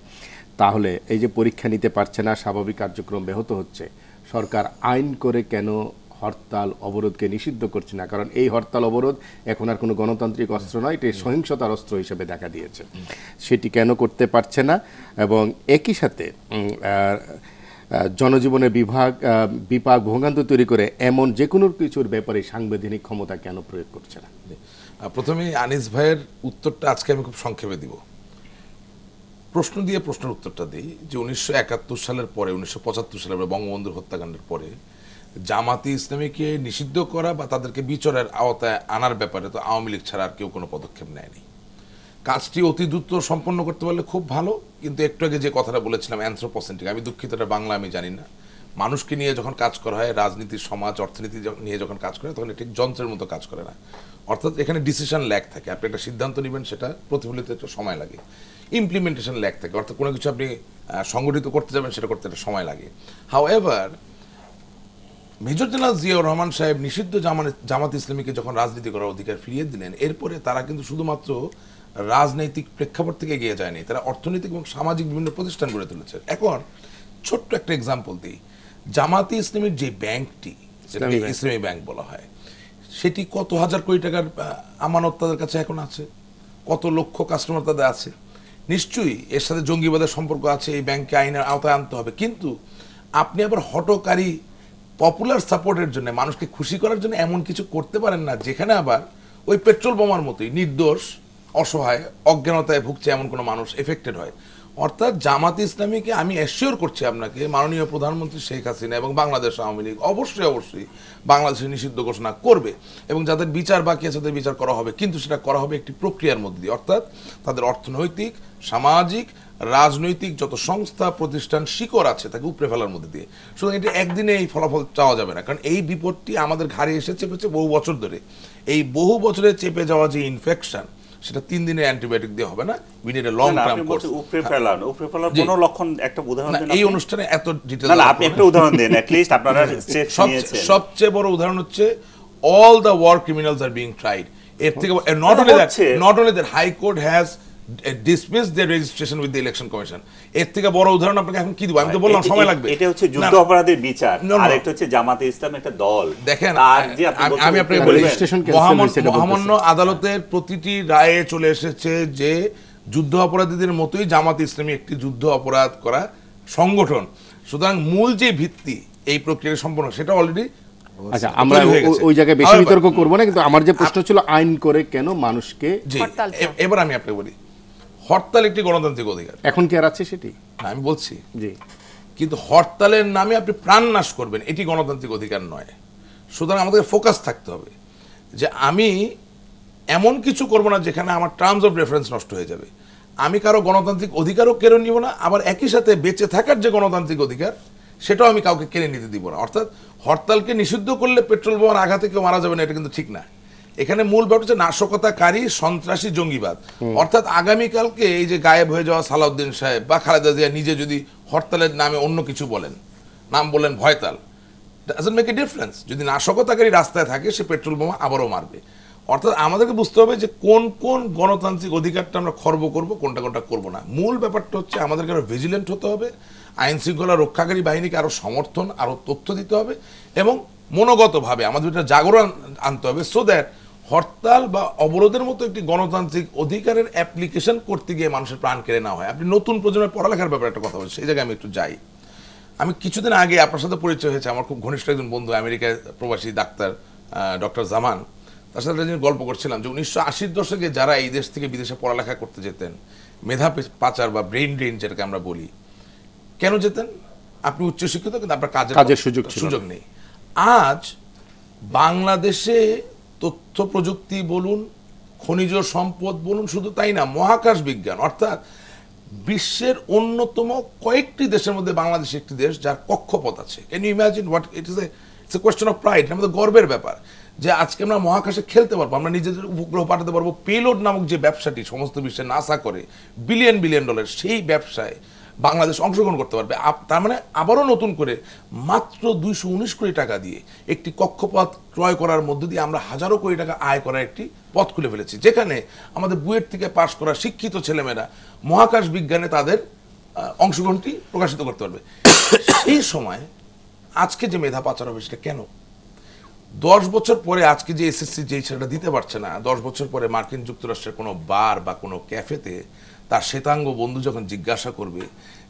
তাহলে এই যে পরীক্ষা নিতে পারছে না স্বাভাবিক কার্যক্রম ব্যাহত হচ্ছে সরকার আইন করে কেন হরতাল অবরোধকে নিষিদ্ধ করছে না কারণ এই হরতাল অবরোধ এখন আর কোনো গণতান্ত্রিক অস্ত্র নয় এটি সহিংসতার অস্ত্র হিসেবে দেখা দিয়েছে সেটি কেন করতে পারছে না এবং একই সাথে জনজীবনে বিভাগ বিপাক ভোগান্ত তৈরি করে এমন যে কোনো কিছুর ব্যাপারে সাংবিধানিক ক্ষমতা কেন প্রয়োগ করছে না প্রথমে আনিস ভাইয়ের উত্তরটা আজকে আমি খুব সংক্ষেপে দিব প্রশ্ন দিয়ে প্রশ্নের উত্তরটা দিই যে উনিশশো সালের পরে উনিশশো সালে বঙ্গবন্ধুর হত্যাকাণ্ডের পরে জামাতি ইসলামীকে নিষিদ্ধ করা বা তাদেরকে বিচারের আওতায় আনার ব্যাপারে তো আওয়ামী লীগ ছাড়া আর কেউ কোনো পদক্ষেপ নেয়নি কাজটি অতি দ্রুত সম্পন্ন করতে পারলে খুব ভালো কিন্তু একটু আগে যে কথাটা বলেছিলাম অ্যান্থ্রোপোসেন্টিক আমি দুঃখিত এটা বাংলা আমি জানি না মানুষকে নিয়ে যখন কাজ করা হয় রাজনীতি সমাজ অর্থনীতি নিয়ে যখন কাজ করে তখন ঠিক যন্ত্রের মতো কাজ করে না অর্থাৎ এখানে ডিসিশন ল্যাক থাকে আপনি একটা সিদ্ধান্ত নেবেন সেটা প্রতিফলিত একটু সময় লাগে ইমপ্লিমেন্টেশন ল্যাক থাকে অর্থাৎ কোনো কিছু আপনি সংগঠিত করতে যাবেন সেটা করতে একটা সময় লাগে however major general Ziaur Rahman সাহেব নিষিদ্ধ জামাত জামাত ইসলামীকে যখন রাজনীতি করার অধিকার ফিরিয়ে দিলেন এরপরে তারা কিন্তু শুধুমাত্র রাজনৈতিক প্রেক্ষাপট থেকে এগিয়ে যায়নি তারা অর্থনৈতিক এবং সামাজিক বিভিন্ন প্রতিষ্ঠান গড়ে তুলেছে এখন ছোট্ট একটা এক্সাম্পল দিই জামাতি ইসলামের যে ব্যাংকটি যেটাকে ইসলামী ব্যাংক বলা হয় সেটি কত হাজার কোটি টাকার আমানত তাদের কাছে এখন আছে কত লক্ষ কাস্টমার তাদের আছে নিশ্চয়ই এর সাথে জঙ্গিবাদের সম্পর্ক আছে এই ব্যাংকে আইনের আওতায় আনতে হবে কিন্তু আপনি আবার হটকারী পপুলার সাপোর্টের জন্য মানুষকে খুশি করার জন্য এমন কিছু করতে পারেন না যেখানে আবার ওই পেট্রোল বোমার মতোই নির্দোষ অসহায় অজ্ঞানতায় ভুগছে এমন কোনো মানুষ এফেক্টেড হয় অর্থাৎ জামাত ইসলামীকে আমি অ্যাসিওর করছি আপনাকে মাননীয় প্রধানমন্ত্রী শেখ হাসিনা এবং বাংলাদেশ আওয়ামী লীগ অবশ্যই অবশ্যই বাংলাদেশে নিষিদ্ধ ঘোষণা করবে এবং যাদের বিচার বাকি আছে তাদের বিচার করা হবে কিন্তু সেটা করা হবে একটি প্রক্রিয়ার মধ্যে দিয়ে অর্থাৎ তাদের অর্থনৈতিক সামাজিক রাজনৈতিক যত সংস্থা প্রতিষ্ঠান শিকড় আছে তাকে উপড়ে ফেলার মধ্যে দিয়ে সুতরাং এটা একদিনে এই ফলাফল চাওয়া যাবে না কারণ এই বিপদটি আমাদের ঘাড়ে এসে চেপেছে বহু বছর ধরে এই বহু বছরে চেপে যাওয়া যে ইনফেকশন সেটা তিন দিনে অ্যান্টিবায়োটিক দিয়ে হবে না we need a long term course উপরে হ্যাঁ। ফেলান উপরে ফেলার কোনো লক্ষণ একটা উদাহরণ দেন এই অনুষ্ঠানে এত ডিটেইল না আপনি একটা উদাহরণ দেন অ্যাট লিস্ট আপনারা স্টেপ নিয়েছেন সবচেয়ে বড় উদাহরণ হচ্ছে all the war criminals are being tried এর থেকে not only that not only that high court has dismiss the registration with the election commission এর থেকে বড় উদাহরণ আপনাকে এখন কি দিব আমি তো বললাম সময় লাগবে এটা হচ্ছে যুদ্ধ অপরাধের বিচার আর একটা হচ্ছে জামাতে ইসলাম একটা দল দেখেন আমি আপনাকে বলি মহামান্য আদালতের প্রতিটি রায়ে চলে এসেছে যে যুদ্ধ অপরাধীদের মতোই জামাত ইসলামী একটি যুদ্ধ অপরাধ করা সংগঠন সুতরাং মূল যে ভিত্তি এই প্রক্রিয়া সম্পন্ন সেটা অলরেডি আচ্ছা আমরা ওই জায়গায় বেশি বিতর্ক করবো না কিন্তু আমার যে প্রশ্ন ছিল আইন করে কেন মানুষকে এবার আমি আপনাকে বলি হরতাল একটি গণতান্ত্রিক অধিকার এখন কি আর আছে সেটি আমি বলছি জি কিন্তু হরতালের নামে আপনি প্রাণ নাশ করবেন এটি গণতান্ত্রিক অধিকার নয় সুতরাং আমাদের ফোকাস থাকতে হবে যে আমি এমন কিছু করব না যেখানে আমার টার্মস অফ রেফারেন্স নষ্ট হয়ে যাবে আমি কারো গণতান্ত্রিক অধিকারও কেড়ে নিব না আবার একই সাথে বেঁচে থাকার যে গণতান্ত্রিক অধিকার সেটাও আমি কাউকে কেড়ে নিতে দিব না অর্থাৎ হরতালকে নিষিদ্ধ করলে পেট্রোল বোমার আঘাতে কেউ মারা যাবে না এটা কিন্তু ঠিক না এখানে মূল ব্যাপার হচ্ছে নাশকতাকারী সন্ত্রাসী জঙ্গিবাদ অর্থাৎ আগামীকালকে এই যে গায়েব হয়ে যাওয়া সালাউদ্দিন সাহেব বা খালেদা জিয়া নিজে যদি হরতালের নামে অন্য কিছু বলেন নাম বলেন ভয়তাল ডাজন্ট মেক এ ডিফারেন্স যদি নাশকতাকারী রাস্তায় থাকে সে পেট্রোল বোমা আবারও মারবে অর্থাৎ আমাদেরকে বুঝতে হবে যে কোন কোন গণতান্ত্রিক অধিকারটা আমরা খর্ব করব কোনটা কোনটা করব না মূল ব্যাপারটা হচ্ছে আমাদেরকে আরও ভিজিলেন্ট হতে হবে আইন শৃঙ্খলা রক্ষাকারী বাহিনীকে আরও সমর্থন আরও তথ্য দিতে হবে এবং মনোগতভাবে আমাদের এটা জাগরণ আনতে হবে সো দ্যাট হরতাল বা অবরোধের মতো একটি গণতান্ত্রিক অধিকারের অ্যাপ্লিকেশন করতে গিয়ে মানুষের প্রাণ কেড়ে নেওয়া হয় আপনি নতুন প্রজন্মের পড়ালেখার ব্যাপারে একটা কথা বলছি সেই জায়গায় আমি একটু যাই আমি কিছুদিন আগে আপনার সাথে পরিচয় হয়েছে আমার খুব ঘনিষ্ঠ একজন বন্ধু আমেরিকায় প্রবাসী ডাক্তার ডক্টর জামান তার সাথে একটা গল্প করছিলাম যে উনিশশো আশির দশকে যারা এই দেশ থেকে বিদেশে পড়ালেখা করতে যেতেন মেধা পাচার বা ব্রেন ড্রেন যেটাকে আমরা বলি কেন যেতেন আপনি উচ্চশিক্ষিত কিন্তু আপনার কাজের কাজের সুযোগ সুযোগ নেই আজ বাংলাদেশে তথ্য প্রযুক্তি বলুন খনিজ সম্পদ বলুন শুধু তাই না মহাকাশ বিজ্ঞান অর্থাৎ বিশ্বের অন্যতম কয়েকটি দেশের মধ্যে বাংলাদেশ একটি দেশ যার কক্ষপথ আছে can you imagine what it is as it's a question of pride আমাদের গর্বের ব্যাপার যে আজকে আমরা মহাকাশে খেলতে পারবো আমরা নিজেদের উপগ্রহ পাঠাতে পারবো পেলোড নামক যে ব্যবসাটি সমস্ত বিশ্বে নাসা করে বিলিয়ন বিলিয়ন ডলার সেই ব্যবসায় বাংলাদেশ অংশগ্রহণ করতে পারবে তার মানে আবারও নতুন করে মাত্র দুইশো উনিশ কোটি টাকা দিয়ে একটি কক্ষপথ ক্রয় করার মধ্য দিয়ে আমরা হাজারো কোটি টাকা আয় করার একটি পথ খুলে ফেলেছি যেখানে আমাদের বুয়েট থেকে পাশ করা শিক্ষিত ছেলেমেয়েরা মহাকাশ বিজ্ঞানে তাদের অংশগ্রহণটি প্রকাশিত করতে পারবে এই সময় আজকে যে মেধা পাচার হবে সেটা কেন দশ বছর পরে আজকে যে এসএসসি যেই ছেলেটা দিতে পারছে না দশ বছর পরে মার্কিন যুক্তরাষ্ট্রের কোনো বার বা কোনো ক্যাফেতে তার শ্বেতাঙ্গ বন্ধু যখন জিজ্ঞাসা করবে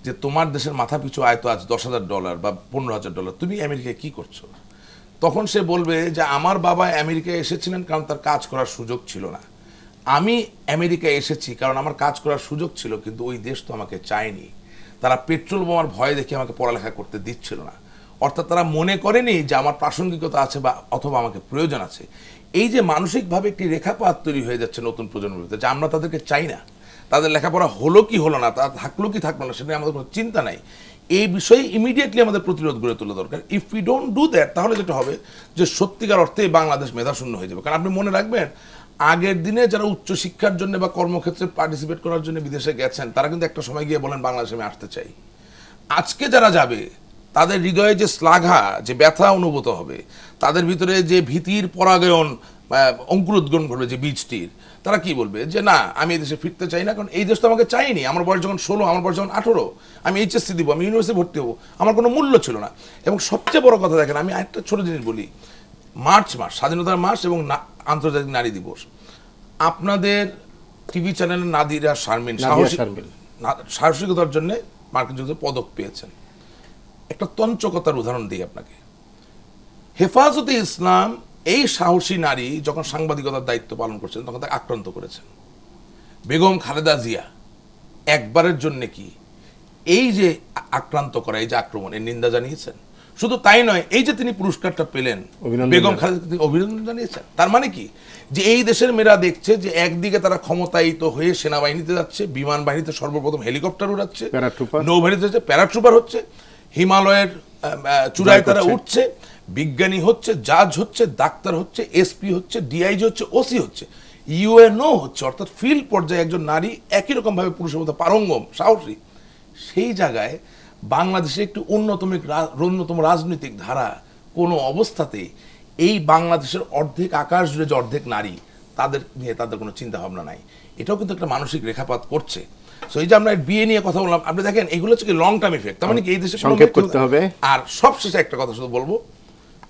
যে তোমার দেশের মাথা পিছু আয় তো আজ দশ হাজার ডলার বা পনেরো হাজার ডলার তুমি আমেরিকায় কি করছো তখন সে বলবে যে আমার বাবা আমেরিকায় এসেছিলেন কারণ তার কাজ করার সুযোগ ছিল না আমি আমেরিকায় এসেছি কারণ আমার কাজ করার সুযোগ ছিল কিন্তু ওই দেশ তো আমাকে চায়নি তারা পেট্রোল বোমার ভয় দেখে আমাকে পড়ালেখা করতে দিচ্ছিল না অর্থাৎ তারা মনে করেনি যে আমার প্রাসঙ্গিকতা আছে বা অথবা আমাকে প্রয়োজন আছে এই যে মানসিকভাবে একটি রেখাপাত তৈরি হয়ে যাচ্ছে নতুন প্রজন্মের ভিতরে যে আমরা তাদেরকে চাই না তাদের লেখাপড়া হলো কি হলো না তা থাকলো কি থাকলো না সেটা আমাদের কোনো চিন্তা নাই এই বিষয়ে ইমিডিয়েটলি আমাদের প্রতিরোধ গড়ে তোলা দরকার if you don't do that তাহলে যেটা হবে যে সত্যিকার অর্থে বাংলাদেশ মেধাশূন্য হয়ে যাবে কারণ আপনি মনে রাখবেন আগের দিনে যারা উচ্চশিক্ষার জন্য বা কর্মক্ষেত্রে পার্টিসিপেট করার জন্য বিদেশে গেছেন তারা কিন্তু একটা সময় গিয়ে বলেন বাংলাদেশে আমি আসতে চাই আজকে যারা যাবে তাদের হৃদয়ে যে শ্লাঘা যে ব্যথা অনুভূত হবে তাদের ভিতরে যে ভীতির পরাগায়ন অঙ্কুরোদ্গম করবে যে বীজটির তারা কি বলবে যে না আমি এই দেশে ফিরতে চাই না কারণ এই দেশ তো আমাকে চাইনি আমার বয়স যখন ষোলো আমার বয়স যখন আঠেরো আমি এইচএসসি দিব আমি ইউনিভার্সিটি ভর্তি হবো আমার কোনো মূল্য ছিল না এবং সবচেয়ে বড় কথা দেখেন আমি একটা ছোটো জিনিস বলি মার্চ মাস স্বাধীনতার মাস এবং আন্তর্জাতিক নারী দিবস আপনাদের টিভি চ্যানেল নাদিরা শারমিন সাহসিকতার জন্য মার্কিন যুক্তরাষ্ট্র পদক পেয়েছেন একটা তঞ্চকতার উদাহরণ দিই আপনাকে হেফাজতে ইসলাম এই সাহসী নারী যখন সাংবাদিকতার দায়িত্ব পালন করছেন তখন তাকে আক্রান্ত করেছেন বেগম খালেদা জিয়া একবারের জন্য কি এই যে আক্রান্ত করা এই যে আক্রমণ এর নিন্দা জানিয়েছেন শুধু তাই নয় এই যে তিনি পুরস্কারটা পেলেন বেগম খালেদা অভিনন্দন জানিয়েছেন তার মানে কি যে এই দেশের মেয়েরা দেখছে যে একদিকে তারা ক্ষমতায়িত হয়ে সেনাবাহিনীতে যাচ্ছে বিমান বাহিনীতে সর্বপ্রথম হেলিকপ্টার উড়াচ্ছে নৌবাহিনীতে যাচ্ছে প্যারাট্রুপার হচ্ছে হিমালয়ের চূড়ায় তারা উঠছে বিজ্ঞানী হচ্ছে জাজ হচ্ছে ডাক্তার হচ্ছে এসপি হচ্ছে ডিআইজি হচ্ছে ওসি হচ্ছে ইউএনও হচ্ছে অর্থাৎ ফিল্ড পর্যায়ে একজন নারী একই রকমভাবে পুরুষের মধ্যে পারঙ্গম সাহসী সেই জায়গায় বাংলাদেশে একটি অন্যতম অন্যতম রাজনৈতিক ধারা কোনো অবস্থাতেই এই বাংলাদেশের অর্ধেক আকাশ জুড়ে যে অর্ধেক নারী তাদের নিয়ে তাদের কোনো চিন্তা ভাবনা নাই এটাও কিন্তু একটা মানসিক রেখাপাত করছে সো এই যে আমরা বিয়ে নিয়ে কথা বললাম আপনি দেখেন এগুলো হচ্ছে কি লং টার্ম ইফেক্ট তার মানে কি এই দেশে সংক্ষেপ করতে হবে আর সবশেষে একটা কথা শুধু বলবো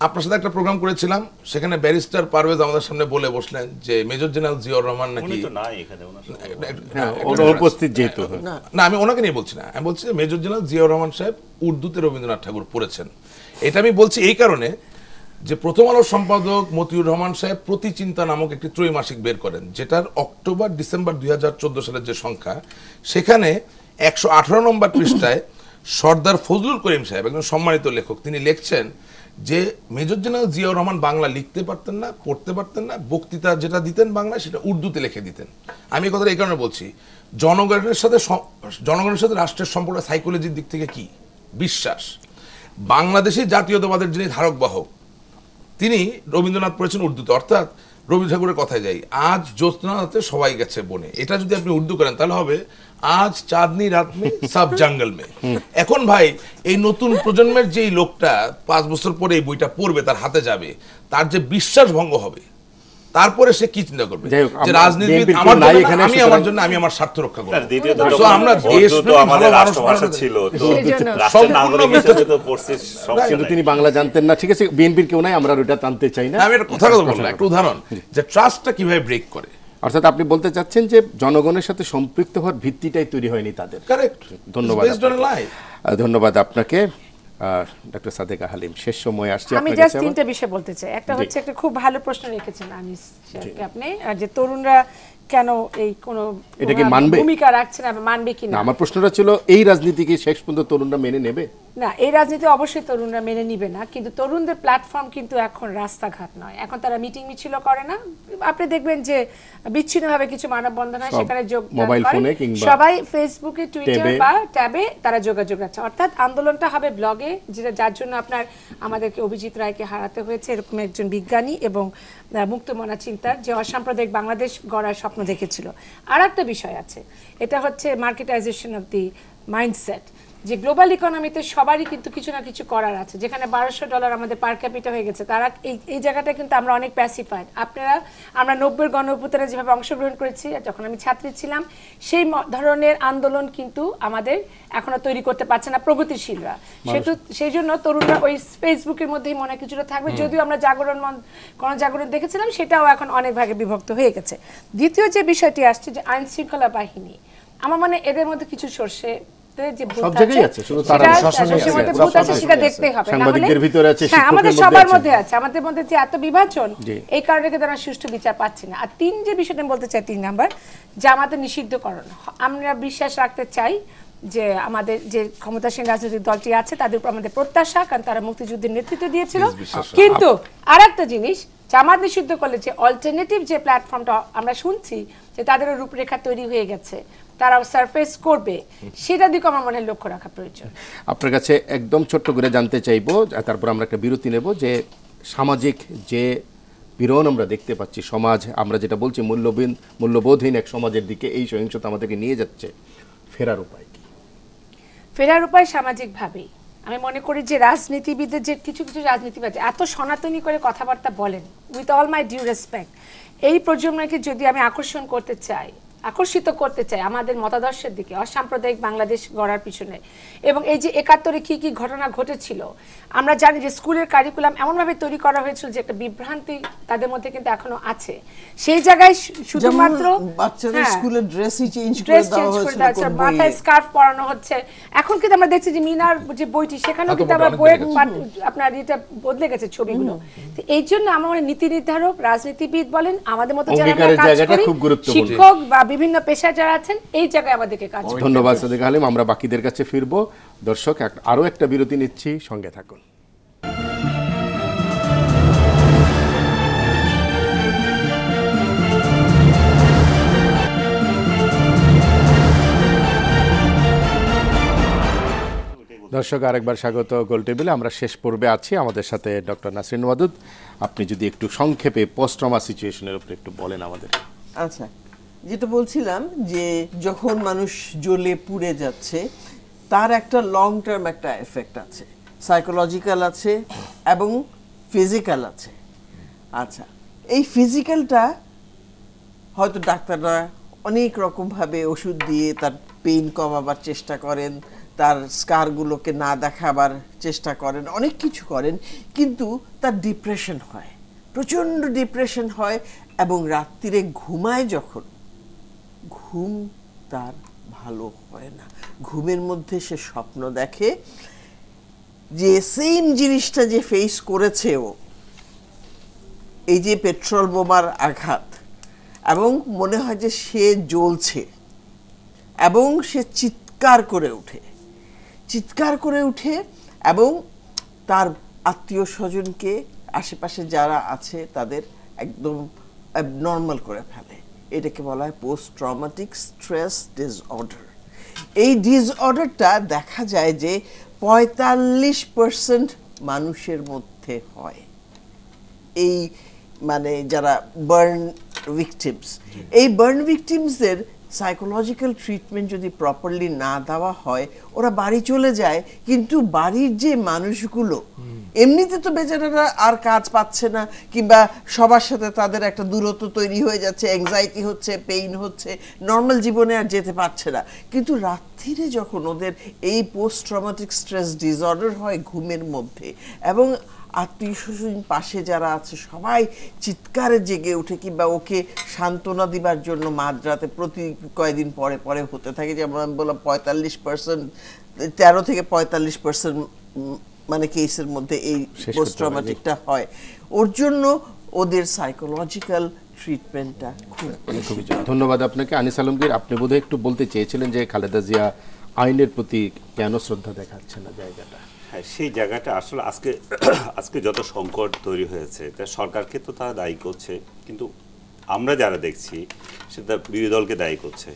আপনার সাথে একটা প্রোগ্রাম করেছিলাম সেখানে ব্যারিস্টার পারভেজ আমাদের সামনে বলে বসলেন যে মেজর জেনারেল জিয়র রহমান নাকি উপস্থিত যেহেতু না আমি ওনাকে নিয়ে বলছি না আমি বলছি যে মেজর জেনারেল জিয়র রহমান সাহেব উর্দুতে রবীন্দ্রনাথ ঠাকুর পড়েছেন এটা আমি বলছি এই কারণে যে প্রথম আলোর সম্পাদক মতিউর রহমান সাহেব প্রতিচিন্তা নামক একটি ত্রৈমাসিক বের করেন যেটার অক্টোবর ডিসেম্বর দুই সালের যে সংখ্যা সেখানে একশো নম্বর পৃষ্ঠায় সর্দার ফজলুল করিম সাহেব একজন সম্মানিত লেখক তিনি লিখছেন যে মেজর জেনারেল জিয়াউর রহমান বাংলা লিখতে পারতেন না পড়তে পারতেন না বক্তৃতা যেটা দিতেন বাংলা সেটা উর্দুতে লিখে দিতেন আমি এই কথাটা এই কারণে বলছি জনগণের সাথে জনগণের সাথে রাষ্ট্রের সম্পর্ক সাইকোলজির দিক থেকে কি বিশ্বাস বাংলাদেশি জাতীয়তাবাদের যিনি ধারক বাহক তিনি রবীন্দ্রনাথ পড়েছেন উর্দুতে অর্থাৎ রবি ঠাকুরের কথায় যাই আজ জ্যোৎস্নাতে সবাই গেছে বনে এটা যদি আপনি উর্দু করেন তাহলে হবে আজ চাঁদনি রাত মে সব জঙ্গল মে এখন ভাই এই নতুন প্রজন্মের যে লোকটা পাঁচ বছর পরে এই বইটা পড়বে তার হাতে যাবে তার যে বিশ্বাস ভঙ্গ হবে তারপরে সে কি চিন্তা করবে যে রাজনীতিবিদ আমার জন্য আমি আমার জন্য আমি আমার স্বার্থ রক্ষা করব সো আমরা দেশ তো আমাদের রাষ্ট্রভাষা ছিল তো সম্পূর্ণ তো পড়ছে সব কিন্তু তিনি বাংলা জানতেন না ঠিক আছে বিএনপির কেউ নাই আমরা ওটা জানতে চাই না আমি একটা কথা বলবো আচ্ছা, আচ্ছা। একটা উদাহরণ যে ট্রাস্টটা কিভাবে ব্রেক করে অর্থাৎ আপনি বলতে চাচ্ছেন যে জনগণের সাথে সম্পৃক্ত হওয়ার ভিত্তিটাই তৈরি হয়নি তাদের ধন্যবাদ ধন্যবাদ আপনাকে ডক্টর সাদেক শেষ সময় আসছে আমি জাস্ট তিনটা বিষয় বলতে চাই একটা হচ্ছে একটা খুব ভালো প্রশ্ন রেখেছেন আনিস আপনি যে তরুণরা কেন এই কোন এটা কি মানবে ভূমিকা রাখছে না মানবে কিনা আমার প্রশ্নটা ছিল এই রাজনীতিকে শেষ পর্যন্ত তরুণরা মেনে নেবে না এই রাজনীতি অবশ্যই তরুণরা মেনে নিবে না কিন্তু তরুণদের প্ল্যাটফর্ম কিন্তু এখন রাস্তাঘাট নয় এখন তারা মিটিং মিছিল করে না আপনি দেখবেন যে বিচ্ছিন্নভাবে কিছু মানববন্ধন হয় সেখানে যোগ সবাই ফেসবুকে টুইটার বা ট্যাবে তারা যোগাযোগ রাখছে অর্থাৎ আন্দোলনটা হবে ব্লগে যেটা যার জন্য আপনার আমাদেরকে অভিজিৎ রায়কে হারাতে হয়েছে এরকম একজন বিজ্ঞানী এবং মুক্ত মনা চিন্তার যে অসাম্প্রদায়িক বাংলাদেশ গড়ার স্বপ্ন দেখেছিল আর একটা বিষয় আছে এটা হচ্ছে মার্কেটাইজেশন অফ দি মাইন্ডসেট যে গ্লোবাল ইকোনমিতে সবারই কিন্তু কিছু না কিছু করার আছে যেখানে বারোশো ডলার আমাদের পার ক্যাপিটা হয়ে গেছে তারা এই এই জায়গাটা কিন্তু আমরা অনেক প্যাসিফাইড আপনারা আমরা নব্বই গণ যেভাবে অংশগ্রহণ করেছি যখন আমি ছাত্রী ছিলাম সেই ধরনের আন্দোলন কিন্তু আমাদের এখনো তৈরি করতে পারছে না প্রগতিশীলরা সেহেতু সেই জন্য তরুণরা ওই ফেসবুকের মধ্যেই মনে কিছুটা থাকবে যদিও আমরা জাগরণ মন গণজাগরণ দেখেছিলাম সেটাও এখন অনেক ভাগে বিভক্ত হয়ে গেছে দ্বিতীয় যে বিষয়টি আসছে যে আইন শৃঙ্খলা বাহিনী আমার মানে এদের মধ্যে কিছু সর্ষে সত্ত্বের যে ভূত আছে শুধু ভূত আছে সেটা দেখতে হবে সাংবাদিকদের ভিতরে আছে হ্যাঁ আমাদের সবার মধ্যে আছে আমাদের মধ্যে যে এত বিভাজন এই কারণে সুষ্ঠু বিচার না আর তিন যে বলতে চাই তিন নাম্বার নিষিদ্ধকরণ আমরা বিশ্বাস রাখতে চাই যে আমাদের যে ক্ষমতাসীন রাজনৈতিক দলটি আছে তাদের উপর আমাদের প্রত্যাশা কারণ তারা মুক্তিযুদ্ধের নেতৃত্ব দিয়েছিল কিন্তু আর একটা জিনিস জামাত নিষিদ্ধ করলে যে অল্টারনেটিভ যে প্ল্যাটফর্মটা আমরা শুনছি যে তাদেরও রূপরেখা তৈরি হয়ে গেছে তারা সারফেস করবে সেটা দিকে আমার মনে লক্ষ্য রাখা প্রয়োজন আপনার কাছে একদম ছোট্ট করে জানতে চাইবো তারপর আমরা একটা বিরতি নেব যে সামাজিক যে বিরণ আমরা দেখতে পাচ্ছি সমাজ আমরা যেটা বলছি মূল্যবীন মূল্যবোধহীন এক সমাজের দিকে এই সহিংসতা আমাদেরকে নিয়ে যাচ্ছে ফেরার উপায় কি ফেরার উপায় সামাজিকভাবেই আমি মনে করি যে রাজনীতিবিদদের যে কিছু কিছু রাজনীতিবিদ এত সনাতনী করে কথাবার্তা বলেন with all my due respect এই প্রজন্মকে যদি আমি আকর্ষণ করতে চাই আকর্ষিত করতে চায় আমাদের মতাদর্শের দিকে অসাম্প্রদায়িক বাংলাদেশ গড়ার পিছনে এবং এই যে একাত্তরে কি কি ঘটনা ঘটেছিল আমরা জানি যে স্কুলের কারিকুলাম এমনভাবে তৈরি করা হয়েছিল যে একটা বিভ্রান্তি তাদের মধ্যে কিন্তু এখনো আছে সেই জায়গায় শুধুমাত্র বাচ্চাদের হ্যাঁ, স্কুলের ড্রেসই চেঞ্জ করে দেওয়া হয়েছিল মাথায় স্কার্ফ পরানো হচ্ছে এখন কিন্তু আমরা দেখছি যে মিনার যে বইটি সেখানেও কিন্তু আমরা বইয়ের আপনার এটা বদলে গেছে ছবিগুলো তো এই জন্য আমার নীতি নির্ধারক রাজনীতিবিদ বলেন আমাদের মতো যারা কাজ করি শিক্ষক বা বিভিন্ন পেশা যারা আছেন এই জায়গায় আমাদেরকে কাজ ধন্যবাদ সাদেক আলিম আমরা বাকিদের কাছে ফিরবো দর্শক আরও একটা বিরতি নিচ্ছি সঙ্গে থাকুন দর্শক আরেকবার স্বাগত গোল টেবিলে আমরা শেষ পর্বে আছি আমাদের সাথে ডক্টর নাসরিন ওয়াদুদ আপনি যদি একটু সংক্ষেপে পোস্ট ট্রমা সিচুয়েশনের উপর একটু বলেন আমাদের আচ্ছা যেটা বলছিলাম যে যখন মানুষ জ্বলে পুড়ে যাচ্ছে তার একটা লং টার্ম একটা এফেক্ট আছে সাইকোলজিক্যাল আছে এবং ফিজিক্যাল আছে আচ্ছা এই ফিজিক্যালটা হয়তো ডাক্তাররা অনেক রকমভাবে ওষুধ দিয়ে তার পেইন কমাবার চেষ্টা করেন তার স্কারগুলোকে না দেখাবার চেষ্টা করেন অনেক কিছু করেন কিন্তু তার ডিপ্রেশন হয় প্রচণ্ড ডিপ্রেশন হয় এবং রাত্রিরে ঘুমায় যখন ঘুম তার ভালো হয় না ঘুমের মধ্যে সে স্বপ্ন দেখে যে সেম জিনিসটা যে ফেস করেছে ও এই যে পেট্রোল বোমার আঘাত এবং মনে হয় যে সে জ্বলছে এবং সে চিৎকার করে উঠে চিৎকার করে উঠে এবং তার আত্মীয় স্বজনকে আশেপাশে যারা আছে তাদের একদম নর্মাল করে ফেলে এটাকে বলা হয় পোস্ট ট্রমাটিক স্ট্রেস ডিসঅর্ডার এই ডিসঅর্ডারটা দেখা যায় যে পঁয়তাল্লিশ পার্সেন্ট মানুষের মধ্যে হয় এই মানে যারা বার্ন ভিকটিমস এই বার্ন ভিকটিমসদের সাইকোলজিক্যাল ট্রিটমেন্ট যদি প্রপারলি না দেওয়া হয় ওরা বাড়ি চলে যায় কিন্তু বাড়ির যে মানুষগুলো এমনিতে তো বেচারারা আর কাজ পাচ্ছে না কিংবা সবার সাথে তাদের একটা দূরত্ব তৈরি হয়ে যাচ্ছে অ্যাংজাইটি হচ্ছে পেইন হচ্ছে নর্মাল জীবনে আর যেতে পারছে না কিন্তু রাত্রিরে যখন ওদের এই পোস্ট ট্রমাটিক স্ট্রেস ডিসঅর্ডার হয় ঘুমের মধ্যে এবং আত্মীয় স্বজন পাশে যারা আছে সবাই চিৎকারে জেগে ওঠে কিংবা ওকে সান্ত্বনা দিবার জন্য মাঝরাতে প্রতি কয়েকদিন পরে পরে হতে থাকে যেমন আমি বললাম পঁয়তাল্লিশ পার্সেন্ট তেরো থেকে পঁয়তাল্লিশ পার্সেন্ট মানে কেসের মধ্যে এই পোস্ট হয় ওর জন্য ওদের সাইকোলজিক্যাল ট্রিটমেন্টটা মানে খুবই ধন্যবাদ আপনাকে আনিস আলমগীর আপনি বোধহয় একটু বলতে চেয়েছিলেন যে খালেদা জিয়া আইনের প্রতি কেন শ্রদ্ধা দেখাচ্ছে না জায়গাটা হ্যাঁ সেই জায়গাটা আসলে আজকে আজকে যত সংকট তৈরি হয়েছে তা সরকারকে তো তারা দায়ী করছে কিন্তু আমরা যারা দেখছি সেটা বিরোধী দলকে দায়ী করছে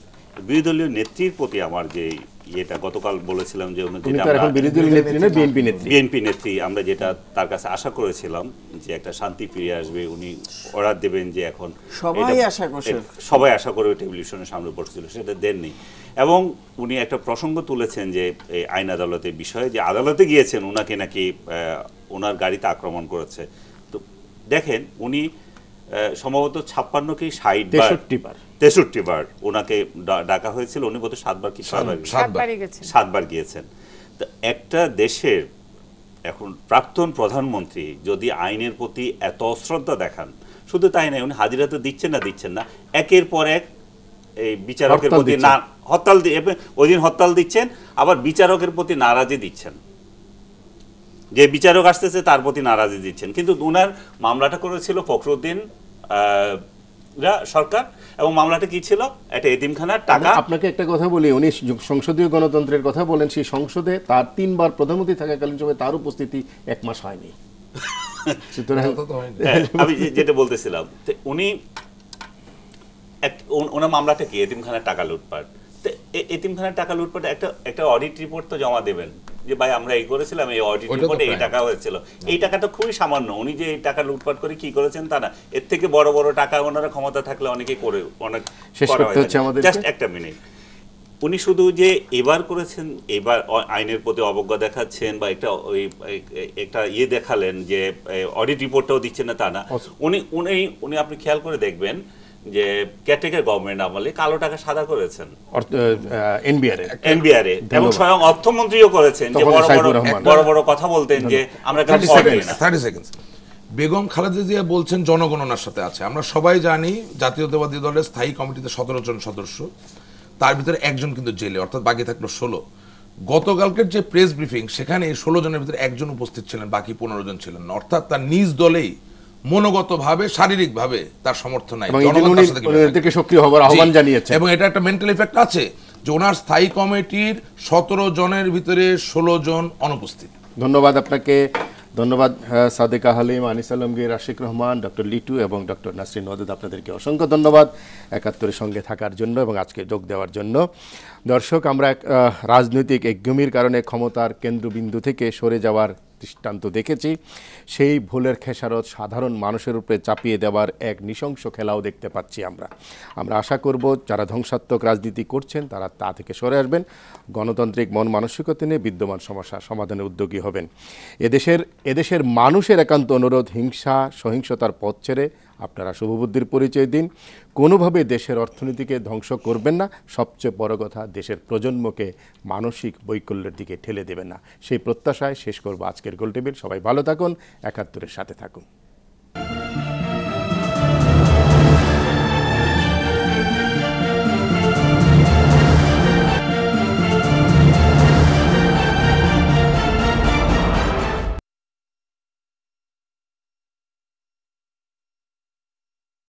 বিরোধী দলীয় নেত্রীর প্রতি আমার যেই এটা গতকাল বলেছিলাম যে বিএনপি নেত্রী বিএনপি নেত্রী আমরা যেটা তার কাছে আশা করেছিলাম যে একটা শান্তি ফিরে আসবে উনি অর্ডার দেবেন যে এখন সবাই আশা করছে সবাই আশা করে টেলিভিশনের সামনে বসেছিল সেটা দেননি এবং উনি একটা প্রসঙ্গ তুলেছেন যে এই আইন আদালতের বিষয়ে যে আদালতে গিয়েছেন ওনাকে নাকি ওনার গাড়িতে আক্রমণ করেছে তো দেখেন উনি সম্ভবত ছাপ্পান্ন কি ষাট তেষট্টি বার তেষট্টি বার ওনাকে ডাকা হয়েছিল উনি বোধ সাতবার কি সাতবার গিয়েছেন তো একটা দেশের এখন প্রাক্তন প্রধানমন্ত্রী যদি আইনের প্রতি এত অশ্রদ্ধা দেখান শুধু তাই নাই উনি হাজিরা তো দিচ্ছেন না দিচ্ছেন না একের পর এক এই বিচারকের প্রতি না হরতাল ওই দিন হরতাল দিচ্ছেন আবার বিচারকের প্রতি নারাজি দিচ্ছেন যে বিচারক আসতেছে তার প্রতি নারাজি দিচ্ছেন কিন্তু ওনার মামলাটা করেছিল ফখরুদ্দিন সরকার এবং মামলাটা কি ছিল একটা এতিমখানার টাকা আপনাকে একটা কথা বলি উনি সংসদীয় গণতন্ত্রের কথা বলেন সেই সংসদে তার তিনবার প্রধানমন্ত্রী থাকাকালীন সময় তার উপস্থিতি এক মাস হয়নি সুতরাং হ্যাঁ, আমি যেটা বলতেছিলাম উনি ওনার মামলাটা কি এতিমখানার টাকা লুটপাট এতিমখানার টাকা লুটপাট একটা একটা অডিট রিপোর্ট তো জমা দেবেন যে ভাই আমরা এই করেছিলাম এই অডিট রিপোর্টে এই টাকা হয়েছিল হ্যাঁ। এই টাকাটা খুবই সামান্য উনি যে এই টাকা লুটপাট করে কি করেছেন তা না এর থেকে বড় বড় টাকা ওনারা ক্ষমতা থাকলে অনেকে করে অনেক জাস্ট একটা মিনিট উনি শুধু যে এবার করেছেন এবার আইনের প্রতি অবজ্ঞা দেখাচ্ছেন বা একটা ওই একটা ইয়ে দেখালেন যে অডিট রিপোর্টটাও দিচ্ছেন না তা না উনি উনি উনি আপনি খেয়াল করে দেখবেন যে কেয়ারটেকার গভর্নমেন্ট আমলে কালো টাকা সাদা করেছেন এনবিআরএ এনবিআরএ এবং স্বয়ং অর্থমন্ত্রীও করেছেন যে বড় বড় বড় বড় কথা বলতেন যে আমরা কাজ করি না 30 সেকেন্ডস বেগম খালেদা জিয়া বলছেন জনগণনার সাথে আছে আমরা সবাই জানি জাতীয়তাবাদী দলের স্থায়ী কমিটিতে সতেরো জন সদস্য তার ভিতরে একজন কিন্তু জেলে অর্থাৎ বাকি থাকলো ষোলো গতকালকের যে প্রেস ব্রিফিং সেখানে ষোলো জনের ভিতরে একজন উপস্থিত ছিলেন বাকি পনেরো জন ছিলেন অর্থাৎ তার নিজ দলেই মনোগতভাবে শারীরিকভাবে তার সমর্থন নাই আহ্বান জানিয়েছে এবং এটা একটা মেন্টাল ইফেক্ট আছে যে ওনার স্থায়ী কমিটির সতেরো জনের ভিতরে ষোলো জন অনুপস্থিত ধন্যবাদ আপনাকে ধন্যবাদ সাদেক হালিম আনিস আলমগীর আশিক রহমান ডক্টর লিটু এবং ডক্টর নাসরিন ওয়াদুদ আপনাদেরকে অসংখ্য ধন্যবাদ একাত্তরের সঙ্গে থাকার জন্য এবং আজকে যোগ দেওয়ার জন্য দর্শক আমরা রাজনৈতিক একগুমির কারণে ক্ষমতার কেন্দ্রবিন্দু থেকে সরে যাওয়ার দৃষ্টান্ত দেখেছি সেই ভুলের খেসারত সাধারণ মানুষের উপরে চাপিয়ে দেওয়ার এক নৃশংস খেলাও দেখতে পাচ্ছি আমরা আমরা আশা করব যারা ধ্বংসাত্মক রাজনীতি করছেন তারা তা থেকে সরে আসবেন গণতান্ত্রিক মন মানসিকতা নিয়ে বিদ্যমান সমস্যা সমাধানে উদ্যোগী হবেন এদেশের এদেশের মানুষের একান্ত অনুরোধ হিংসা সহিংসতার পথ ছেড়ে আপনারা শুভবুদ্ধির পরিচয় দিন কোনোভাবে দেশের অর্থনীতিকে ধ্বংস করবেন না সবচেয়ে বড় কথা দেশের প্রজন্মকে মানসিক বৈকল্যের দিকে ঠেলে দেবেন না সেই প্রত্যাশায় শেষ করব আজকের গোলটেবিল সবাই ভালো থাকুন একাত্তরের সাথে থাকুন